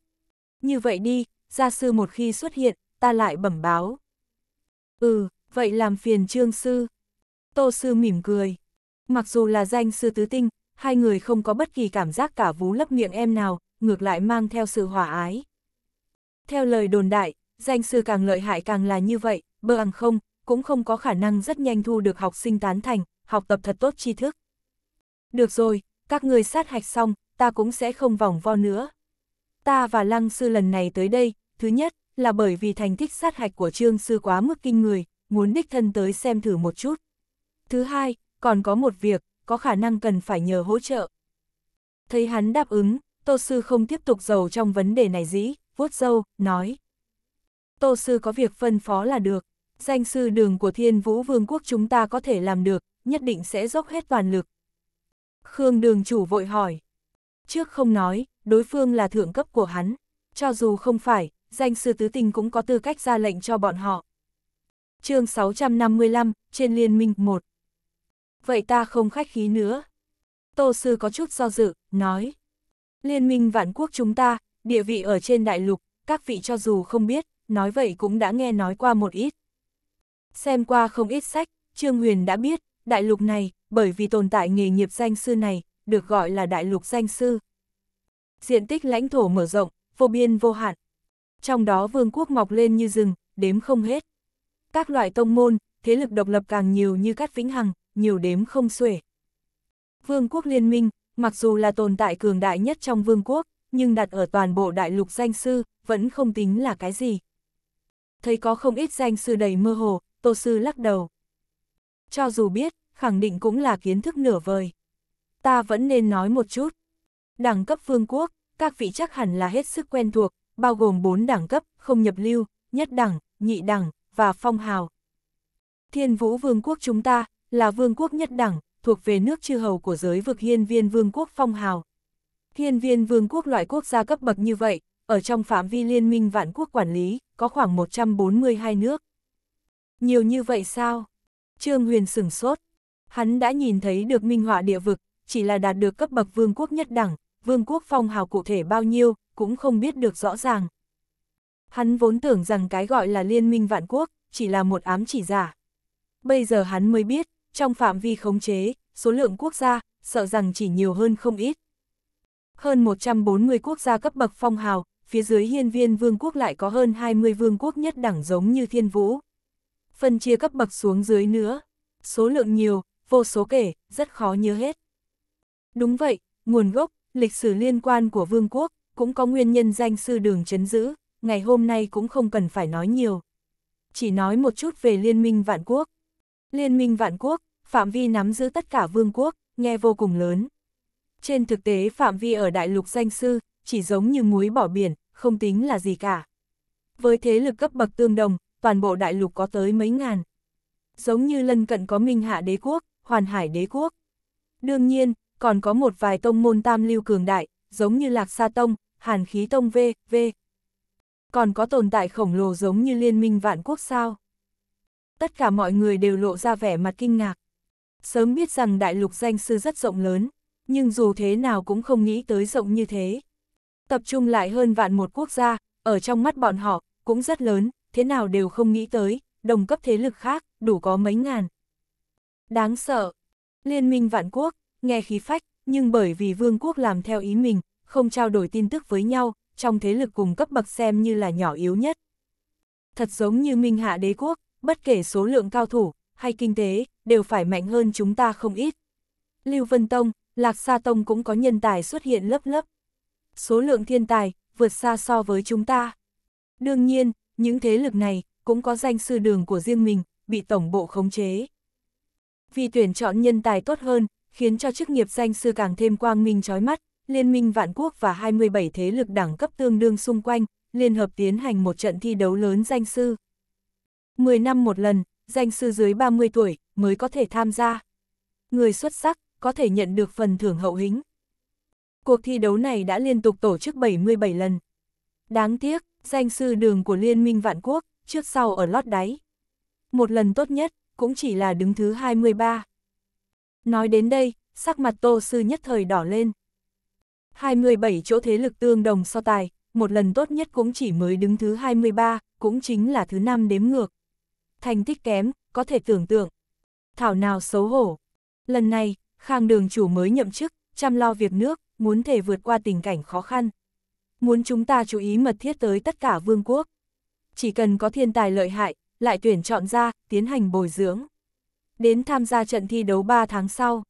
Như vậy đi, gia sư một khi xuất hiện, ta lại bẩm báo. Ừ, vậy làm phiền trương sư. Tô sư mỉm cười. Mặc dù là danh sư tứ tinh, hai người không có bất kỳ cảm giác cả vú lấp miệng em nào, ngược lại mang theo sự hòa ái. Theo lời đồn đại, danh sư càng lợi hại càng là như vậy, bơ không, cũng không có khả năng rất nhanh thu được học sinh tán thành, học tập thật tốt tri thức. Được rồi, các người sát hạch xong, ta cũng sẽ không vòng vo nữa. Ta và lăng sư lần này tới đây, thứ nhất, là bởi vì thành tích sát hạch của trương sư quá mức kinh người, muốn đích thân tới xem thử một chút. Thứ hai, còn có một việc, có khả năng cần phải nhờ hỗ trợ. Thấy hắn đáp ứng, tô sư không tiếp tục giàu trong vấn đề này dĩ, vuốt dâu, nói. Tô sư có việc phân phó là được, danh sư đường của thiên vũ vương quốc chúng ta có thể làm được, nhất định sẽ dốc hết toàn lực. Khương đường chủ vội hỏi. Trước không nói, đối phương là thượng cấp của hắn, cho dù không phải, danh sư tứ tình cũng có tư cách ra lệnh cho bọn họ. chương 655, trên Liên minh 1 Vậy ta không khách khí nữa. Tô sư có chút do dự, nói. Liên minh vạn quốc chúng ta, địa vị ở trên đại lục, các vị cho dù không biết, nói vậy cũng đã nghe nói qua một ít. Xem qua không ít sách, Trương Huyền đã biết, đại lục này, bởi vì tồn tại nghề nghiệp danh sư này, được gọi là đại lục danh sư. Diện tích lãnh thổ mở rộng, vô biên vô hạn. Trong đó vương quốc mọc lên như rừng, đếm không hết. Các loại tông môn, thế lực độc lập càng nhiều như cát vĩnh hằng, nhiều đếm không xuể. Vương quốc liên minh, mặc dù là tồn tại cường đại nhất trong vương quốc, nhưng đặt ở toàn bộ đại lục danh sư, vẫn không tính là cái gì. Thấy có không ít danh sư đầy mơ hồ, tô sư lắc đầu. Cho dù biết, khẳng định cũng là kiến thức nửa vời ta vẫn nên nói một chút. Đẳng cấp vương quốc, các vị chắc hẳn là hết sức quen thuộc, bao gồm 4 đẳng cấp, không nhập lưu, nhất đẳng, nhị đẳng, và phong hào. Thiên vũ vương quốc chúng ta, là vương quốc nhất đẳng, thuộc về nước chư hầu của giới vực hiên viên vương quốc phong hào. Hiên viên vương quốc loại quốc gia cấp bậc như vậy, ở trong phạm vi liên minh vạn quốc quản lý, có khoảng 142 nước. Nhiều như vậy sao? Trương Huyền sửng sốt. Hắn đã nhìn thấy được minh họa địa vực, chỉ là đạt được cấp bậc vương quốc nhất đẳng, vương quốc phong hào cụ thể bao nhiêu, cũng không biết được rõ ràng. Hắn vốn tưởng rằng cái gọi là liên minh vạn quốc, chỉ là một ám chỉ giả. Bây giờ hắn mới biết, trong phạm vi khống chế, số lượng quốc gia, sợ rằng chỉ nhiều hơn không ít. Hơn 140 quốc gia cấp bậc phong hào, phía dưới hiên viên vương quốc lại có hơn 20 vương quốc nhất đẳng giống như thiên vũ. Phân chia cấp bậc xuống dưới nữa, số lượng nhiều, vô số kể, rất khó nhớ hết. Đúng vậy, nguồn gốc, lịch sử liên quan của vương quốc, cũng có nguyên nhân danh sư đường chấn giữ, ngày hôm nay cũng không cần phải nói nhiều. Chỉ nói một chút về Liên minh Vạn Quốc. Liên minh Vạn Quốc, phạm vi nắm giữ tất cả vương quốc, nghe vô cùng lớn. Trên thực tế phạm vi ở đại lục danh sư, chỉ giống như muối bỏ biển, không tính là gì cả. Với thế lực cấp bậc tương đồng, toàn bộ đại lục có tới mấy ngàn. Giống như lân cận có Minh Hạ đế quốc, Hoàn Hải đế quốc. Đương nhiên, còn có một vài tông môn tam lưu cường đại, giống như Lạc Sa Tông, Hàn Khí Tông V, V. Còn có tồn tại khổng lồ giống như liên minh vạn quốc sao. Tất cả mọi người đều lộ ra vẻ mặt kinh ngạc. Sớm biết rằng đại lục danh sư rất rộng lớn, nhưng dù thế nào cũng không nghĩ tới rộng như thế. Tập trung lại hơn vạn một quốc gia, ở trong mắt bọn họ, cũng rất lớn, thế nào đều không nghĩ tới, đồng cấp thế lực khác, đủ có mấy ngàn. Đáng sợ. Liên minh vạn quốc, nghe khí phách, nhưng bởi vì vương quốc làm theo ý mình, không trao đổi tin tức với nhau, trong thế lực cùng cấp bậc xem như là nhỏ yếu nhất. Thật giống như Minh Hạ đế quốc, bất kể số lượng cao thủ hay kinh tế, đều phải mạnh hơn chúng ta không ít. Lưu Vân Tông, Lạc Sa Tông cũng có nhân tài xuất hiện lấp lấp. Số lượng thiên tài vượt xa so với chúng ta. Đương nhiên, những thế lực này cũng có danh sư đường của riêng mình, bị tổng bộ khống chế. Vì tuyển chọn nhân tài tốt hơn, khiến cho chức nghiệp danh sư càng thêm quang minh chói mắt, Liên minh Vạn Quốc và 27 thế lực đẳng cấp tương đương xung quanh, liên hợp tiến hành một trận thi đấu lớn danh sư. 10 năm một lần, danh sư dưới 30 tuổi mới có thể tham gia. Người xuất sắc có thể nhận được phần thưởng hậu hĩnh. Cuộc thi đấu này đã liên tục tổ chức 77 lần. Đáng tiếc, danh sư đường của Liên minh Vạn Quốc trước sau ở lót đáy. Một lần tốt nhất cũng chỉ là đứng thứ 23. Nói đến đây, sắc mặt Tô Sư nhất thời đỏ lên. 27 chỗ thế lực tương đồng so tài, một lần tốt nhất cũng chỉ mới đứng thứ 23, cũng chính là thứ năm đếm ngược. Thành tích kém, có thể tưởng tượng. Thảo nào xấu hổ. Lần này, Khang đường chủ mới nhậm chức, chăm lo việc nước, muốn thể vượt qua tình cảnh khó khăn. Muốn chúng ta chú ý mật thiết tới tất cả vương quốc. Chỉ cần có thiên tài lợi hại, lại tuyển chọn ra, tiến hành bồi dưỡng đến tham gia trận thi đấu 3 tháng sau.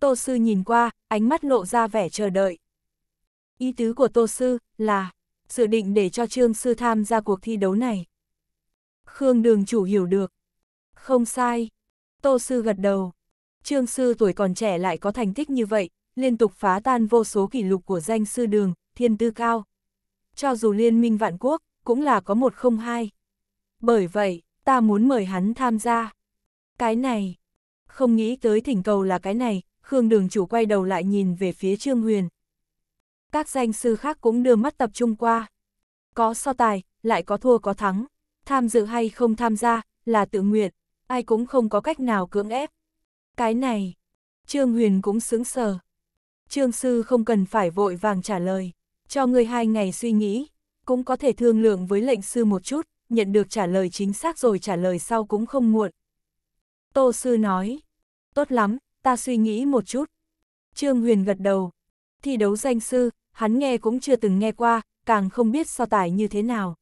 Tô Sư nhìn qua, ánh mắt lộ ra vẻ chờ đợi. Ý tứ của Tô Sư là, dự định để cho Trương Sư tham gia cuộc thi đấu này. Khương Đường chủ hiểu được. Không sai. Tô Sư gật đầu. Trương Sư tuổi còn trẻ lại có thành tích như vậy, liên tục phá tan vô số kỷ lục của danh sư đường, thiên tư cao. Cho dù liên minh vạn quốc, cũng là có một không hai. Bởi vậy, ta muốn mời hắn tham gia. Cái này, không nghĩ tới thỉnh cầu là cái này, Khương đường chủ quay đầu lại nhìn về phía Trương Huyền. Các danh sư khác cũng đưa mắt tập trung qua. Có so tài, lại có thua có thắng, tham dự hay không tham gia, là tự nguyện, ai cũng không có cách nào cưỡng ép. Cái này, Trương Huyền cũng sướng sờ. Trương Sư không cần phải vội vàng trả lời, cho người hai ngày suy nghĩ, cũng có thể thương lượng với lệnh sư một chút, nhận được trả lời chính xác rồi trả lời sau cũng không muộn. Tô Sư nói, tốt lắm, ta suy nghĩ một chút. Trương Huyền gật đầu, thi đấu danh sư, hắn nghe cũng chưa từng nghe qua, càng không biết so tài như thế nào.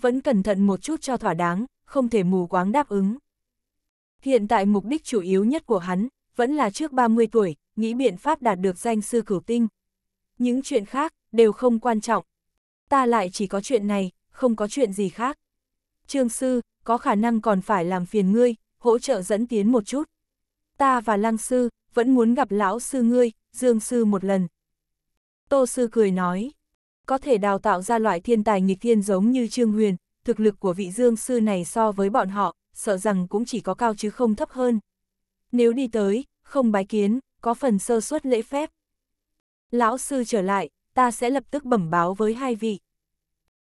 Vẫn cẩn thận một chút cho thỏa đáng, không thể mù quáng đáp ứng. Hiện tại mục đích chủ yếu nhất của hắn, vẫn là trước 30 tuổi, nghĩ biện pháp đạt được danh sư cửu tinh. Những chuyện khác, đều không quan trọng. Ta lại chỉ có chuyện này, không có chuyện gì khác. Trương sư, có khả năng còn phải làm phiền ngươi, hỗ trợ dẫn tiến một chút. Ta và lăng sư, vẫn muốn gặp lão sư ngươi, dương sư một lần. Tô sư cười nói, có thể đào tạo ra loại thiên tài nghịch thiên giống như Trương Huyền, thực lực của vị dương sư này so với bọn họ, sợ rằng cũng chỉ có cao chứ không thấp hơn. Nếu đi tới, không bái kiến, có phần sơ suất lễ phép. Lão sư trở lại, ta sẽ lập tức bẩm báo với hai vị.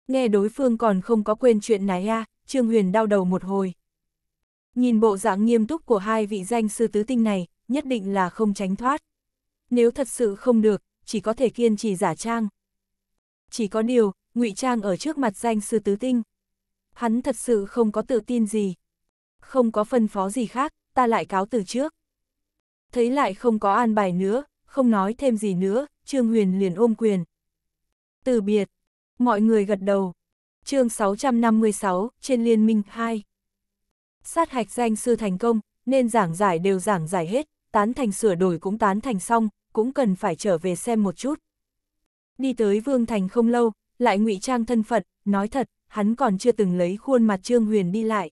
Nghe đối phương còn không có quên chuyện này à, Trương Huyền đau đầu một hồi. Nhìn bộ dạng nghiêm túc của hai vị danh sư tứ tinh này, nhất định là không tránh thoát. Nếu thật sự không được, chỉ có thể kiên trì giả trang. Chỉ có điều, ngụy trang ở trước mặt danh sư tứ tinh. Hắn thật sự không có tự tin gì. Không có phân phó gì khác, ta lại cáo từ trước. Thấy lại không có an bài nữa, không nói thêm gì nữa, Trương Huyền liền ôm quyền. Từ biệt, mọi người gật đầu. chương 656, trên Liên minh 2. Sát hạch danh sư thành công, nên giảng giải đều giảng giải hết, tán thành sửa đổi cũng tán thành xong, cũng cần phải trở về xem một chút. Đi tới Vương Thành không lâu, lại ngụy trang thân phận, nói thật, hắn còn chưa từng lấy khuôn mặt Trương Huyền đi lại.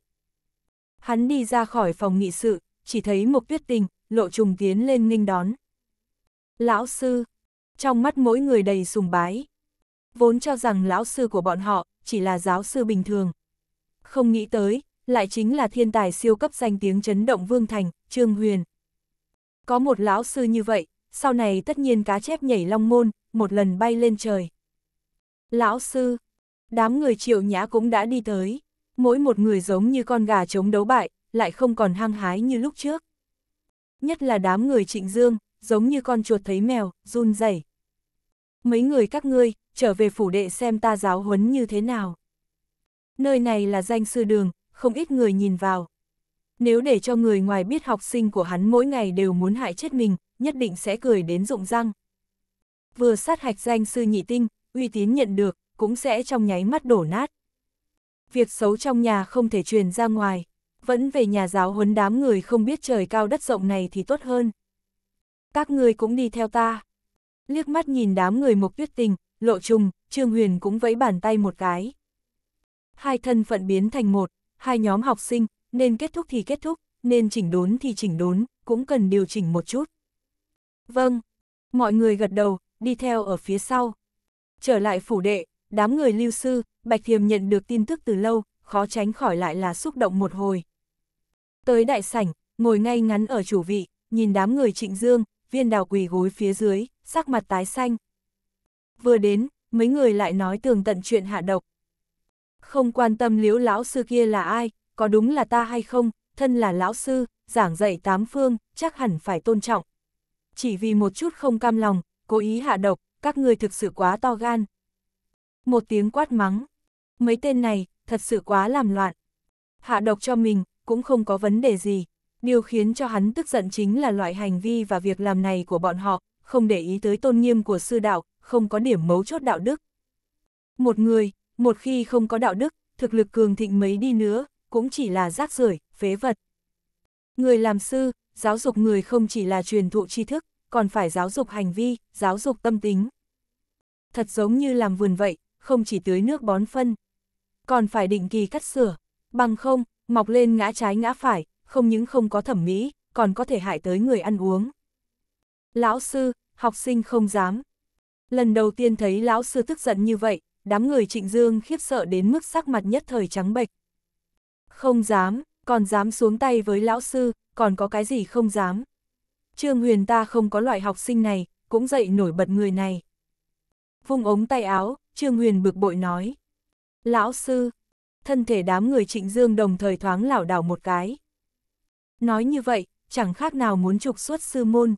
Hắn đi ra khỏi phòng nghị sự, chỉ thấy một tuyết tình, lộ trùng tiến lên nghênh đón. Lão sư, trong mắt mỗi người đầy sùng bái. Vốn cho rằng lão sư của bọn họ chỉ là giáo sư bình thường. Không nghĩ tới, lại chính là thiên tài siêu cấp danh tiếng chấn động Vương Thành, Trương Huyền. Có một lão sư như vậy, sau này tất nhiên cá chép nhảy long môn, một lần bay lên trời. Lão sư, đám người triệu nhã cũng đã đi tới, mỗi một người giống như con gà chống đấu bại, lại không còn hăng hái như lúc trước. Nhất là đám người trịnh dương, giống như con chuột thấy mèo, run rẩy. Mấy người các ngươi, trở về phủ đệ xem ta giáo huấn như thế nào. Nơi này là danh sư đường, không ít người nhìn vào. Nếu để cho người ngoài biết học sinh của hắn mỗi ngày đều muốn hại chết mình, nhất định sẽ cười đến rụng răng. Vừa sát hạch danh sư nhị tinh, uy tín nhận được, cũng sẽ trong nháy mắt đổ nát. Việc xấu trong nhà không thể truyền ra ngoài, vẫn về nhà giáo huấn đám người không biết trời cao đất rộng này thì tốt hơn. Các người cũng đi theo ta. Liếc mắt nhìn đám người mục tuyết tình, lộ trùng, Trương Huyền cũng vẫy bàn tay một cái. Hai thân phận biến thành một, hai nhóm học sinh, nên kết thúc thì kết thúc, nên chỉnh đốn thì chỉnh đốn, cũng cần điều chỉnh một chút. Vâng, mọi người gật đầu, đi theo ở phía sau. Trở lại phủ đệ, đám người lưu sư, Bạch Thiềm nhận được tin tức từ lâu, khó tránh khỏi lại là xúc động một hồi. Tới đại sảnh, ngồi ngay ngắn ở chủ vị, nhìn đám người trịnh dương, viên đào quỳ gối phía dưới, sắc mặt tái xanh. Vừa đến, mấy người lại nói tường tận chuyện hạ độc, không quan tâm liễu lão sư kia là ai, có đúng là ta hay không, thân là lão sư, giảng dạy tám phương, chắc hẳn phải tôn trọng. Chỉ vì một chút không cam lòng, cố ý hạ độc, các người thực sự quá to gan. Một tiếng quát mắng, mấy tên này, thật sự quá làm loạn. Hạ độc cho mình, cũng không có vấn đề gì. Điều khiến cho hắn tức giận chính là loại hành vi và việc làm này của bọn họ, không để ý tới tôn nghiêm của sư đạo, không có điểm mấu chốt đạo đức. Một người, một khi không có đạo đức, thực lực cường thịnh mấy đi nữa, cũng chỉ là rác rưởi, phế vật. Người làm sư, giáo dục người không chỉ là truyền thụ tri thức, còn phải giáo dục hành vi, giáo dục tâm tính. Thật giống như làm vườn vậy, không chỉ tưới nước bón phân, còn phải định kỳ cắt sửa, bằng không, mọc lên ngã trái ngã phải, không những không có thẩm mỹ, còn có thể hại tới người ăn uống. Lão sư, học sinh không dám. Lần đầu tiên thấy lão sư tức giận như vậy, đám người trịnh dương khiếp sợ đến mức sắc mặt nhất thời trắng bệch. Không dám, còn dám xuống tay với lão sư, còn có cái gì không dám. Trương huyền ta không có loại học sinh này, cũng dậy nổi bật người này. Vung ống tay áo, Trương huyền bực bội nói. Lão sư, thân thể đám người trịnh dương đồng thời thoáng lảo đảo một cái. Nói như vậy, chẳng khác nào muốn trục xuất sư môn.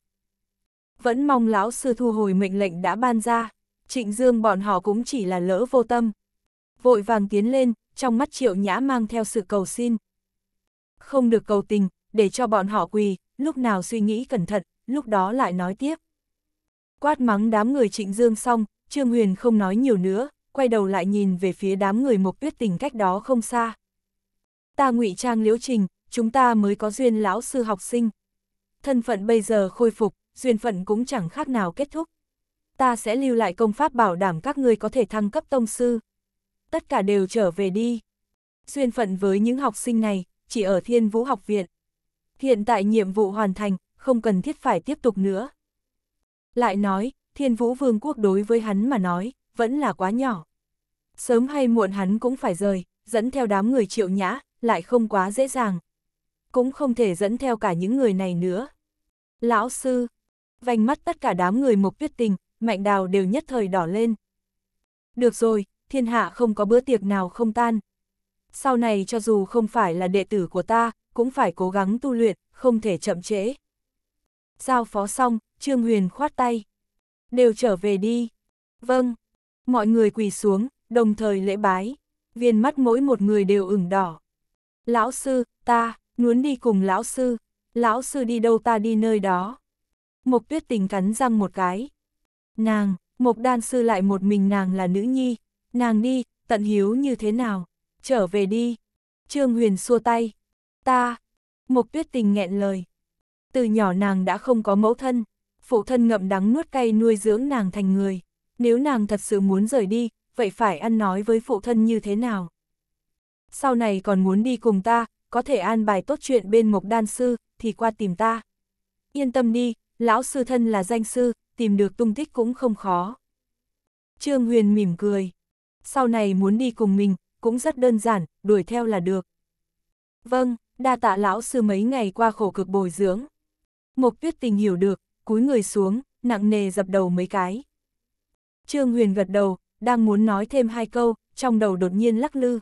Vẫn mong lão sư thu hồi mệnh lệnh đã ban ra. Trịnh Dương bọn họ cũng chỉ là lỡ vô tâm. Vội vàng tiến lên, trong mắt triệu nhã mang theo sự cầu xin. Không được cầu tình, để cho bọn họ quỳ, lúc nào suy nghĩ cẩn thận, lúc đó lại nói tiếp. Quát mắng đám người trịnh dương xong, Trương Huyền không nói nhiều nữa, quay đầu lại nhìn về phía đám người mộc tuyết tình cách đó không xa. Ta ngụy trang liễu trình, chúng ta mới có duyên lão sư học sinh. Thân phận bây giờ khôi phục, duyên phận cũng chẳng khác nào kết thúc ta sẽ lưu lại công pháp bảo đảm các ngươi có thể thăng cấp tông sư. Tất cả đều trở về đi. Duyên phận với những học sinh này, chỉ ở Thiên Vũ Học Viện. Hiện tại nhiệm vụ hoàn thành, không cần thiết phải tiếp tục nữa. Lại nói, Thiên Vũ Vương quốc đối với hắn mà nói, vẫn là quá nhỏ. Sớm hay muộn hắn cũng phải rời, dẫn theo đám người triệu nhã, lại không quá dễ dàng. Cũng không thể dẫn theo cả những người này nữa. Lão sư, vành mắt tất cả đám người mục tuyết tình, Mạnh Đào đều nhất thời đỏ lên. Được rồi, thiên hạ không có bữa tiệc nào không tan. Sau này cho dù không phải là đệ tử của ta, cũng phải cố gắng tu luyện, không thể chậm trễ. Giao phó xong, Trương Huyền khoát tay. Đều trở về đi. Vâng. Mọi người quỳ xuống, đồng thời lễ bái. Viên mắt mỗi một người đều ửng đỏ. Lão sư, ta, muốn đi cùng lão sư. Lão sư đi đâu ta đi nơi đó. Mộc tuyết tình cắn răng một cái, Nàng, Mộc Đan Sư lại một mình nàng là nữ nhi, nàng đi, tận hiếu như thế nào, trở về đi. Trương Huyền xua tay, ta, mục Tuyết Tình nghẹn lời. Từ nhỏ nàng đã không có mẫu thân, phụ thân ngậm đắng nuốt cay nuôi dưỡng nàng thành người. Nếu nàng thật sự muốn rời đi, vậy phải ăn nói với phụ thân như thế nào? Sau này còn muốn đi cùng ta, có thể an bài tốt chuyện bên mục Đan Sư, thì qua tìm ta. Yên tâm đi, lão sư thân là danh sư, tìm được tung tích cũng không khó. Trương Huyền mỉm cười. Sau này muốn đi cùng mình, cũng rất đơn giản, đuổi theo là được. Vâng, đa tạ lão sư mấy ngày qua khổ cực bồi dưỡng. Mộc tuyết tình hiểu được, cúi người xuống, nặng nề dập đầu mấy cái. Trương Huyền gật đầu, đang muốn nói thêm hai câu, trong đầu đột nhiên lắc lư.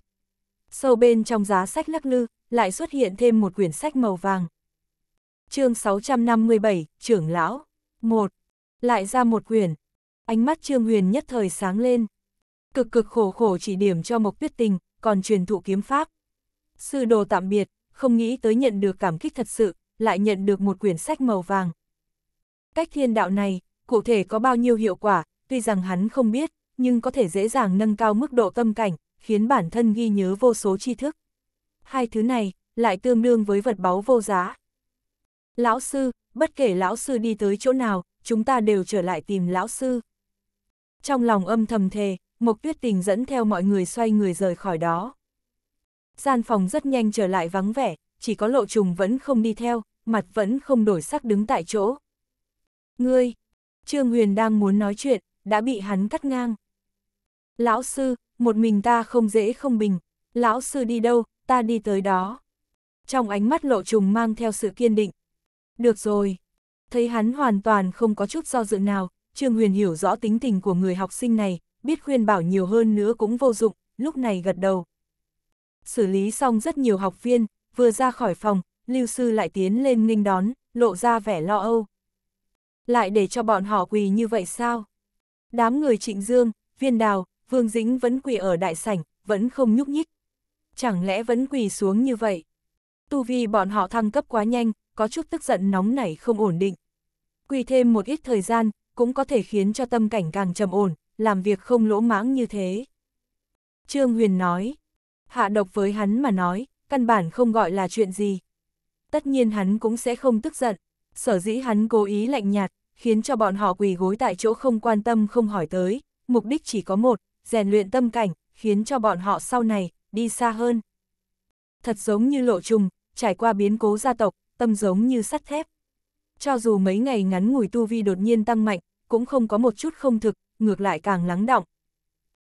Sâu bên trong giá sách lắc lư, lại xuất hiện thêm một quyển sách màu vàng. chương 657, Trưởng Lão 1. Lại ra một quyển. Ánh mắt Trương Huyền nhất thời sáng lên. Cực cực khổ khổ chỉ điểm cho Mộc Tuyết Tình, còn truyền thụ kiếm pháp. Sư đồ tạm biệt, không nghĩ tới nhận được cảm kích thật sự, lại nhận được một quyển sách màu vàng. Cách thiên đạo này, cụ thể có bao nhiêu hiệu quả, tuy rằng hắn không biết, nhưng có thể dễ dàng nâng cao mức độ tâm cảnh, khiến bản thân ghi nhớ vô số tri thức. Hai thứ này, lại tương đương với vật báu vô giá. Lão sư, bất kể lão sư đi tới chỗ nào, chúng ta đều trở lại tìm lão sư. Trong lòng âm thầm thề, Mộc Tuyết Tình dẫn theo mọi người xoay người rời khỏi đó. Gian phòng rất nhanh trở lại vắng vẻ, chỉ có lộ trùng vẫn không đi theo, mặt vẫn không đổi sắc đứng tại chỗ. Ngươi, Trương Huyền đang muốn nói chuyện, đã bị hắn cắt ngang. Lão sư, một mình ta không dễ không bình, lão sư đi đâu, ta đi tới đó. Trong ánh mắt lộ trùng mang theo sự kiên định. Được rồi, Thấy hắn hoàn toàn không có chút do dự nào, Trương Huyền hiểu rõ tính tình của người học sinh này, biết khuyên bảo nhiều hơn nữa cũng vô dụng, lúc này gật đầu. Xử lý xong rất nhiều học viên, vừa ra khỏi phòng, lưu sư lại tiến lên nghênh đón, lộ ra vẻ lo âu. Lại để cho bọn họ quỳ như vậy sao? Đám người trịnh dương, viên đào, vương dĩnh vẫn quỳ ở đại sảnh, vẫn không nhúc nhích. Chẳng lẽ vẫn quỳ xuống như vậy? Tu vi bọn họ thăng cấp quá nhanh, có chút tức giận nóng nảy không ổn định quy thêm một ít thời gian, cũng có thể khiến cho tâm cảnh càng trầm ổn, làm việc không lỗ mãng như thế. Trương Huyền nói, hạ độc với hắn mà nói, căn bản không gọi là chuyện gì. Tất nhiên hắn cũng sẽ không tức giận, sở dĩ hắn cố ý lạnh nhạt, khiến cho bọn họ quỳ gối tại chỗ không quan tâm không hỏi tới, mục đích chỉ có một, rèn luyện tâm cảnh, khiến cho bọn họ sau này, đi xa hơn. Thật giống như lộ trùng, trải qua biến cố gia tộc, tâm giống như sắt thép, cho dù mấy ngày ngắn ngủi tu vi đột nhiên tăng mạnh, cũng không có một chút không thực, ngược lại càng lắng động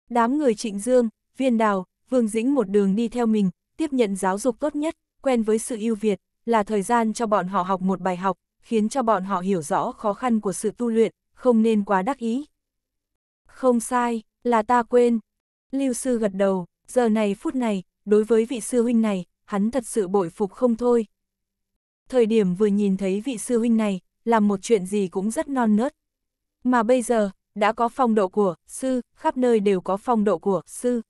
Đám người trịnh dương, viên đào, vương dĩnh một đường đi theo mình, tiếp nhận giáo dục tốt nhất, quen với sự ưu việt, là thời gian cho bọn họ học một bài học, khiến cho bọn họ hiểu rõ khó khăn của sự tu luyện, không nên quá đắc ý. Không sai, là ta quên. Lưu sư gật đầu, giờ này phút này, đối với vị sư huynh này, hắn thật sự bội phục không thôi, thời điểm vừa nhìn thấy vị sư huynh này, làm một chuyện gì cũng rất non nớt. Mà bây giờ, đã có phong độ của sư, khắp nơi đều có phong độ của sư.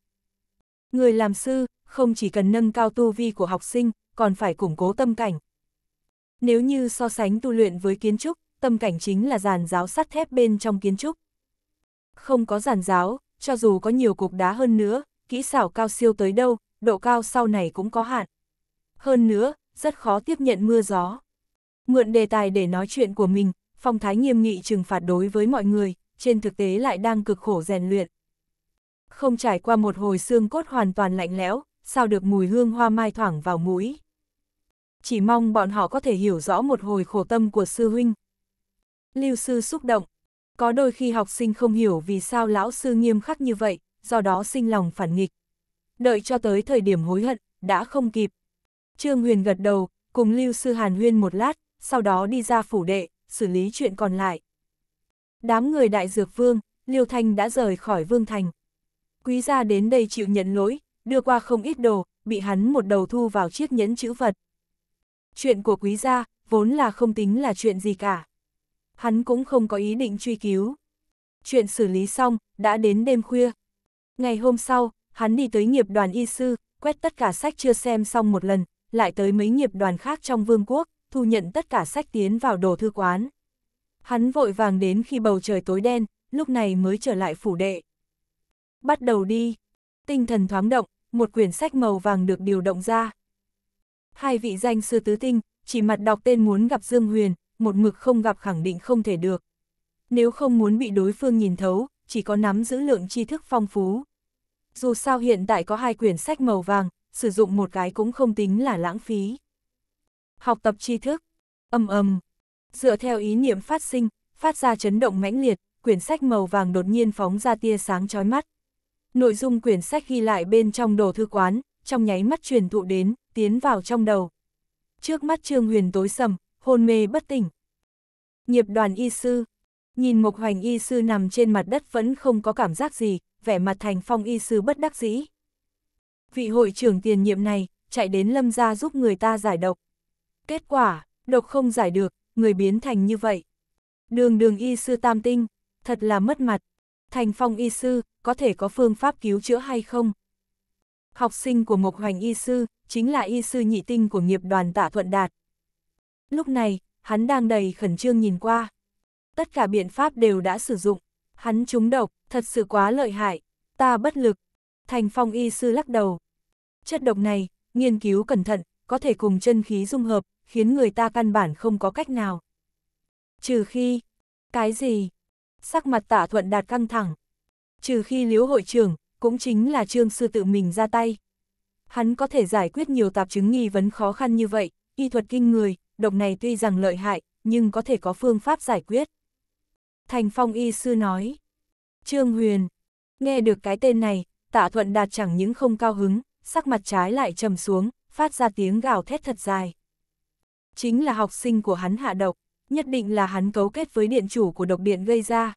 Người làm sư, không chỉ cần nâng cao tu vi của học sinh, còn phải củng cố tâm cảnh. Nếu như so sánh tu luyện với kiến trúc, tâm cảnh chính là giàn giáo sắt thép bên trong kiến trúc. Không có giàn giáo, cho dù có nhiều cục đá hơn nữa, kỹ xảo cao siêu tới đâu, độ cao sau này cũng có hạn. Hơn nữa, rất khó tiếp nhận mưa gió. Mượn đề tài để nói chuyện của mình, phong thái nghiêm nghị trừng phạt đối với mọi người, trên thực tế lại đang cực khổ rèn luyện. Không trải qua một hồi xương cốt hoàn toàn lạnh lẽo, sao được mùi hương hoa mai thoảng vào mũi. Chỉ mong bọn họ có thể hiểu rõ một hồi khổ tâm của sư huynh. Lưu sư xúc động, có đôi khi học sinh không hiểu vì sao lão sư nghiêm khắc như vậy, do đó sinh lòng phản nghịch. Đợi cho tới thời điểm hối hận, đã không kịp. Trương Huyền gật đầu, cùng Lưu Sư Hàn Huyên một lát, sau đó đi ra phủ đệ, xử lý chuyện còn lại. Đám người đại dược vương, Liêu Thanh đã rời khỏi vương thành. Quý gia đến đây chịu nhận lỗi, đưa qua không ít đồ, bị hắn một đầu thu vào chiếc nhẫn chữ vật. Chuyện của quý gia, vốn là không tính là chuyện gì cả. Hắn cũng không có ý định truy cứu. Chuyện xử lý xong, đã đến đêm khuya. Ngày hôm sau, hắn đi tới nghiệp đoàn y sư, quét tất cả sách chưa xem xong một lần, lại tới mấy nghiệp đoàn khác trong vương quốc, thu nhận tất cả sách tiến vào đồ thư quán. Hắn vội vàng đến khi bầu trời tối đen, lúc này mới trở lại phủ đệ. Bắt đầu đi. Tinh thần thoáng động, một quyển sách màu vàng được điều động ra. Hai vị danh sư tứ tinh, chỉ mặt đọc tên muốn gặp Dương Huyền, một mực không gặp khẳng định không thể được. Nếu không muốn bị đối phương nhìn thấu, chỉ có nắm giữ lượng tri thức phong phú. Dù sao hiện tại có hai quyển sách màu vàng, sử dụng một cái cũng không tính là lãng phí. Học tập tri thức, âm âm, dựa theo ý niệm phát sinh, phát ra chấn động mãnh liệt, quyển sách màu vàng đột nhiên phóng ra tia sáng chói mắt. Nội dung quyển sách ghi lại bên trong đồ thư quán, trong nháy mắt truyền thụ đến, tiến vào trong đầu. Trước mắt Trương Huyền tối sầm, hôn mê bất tỉnh. Nghiệp đoàn y sư, nhìn Mộc Hoành y sư nằm trên mặt đất vẫn không có cảm giác gì, vẻ mặt thành phong y sư bất đắc dĩ vị hội trưởng tiền nhiệm này, chạy đến lâm gia giúp người ta giải độc. Kết quả, độc không giải được, người biến thành như vậy. Đường đường y sư tam tinh, thật là mất mặt. Thành phong y sư, có thể có phương pháp cứu chữa hay không? Học sinh của Mộc Hoành y sư, chính là y sư nhị tinh của nghiệp đoàn tạ thuận đạt. Lúc này, hắn đang đầy khẩn trương nhìn qua. Tất cả biện pháp đều đã sử dụng. Hắn trúng độc, thật sự quá lợi hại. Ta bất lực. Thành phong y sư lắc đầu, Chất độc này, nghiên cứu cẩn thận, có thể cùng chân khí dung hợp, khiến người ta căn bản không có cách nào. Trừ khi, cái gì? Sắc mặt tạ thuận đạt căng thẳng. Trừ khi Liễu hội trưởng, cũng chính là trương sư tự mình ra tay. Hắn có thể giải quyết nhiều tạp chứng nghi vấn khó khăn như vậy, y thuật kinh người, độc này tuy rằng lợi hại, nhưng có thể có phương pháp giải quyết. Thành phong y sư nói. Trương Huyền. Nghe được cái tên này, tạ thuận đạt chẳng những không cao hứng, sắc mặt trái lại trầm xuống, phát ra tiếng gào thét thật dài. Chính là học sinh của hắn hạ độc, nhất định là hắn cấu kết với điện chủ của độc điện gây ra.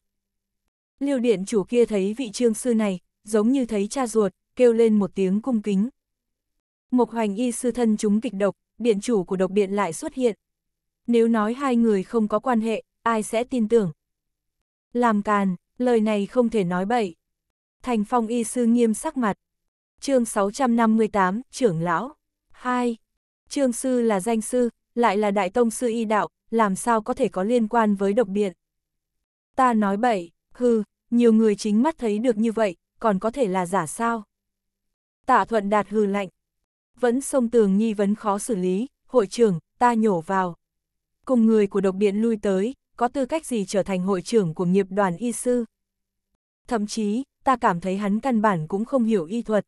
Liêu điện chủ kia thấy vị trương sư này, giống như thấy cha ruột, kêu lên một tiếng cung kính. Mộc hoành y sư thân chúng kịch độc, điện chủ của độc điện lại xuất hiện. Nếu nói hai người không có quan hệ, ai sẽ tin tưởng? Làm càn, lời này không thể nói bậy. Thành phong y sư nghiêm sắc mặt, chương 658, trưởng lão. 2. Trương sư là danh sư, lại là đại tông sư y đạo, làm sao có thể có liên quan với độc điện. Ta nói bậy, hừ, nhiều người chính mắt thấy được như vậy, còn có thể là giả sao. Tạ thuận đạt hừ lạnh. Vẫn sông tường nghi vấn khó xử lý, hội trưởng, ta nhổ vào. Cùng người của độc điện lui tới, có tư cách gì trở thành hội trưởng của nghiệp đoàn y sư. Thậm chí, ta cảm thấy hắn căn bản cũng không hiểu y thuật.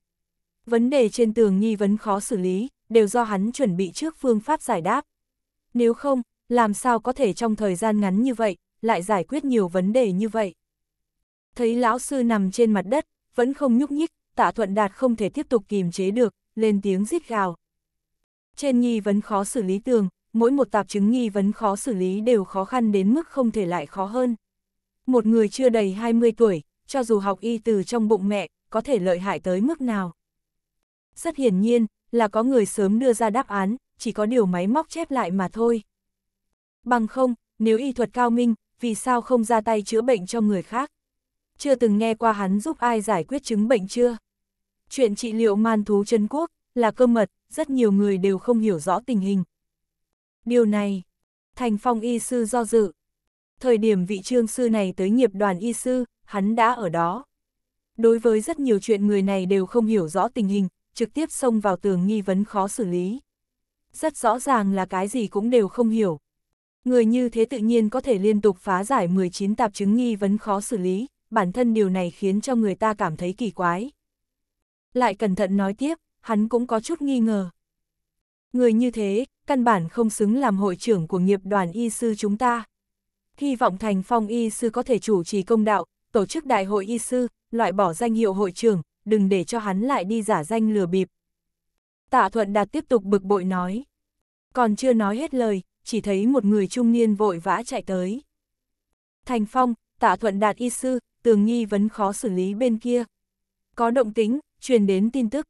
Vấn đề trên tường nghi vấn khó xử lý, đều do hắn chuẩn bị trước phương pháp giải đáp. Nếu không, làm sao có thể trong thời gian ngắn như vậy, lại giải quyết nhiều vấn đề như vậy. Thấy lão sư nằm trên mặt đất, vẫn không nhúc nhích, tạ thuận đạt không thể tiếp tục kìm chế được, lên tiếng rít gào. Trên nghi vấn khó xử lý tường, mỗi một tạp chứng nghi vấn khó xử lý đều khó khăn đến mức không thể lại khó hơn. Một người chưa đầy 20 tuổi, cho dù học y từ trong bụng mẹ, có thể lợi hại tới mức nào rất hiển nhiên, là có người sớm đưa ra đáp án, chỉ có điều máy móc chép lại mà thôi. Bằng không, nếu y thuật cao minh, vì sao không ra tay chữa bệnh cho người khác? Chưa từng nghe qua hắn giúp ai giải quyết chứng bệnh chưa? Chuyện trị liệu man thú chân quốc là cơ mật, rất nhiều người đều không hiểu rõ tình hình. Điều này, Thành Phong y sư do dự. Thời điểm vị trương sư này tới nghiệp đoàn y sư, hắn đã ở đó. Đối với rất nhiều chuyện người này đều không hiểu rõ tình hình, trực tiếp xông vào tường nghi vấn khó xử lý. Rất rõ ràng là cái gì cũng đều không hiểu. Người như thế tự nhiên có thể liên tục phá giải 19 tạp chứng nghi vấn khó xử lý, bản thân điều này khiến cho người ta cảm thấy kỳ quái. Lại cẩn thận nói tiếp, hắn cũng có chút nghi ngờ. Người như thế, căn bản không xứng làm hội trưởng của nghiệp đoàn y sư chúng ta. Hy vọng Thành Phong y sư có thể chủ trì công đạo, tổ chức đại hội y sư, loại bỏ danh hiệu hội trưởng, đừng để cho hắn lại đi giả danh lừa bịp. Tạ Thuận Đạt tiếp tục bực bội nói. Còn chưa nói hết lời, chỉ thấy một người trung niên vội vã chạy tới. Thành Phong, Tạ Thuận Đạt y sư, tường nghi vấn khó xử lý bên kia. Có động tính, truyền đến tin tức.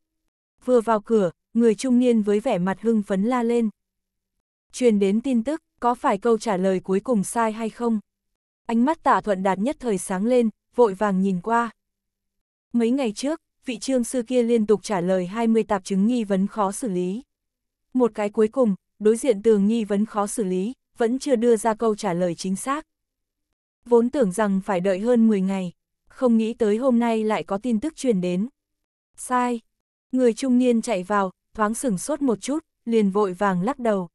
Vừa vào cửa, người trung niên với vẻ mặt hưng phấn la lên. Truyền đến tin tức, có phải câu trả lời cuối cùng sai hay không? Ánh mắt tạ thuận đạt nhất thời sáng lên, vội vàng nhìn qua. Mấy ngày trước, vị trương sư kia liên tục trả lời 20 tạp chứng nghi vấn khó xử lý. Một cái cuối cùng, đối diện tường nghi vấn khó xử lý, vẫn chưa đưa ra câu trả lời chính xác. Vốn tưởng rằng phải đợi hơn 10 ngày, không nghĩ tới hôm nay lại có tin tức truyền đến. Sai. Người trung niên chạy vào, thoáng sửng sốt một chút, liền vội vàng lắc đầu.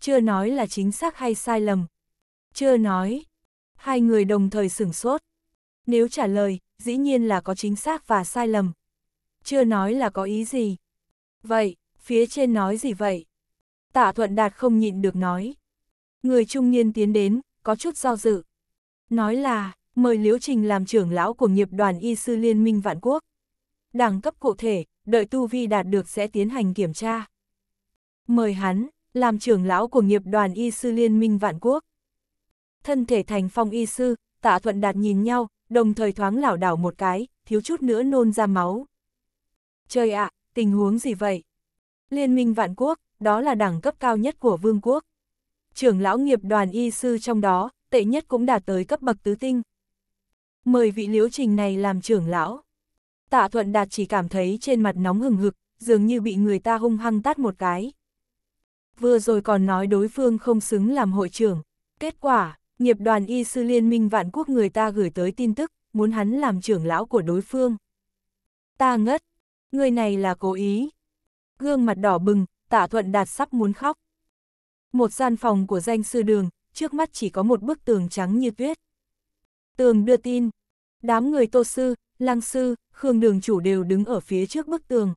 Chưa nói là chính xác hay sai lầm. Chưa nói. Hai người đồng thời sửng sốt. Nếu trả lời, dĩ nhiên là có chính xác và sai lầm. Chưa nói là có ý gì. Vậy, phía trên nói gì vậy? Tạ Thuận Đạt không nhịn được nói. Người trung niên tiến đến, có chút do dự. Nói là, mời Liễu Trình làm trưởng lão của nghiệp đoàn y sư liên minh vạn quốc. Đẳng cấp cụ thể, đợi tu vi đạt được sẽ tiến hành kiểm tra. Mời hắn, làm trưởng lão của nghiệp đoàn y sư liên minh vạn quốc. Thân thể thành phong y sư, tạ thuận đạt nhìn nhau, đồng thời thoáng lảo đảo một cái, thiếu chút nữa nôn ra máu. Trời ạ, tình huống gì vậy? Liên minh vạn quốc, đó là đẳng cấp cao nhất của vương quốc. Trưởng lão nghiệp đoàn y sư trong đó, tệ nhất cũng đạt tới cấp bậc tứ tinh. Mời vị liễu trình này làm trưởng lão. Tạ Thuận Đạt chỉ cảm thấy trên mặt nóng hừng hực, dường như bị người ta hung hăng tát một cái. Vừa rồi còn nói đối phương không xứng làm hội trưởng, kết quả, nghiệp đoàn y sư liên minh vạn quốc người ta gửi tới tin tức, muốn hắn làm trưởng lão của đối phương. Ta ngất, người này là cố ý. Gương mặt đỏ bừng, tạ thuận đạt sắp muốn khóc. Một gian phòng của danh sư đường, trước mắt chỉ có một bức tường trắng như tuyết. Tường đưa tin, đám người tô sư, lăng sư, khương đường chủ đều đứng ở phía trước bức tường.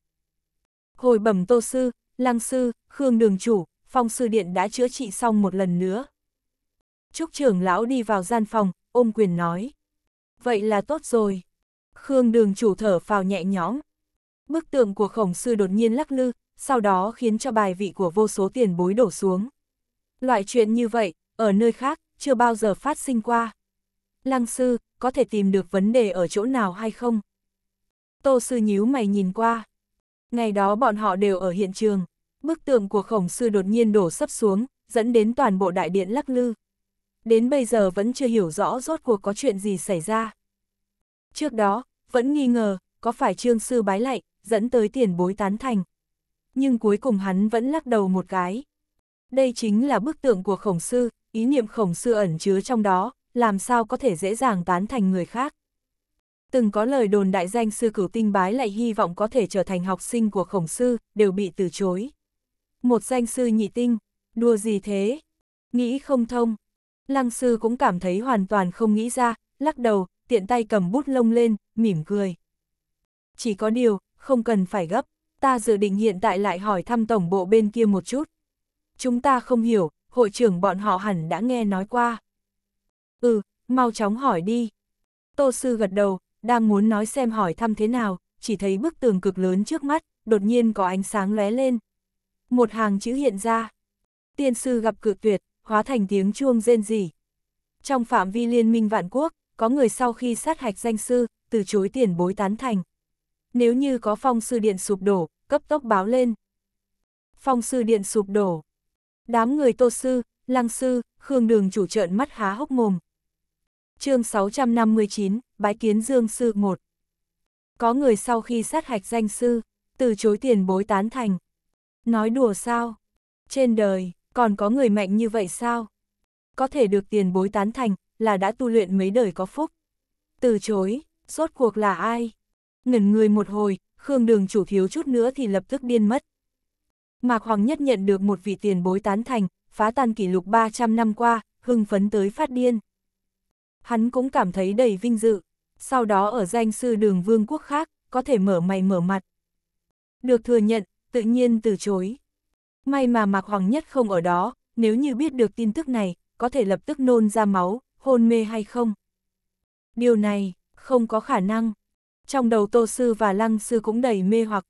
Hồi bẩm tô sư, lăng sư, khương đường chủ, phong sư điện đã chữa trị xong một lần nữa, Trúc trưởng lão đi vào gian phòng, ôm quyền nói. Vậy là tốt rồi. Khương đường chủ thở phào nhẹ nhõm. Bức tượng của khổng sư đột nhiên lắc lư, sau đó khiến cho bài vị của vô số tiền bối đổ xuống. Loại chuyện như vậy, ở nơi khác, chưa bao giờ phát sinh qua. Lăng sư, có thể tìm được vấn đề ở chỗ nào hay không? Tô sư nhíu mày nhìn qua. Ngày đó bọn họ đều ở hiện trường. Bức tượng của khổng sư đột nhiên đổ sấp xuống, dẫn đến toàn bộ đại điện lắc lư đến bây giờ vẫn chưa hiểu rõ rốt cuộc có chuyện gì xảy ra. Trước đó, vẫn nghi ngờ, có phải trương sư bái lạy, dẫn tới tiền bối tán thành. Nhưng cuối cùng hắn vẫn lắc đầu một cái. Đây chính là bức tượng của khổng sư, ý niệm khổng sư ẩn chứa trong đó, làm sao có thể dễ dàng tán thành người khác. Từng có lời đồn đại danh sư cửu tinh bái lại hy vọng có thể trở thành học sinh của khổng sư, đều bị từ chối. Một danh sư nhị tinh, đùa gì thế? Nghĩ không thông, Lăng sư cũng cảm thấy hoàn toàn không nghĩ ra, lắc đầu, tiện tay cầm bút lông lên, mỉm cười. Chỉ có điều, không cần phải gấp, ta dự định hiện tại lại hỏi thăm tổng bộ bên kia một chút. Chúng ta không hiểu, hội trưởng bọn họ hẳn đã nghe nói qua. Ừ, mau chóng hỏi đi. Tô sư gật đầu, đang muốn nói xem hỏi thăm thế nào, chỉ thấy bức tường cực lớn trước mắt, đột nhiên có ánh sáng lóe lên. Một hàng chữ hiện ra. Tiên sư gặp cực tuyệt, hóa thành tiếng chuông rên rỉ. Trong phạm vi liên minh vạn quốc, có người sau khi sát hạch danh sư, từ chối tiền bối tán thành. Nếu như có phong sư điện sụp đổ, cấp tốc báo lên. Phong sư điện sụp đổ. Đám người tô sư, lăng sư, khương đường chủ trợn mắt há hốc mồm. chương 659, Bái Kiến Dương Sư 1 Có người sau khi sát hạch danh sư, từ chối tiền bối tán thành. Nói đùa sao? Trên đời, còn có người mạnh như vậy sao? Có thể được tiền bối tán thành, là đã tu luyện mấy đời có phúc. Từ chối, rốt cuộc là ai? Ngẩn người một hồi, Khương Đường chủ thiếu chút nữa thì lập tức điên mất. Mạc Hoàng Nhất nhận được một vị tiền bối tán thành, phá tan kỷ lục 300 năm qua, hưng phấn tới phát điên. Hắn cũng cảm thấy đầy vinh dự, sau đó ở danh sư đường vương quốc khác, có thể mở mày mở mặt. Được thừa nhận, tự nhiên từ chối, May mà Mạc Hoàng Nhất không ở đó, nếu như biết được tin tức này, có thể lập tức nôn ra máu, hôn mê hay không. Điều này, không có khả năng. Trong đầu Tô Sư và Lăng Sư cũng đầy mê hoặc.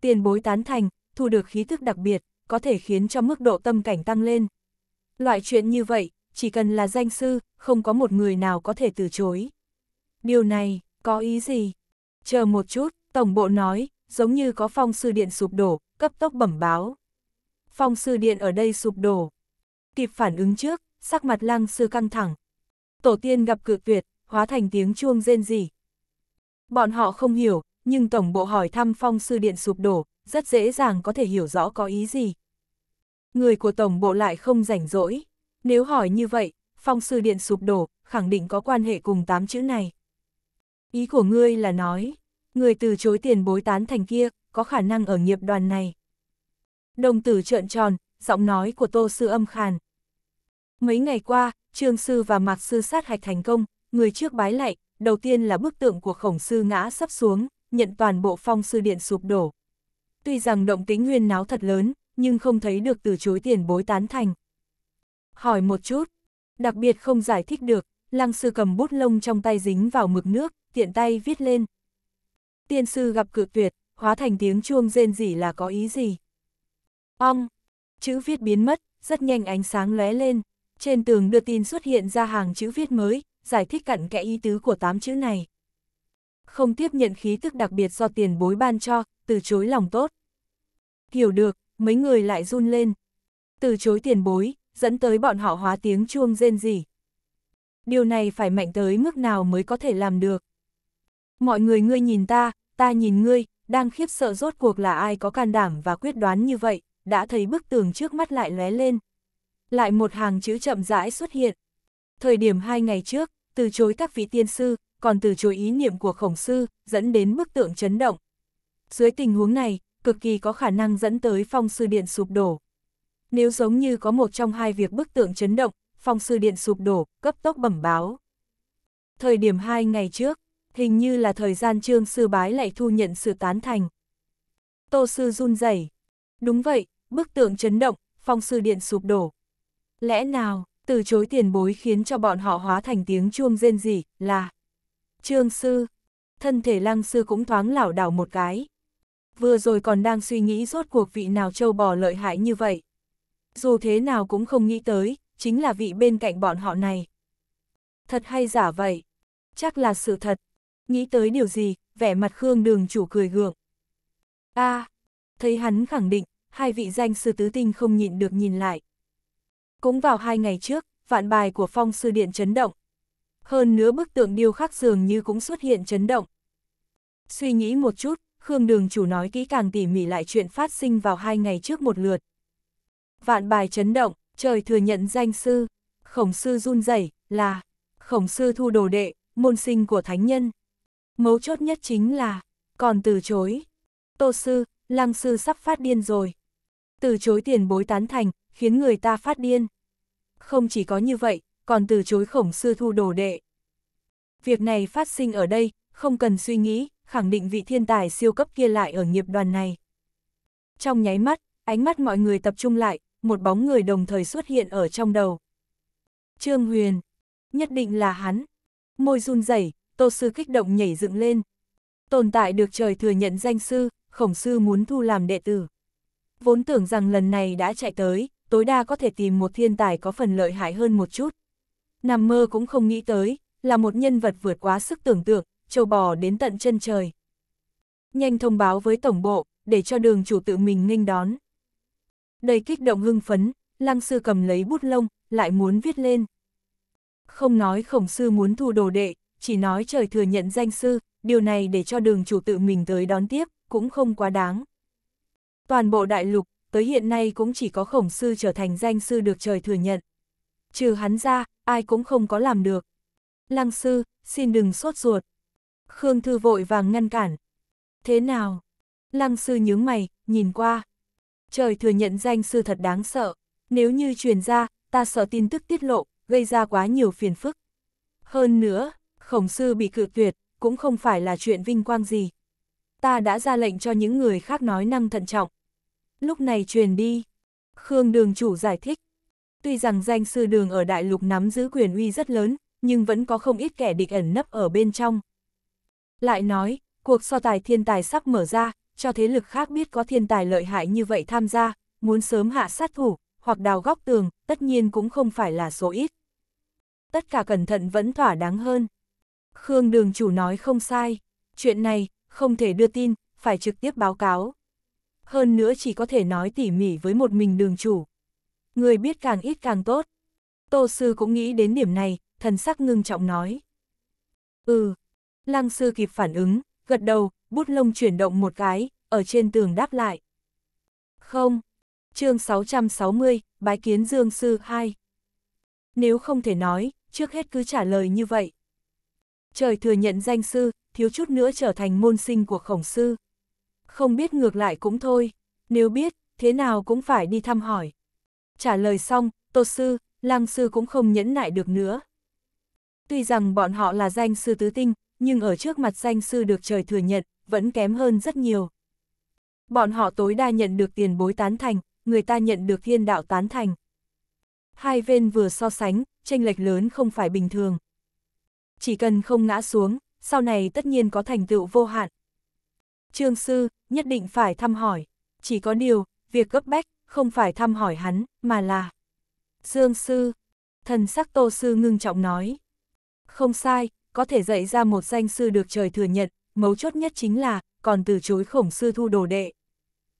Tiền bối tán thành, thu được khí thức đặc biệt, có thể khiến cho mức độ tâm cảnh tăng lên. Loại chuyện như vậy, chỉ cần là danh sư, không có một người nào có thể từ chối. Điều này, có ý gì? Chờ một chút, Tổng bộ nói, giống như có phong sư điện sụp đổ, cấp tốc bẩm báo phong sư điện ở đây sụp đổ. Kịp phản ứng trước, sắc mặt lăng sư căng thẳng. Tổ tiên gặp cự tuyệt, hóa thành tiếng chuông rên rỉ. Bọn họ không hiểu, nhưng tổng bộ hỏi thăm phong sư điện sụp đổ, rất dễ dàng có thể hiểu rõ có ý gì. Người của tổng bộ lại không rảnh rỗi. Nếu hỏi như vậy, phong sư điện sụp đổ, khẳng định có quan hệ cùng tám chữ này. Ý của ngươi là nói, người từ chối tiền bối tán thành kia, có khả năng ở nghiệp đoàn này đồng tử trợn tròn, giọng nói của Tô Sư âm khàn. Mấy ngày qua, Trương Sư và Mạc Sư sát hạch thành công, người trước bái lạy, đầu tiên là bức tượng của khổng sư ngã sắp xuống, nhận toàn bộ phong sư điện sụp đổ. Tuy rằng động tính huyên náo thật lớn, nhưng không thấy được từ chối tiền bối tán thành. Hỏi một chút, đặc biệt không giải thích được, lăng sư cầm bút lông trong tay dính vào mực nước, tiện tay viết lên. Tiên sư gặp cự tuyệt, hóa thành tiếng chuông rên rỉ là có ý gì? Ong, chữ viết biến mất, rất nhanh ánh sáng lóe lên, trên tường đưa tin xuất hiện ra hàng chữ viết mới, giải thích cặn kẽ ý tứ của tám chữ này. Không tiếp nhận khí tức đặc biệt do tiền bối ban cho, từ chối lòng tốt. Hiểu được, mấy người lại run lên. Từ chối tiền bối, dẫn tới bọn họ hóa tiếng chuông rên rỉ. Điều này phải mạnh tới mức nào mới có thể làm được. Mọi người ngươi nhìn ta, ta nhìn ngươi, đang khiếp sợ rốt cuộc là ai có can đảm và quyết đoán như vậy đã thấy bức tường trước mắt lại lóe lên. Lại một hàng chữ chậm rãi xuất hiện. Thời điểm hai ngày trước, từ chối các vị tiên sư, còn từ chối ý niệm của khổng sư, dẫn đến bức tượng chấn động. Dưới tình huống này, cực kỳ có khả năng dẫn tới phong sư điện sụp đổ. Nếu giống như có một trong hai việc bức tượng chấn động, phong sư điện sụp đổ, cấp tốc bẩm báo. Thời điểm hai ngày trước, hình như là thời gian trương sư bái lại thu nhận sự tán thành. Tô sư run rẩy Đúng vậy, bức tượng chấn động, phong sư điện sụp đổ. Lẽ nào, từ chối tiền bối khiến cho bọn họ hóa thành tiếng chuông rên rỉ, là... Trương sư, thân thể lăng sư cũng thoáng lảo đảo một cái. Vừa rồi còn đang suy nghĩ rốt cuộc vị nào châu bò lợi hại như vậy. Dù thế nào cũng không nghĩ tới, chính là vị bên cạnh bọn họ này. Thật hay giả vậy? Chắc là sự thật. Nghĩ tới điều gì, vẻ mặt Khương đường chủ cười gượng. a à, thấy hắn khẳng định, hai vị danh sư tứ tinh không nhịn được nhìn lại. Cũng vào hai ngày trước, vạn bài của phong sư điện chấn động. Hơn nữa bức tượng điêu khắc dường như cũng xuất hiện chấn động. Suy nghĩ một chút, Khương Đường chủ nói kỹ càng tỉ mỉ lại chuyện phát sinh vào hai ngày trước một lượt. Vạn bài chấn động, trời thừa nhận danh sư, khổng sư run rẩy là khổng sư thu đồ đệ, môn sinh của thánh nhân. Mấu chốt nhất chính là, còn từ chối. Tô sư, lăng sư sắp phát điên rồi. Từ chối tiền bối tán thành, khiến người ta phát điên. Không chỉ có như vậy, còn từ chối khổng sư thu đồ đệ. Việc này phát sinh ở đây, không cần suy nghĩ, khẳng định vị thiên tài siêu cấp kia lại ở nghiệp đoàn này. Trong nháy mắt, ánh mắt mọi người tập trung lại, một bóng người đồng thời xuất hiện ở trong đầu. Trương Huyền, nhất định là hắn. Môi run rẩy, Tô sư kích động nhảy dựng lên. Tồn tại được trời thừa nhận danh sư, khổng sư muốn thu làm đệ tử vốn tưởng rằng lần này đã chạy tới, tối đa có thể tìm một thiên tài có phần lợi hại hơn một chút. Nằm mơ cũng không nghĩ tới, là một nhân vật vượt quá sức tưởng tượng, trâu bò đến tận chân trời. Nhanh thông báo với tổng bộ, để cho đường chủ tự mình nghênh đón. Đầy kích động hưng phấn, lăng sư cầm lấy bút lông, lại muốn viết lên. Không nói khổng sư muốn thu đồ đệ, chỉ nói trời thừa nhận danh sư, điều này để cho đường chủ tự mình tới đón tiếp, cũng không quá đáng. Toàn bộ đại lục, tới hiện nay cũng chỉ có khổng sư trở thành danh sư được trời thừa nhận. Trừ hắn ra, ai cũng không có làm được. Lăng sư, xin đừng sốt ruột. Khương Thư vội vàng ngăn cản. Thế nào? Lăng sư nhướng mày, nhìn qua. Trời thừa nhận danh sư thật đáng sợ. Nếu như truyền ra, ta sợ tin tức tiết lộ, gây ra quá nhiều phiền phức. Hơn nữa, khổng sư bị cự tuyệt, cũng không phải là chuyện vinh quang gì. Ta đã ra lệnh cho những người khác nói năng thận trọng lúc này truyền đi. Khương đường chủ giải thích, tuy rằng danh sư đường ở đại lục nắm giữ quyền uy rất lớn, nhưng vẫn có không ít kẻ địch ẩn nấp ở bên trong. Lại nói, cuộc so tài thiên tài sắp mở ra, cho thế lực khác biết có thiên tài lợi hại như vậy tham gia, muốn sớm hạ sát thủ, hoặc đào góc tường, tất nhiên cũng không phải là số ít. Tất cả cẩn thận vẫn thỏa đáng hơn. Khương đường chủ nói không sai, chuyện này, không thể đưa tin, phải trực tiếp báo cáo hơn nữa chỉ có thể nói tỉ mỉ với một mình đường chủ. Người biết càng ít càng tốt. Tô sư cũng nghĩ đến điểm này, thần sắc ngưng trọng nói. Ừ, lăng sư kịp phản ứng, gật đầu, bút lông chuyển động một cái, ở trên tường đáp lại. Không, chương 660, bái kiến dương sư 2. Nếu không thể nói, trước hết cứ trả lời như vậy. Trời thừa nhận danh sư, thiếu chút nữa trở thành môn sinh của khổng sư. Không biết ngược lại cũng thôi, nếu biết, thế nào cũng phải đi thăm hỏi. Trả lời xong, Tô Sư, Lăng Sư cũng không nhẫn nại được nữa. Tuy rằng bọn họ là danh sư tứ tinh, nhưng ở trước mặt danh sư được trời thừa nhận, vẫn kém hơn rất nhiều. Bọn họ tối đa nhận được tiền bối tán thành, người ta nhận được thiên đạo tán thành. Hai bên vừa so sánh, tranh lệch lớn không phải bình thường. Chỉ cần không ngã xuống, sau này tất nhiên có thành tựu vô hạn. Trương Sư, nhất định phải thăm hỏi. Chỉ có điều, việc gấp bách, không phải thăm hỏi hắn, mà là... Dương Sư, thần sắc Tô Sư ngưng trọng nói. Không sai, có thể dạy ra một danh sư được trời thừa nhận, mấu chốt nhất chính là, còn từ chối khổng sư thu đồ đệ.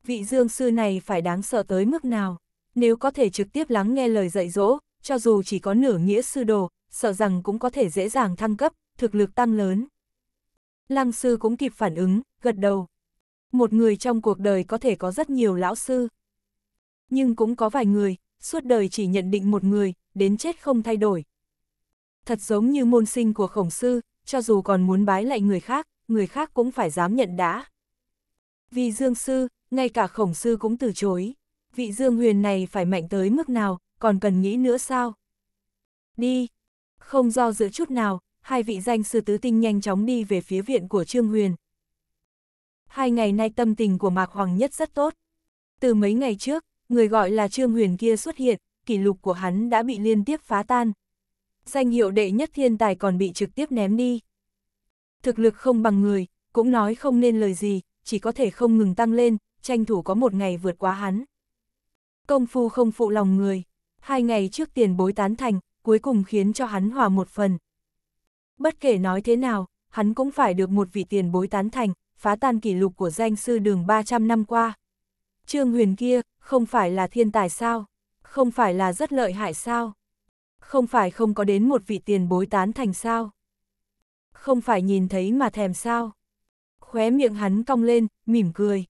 Vị dương sư này phải đáng sợ tới mức nào? Nếu có thể trực tiếp lắng nghe lời dạy dỗ, cho dù chỉ có nửa nghĩa sư đồ, sợ rằng cũng có thể dễ dàng thăng cấp, thực lực tăng lớn. Lăng sư cũng kịp phản ứng, gật đầu. Một người trong cuộc đời có thể có rất nhiều lão sư. Nhưng cũng có vài người, suốt đời chỉ nhận định một người, đến chết không thay đổi. Thật giống như môn sinh của khổng sư, cho dù còn muốn bái lại người khác, người khác cũng phải dám nhận đã. Vì dương sư, ngay cả khổng sư cũng từ chối. Vị dương huyền này phải mạnh tới mức nào, còn cần nghĩ nữa sao? Đi! Không do dự chút nào, hai vị danh sư tứ tinh nhanh chóng đi về phía viện của Trương Huyền. Hai ngày nay tâm tình của Mạc Hoàng Nhất rất tốt. Từ mấy ngày trước, người gọi là Trương Huyền kia xuất hiện, kỷ lục của hắn đã bị liên tiếp phá tan. Danh hiệu đệ nhất thiên tài còn bị trực tiếp ném đi. Thực lực không bằng người, cũng nói không nên lời gì, chỉ có thể không ngừng tăng lên, tranh thủ có một ngày vượt quá hắn. Công phu không phụ lòng người, hai ngày trước tiền bối tán thành, cuối cùng khiến cho hắn hòa một phần. Bất kể nói thế nào, hắn cũng phải được một vị tiền bối tán thành, phá tan kỷ lục của danh sư đường 300 năm qua. Trương Huyền kia, không phải là thiên tài sao? Không phải là rất lợi hại sao? Không phải không có đến một vị tiền bối tán thành sao? Không phải nhìn thấy mà thèm sao? Khóe miệng hắn cong lên, mỉm cười.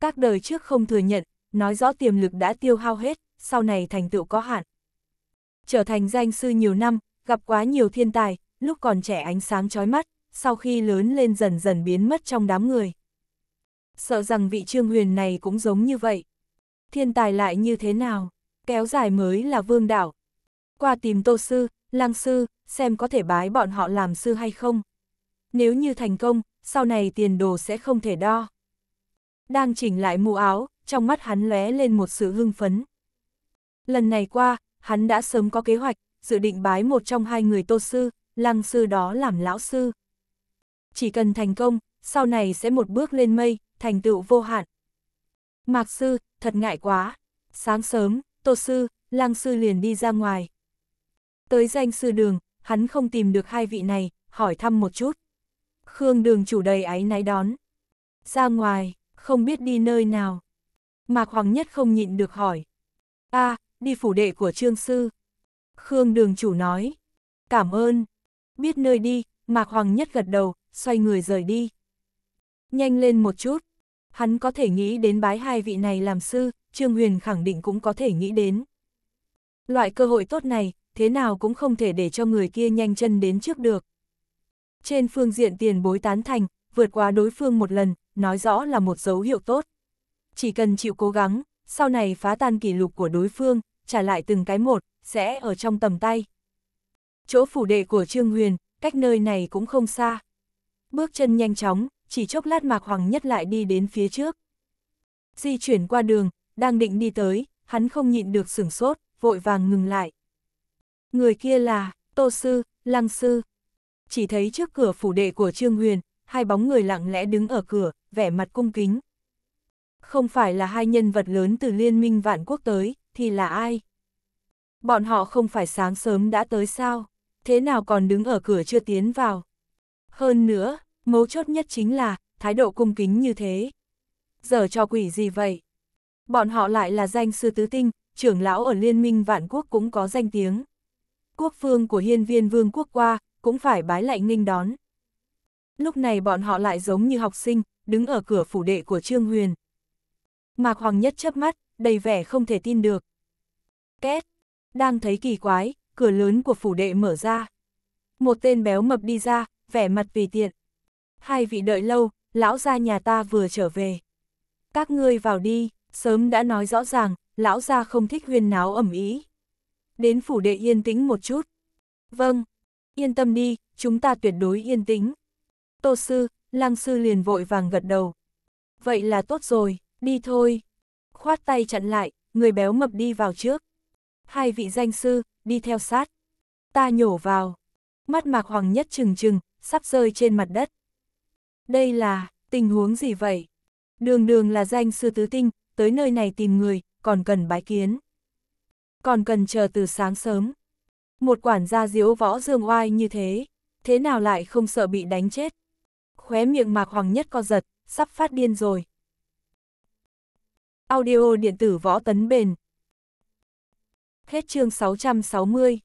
Các đời trước không thừa nhận, nói rõ tiềm lực đã tiêu hao hết, sau này thành tựu có hạn. Trở thành danh sư nhiều năm, gặp quá nhiều thiên tài, lúc còn trẻ ánh sáng chói mắt, sau khi lớn lên dần dần biến mất trong đám người. Sợ rằng vị trương huyền này cũng giống như vậy. Thiên tài lại như thế nào, kéo dài mới là vương đảo Qua tìm tô sư, lang sư, xem có thể bái bọn họ làm sư hay không. Nếu như thành công, sau này tiền đồ sẽ không thể đo. Đang chỉnh lại mũ áo, trong mắt hắn lóe lên một sự hưng phấn. Lần này qua, hắn đã sớm có kế hoạch, dự định bái một trong hai người tô sư, lăng sư đó làm lão sư. Chỉ cần thành công, sau này sẽ một bước lên mây, thành tựu vô hạn. Mạc sư, thật ngại quá. Sáng sớm, tô sư, lăng sư liền đi ra ngoài. Tới danh sư đường, hắn không tìm được hai vị này, hỏi thăm một chút. Khương đường chủ đầy áy náy đón. Ra ngoài, không biết đi nơi nào. Mạc Hoàng Nhất không nhịn được hỏi. a à, đi phủ đệ của trương sư. Khương đường chủ nói. Cảm ơn biết nơi đi, Mạc Hoàng Nhất gật đầu, xoay người rời đi. Nhanh lên một chút, hắn có thể nghĩ đến bái hai vị này làm sư, Trương Huyền khẳng định cũng có thể nghĩ đến. Loại cơ hội tốt này, thế nào cũng không thể để cho người kia nhanh chân đến trước được. Trên phương diện tiền bối tán thành, vượt qua đối phương một lần, nói rõ là một dấu hiệu tốt. Chỉ cần chịu cố gắng, sau này phá tan kỷ lục của đối phương, trả lại từng cái một, sẽ ở trong tầm tay chỗ phủ đệ của Trương Huyền, cách nơi này cũng không xa. Bước chân nhanh chóng, chỉ chốc lát Mạc Hoàng Nhất lại đi đến phía trước. Di chuyển qua đường, đang định đi tới, hắn không nhịn được sửng sốt, vội vàng ngừng lại. Người kia là, Tô Sư, Lăng Sư. Chỉ thấy trước cửa phủ đệ của Trương Huyền, hai bóng người lặng lẽ đứng ở cửa, vẻ mặt cung kính. Không phải là hai nhân vật lớn từ liên minh vạn quốc tới, thì là ai? Bọn họ không phải sáng sớm đã tới sao? thế nào còn đứng ở cửa chưa tiến vào. Hơn nữa, mấu chốt nhất chính là, thái độ cung kính như thế. Giờ cho quỷ gì vậy? Bọn họ lại là danh sư tứ tinh, trưởng lão ở liên minh vạn quốc cũng có danh tiếng. Quốc phương của hiên viên vương quốc qua, cũng phải bái lạnh ninh đón. Lúc này bọn họ lại giống như học sinh, đứng ở cửa phủ đệ của Trương Huyền. Mạc Hoàng Nhất chớp mắt, đầy vẻ không thể tin được. Két, đang thấy kỳ quái, cửa lớn của phủ đệ mở ra. Một tên béo mập đi ra, vẻ mặt vì tiện. Hai vị đợi lâu, lão gia nhà ta vừa trở về. Các ngươi vào đi, sớm đã nói rõ ràng, lão gia không thích huyên náo ẩm ý. Đến phủ đệ yên tĩnh một chút. Vâng, yên tâm đi, chúng ta tuyệt đối yên tĩnh. Tô sư, lang sư liền vội vàng gật đầu. Vậy là tốt rồi, đi thôi. Khoát tay chặn lại, người béo mập đi vào trước. Hai vị danh sư, đi theo sát. Ta nhổ vào. Mắt mạc hoàng nhất trừng trừng, sắp rơi trên mặt đất. Đây là, tình huống gì vậy? Đường đường là danh sư tứ tinh, tới nơi này tìm người, còn cần bái kiến. Còn cần chờ từ sáng sớm. Một quản gia diếu võ dương oai như thế, thế nào lại không sợ bị đánh chết? Khóe miệng mạc hoàng nhất co giật, sắp phát điên rồi. Audio điện tử võ tấn bền, Hết chương 660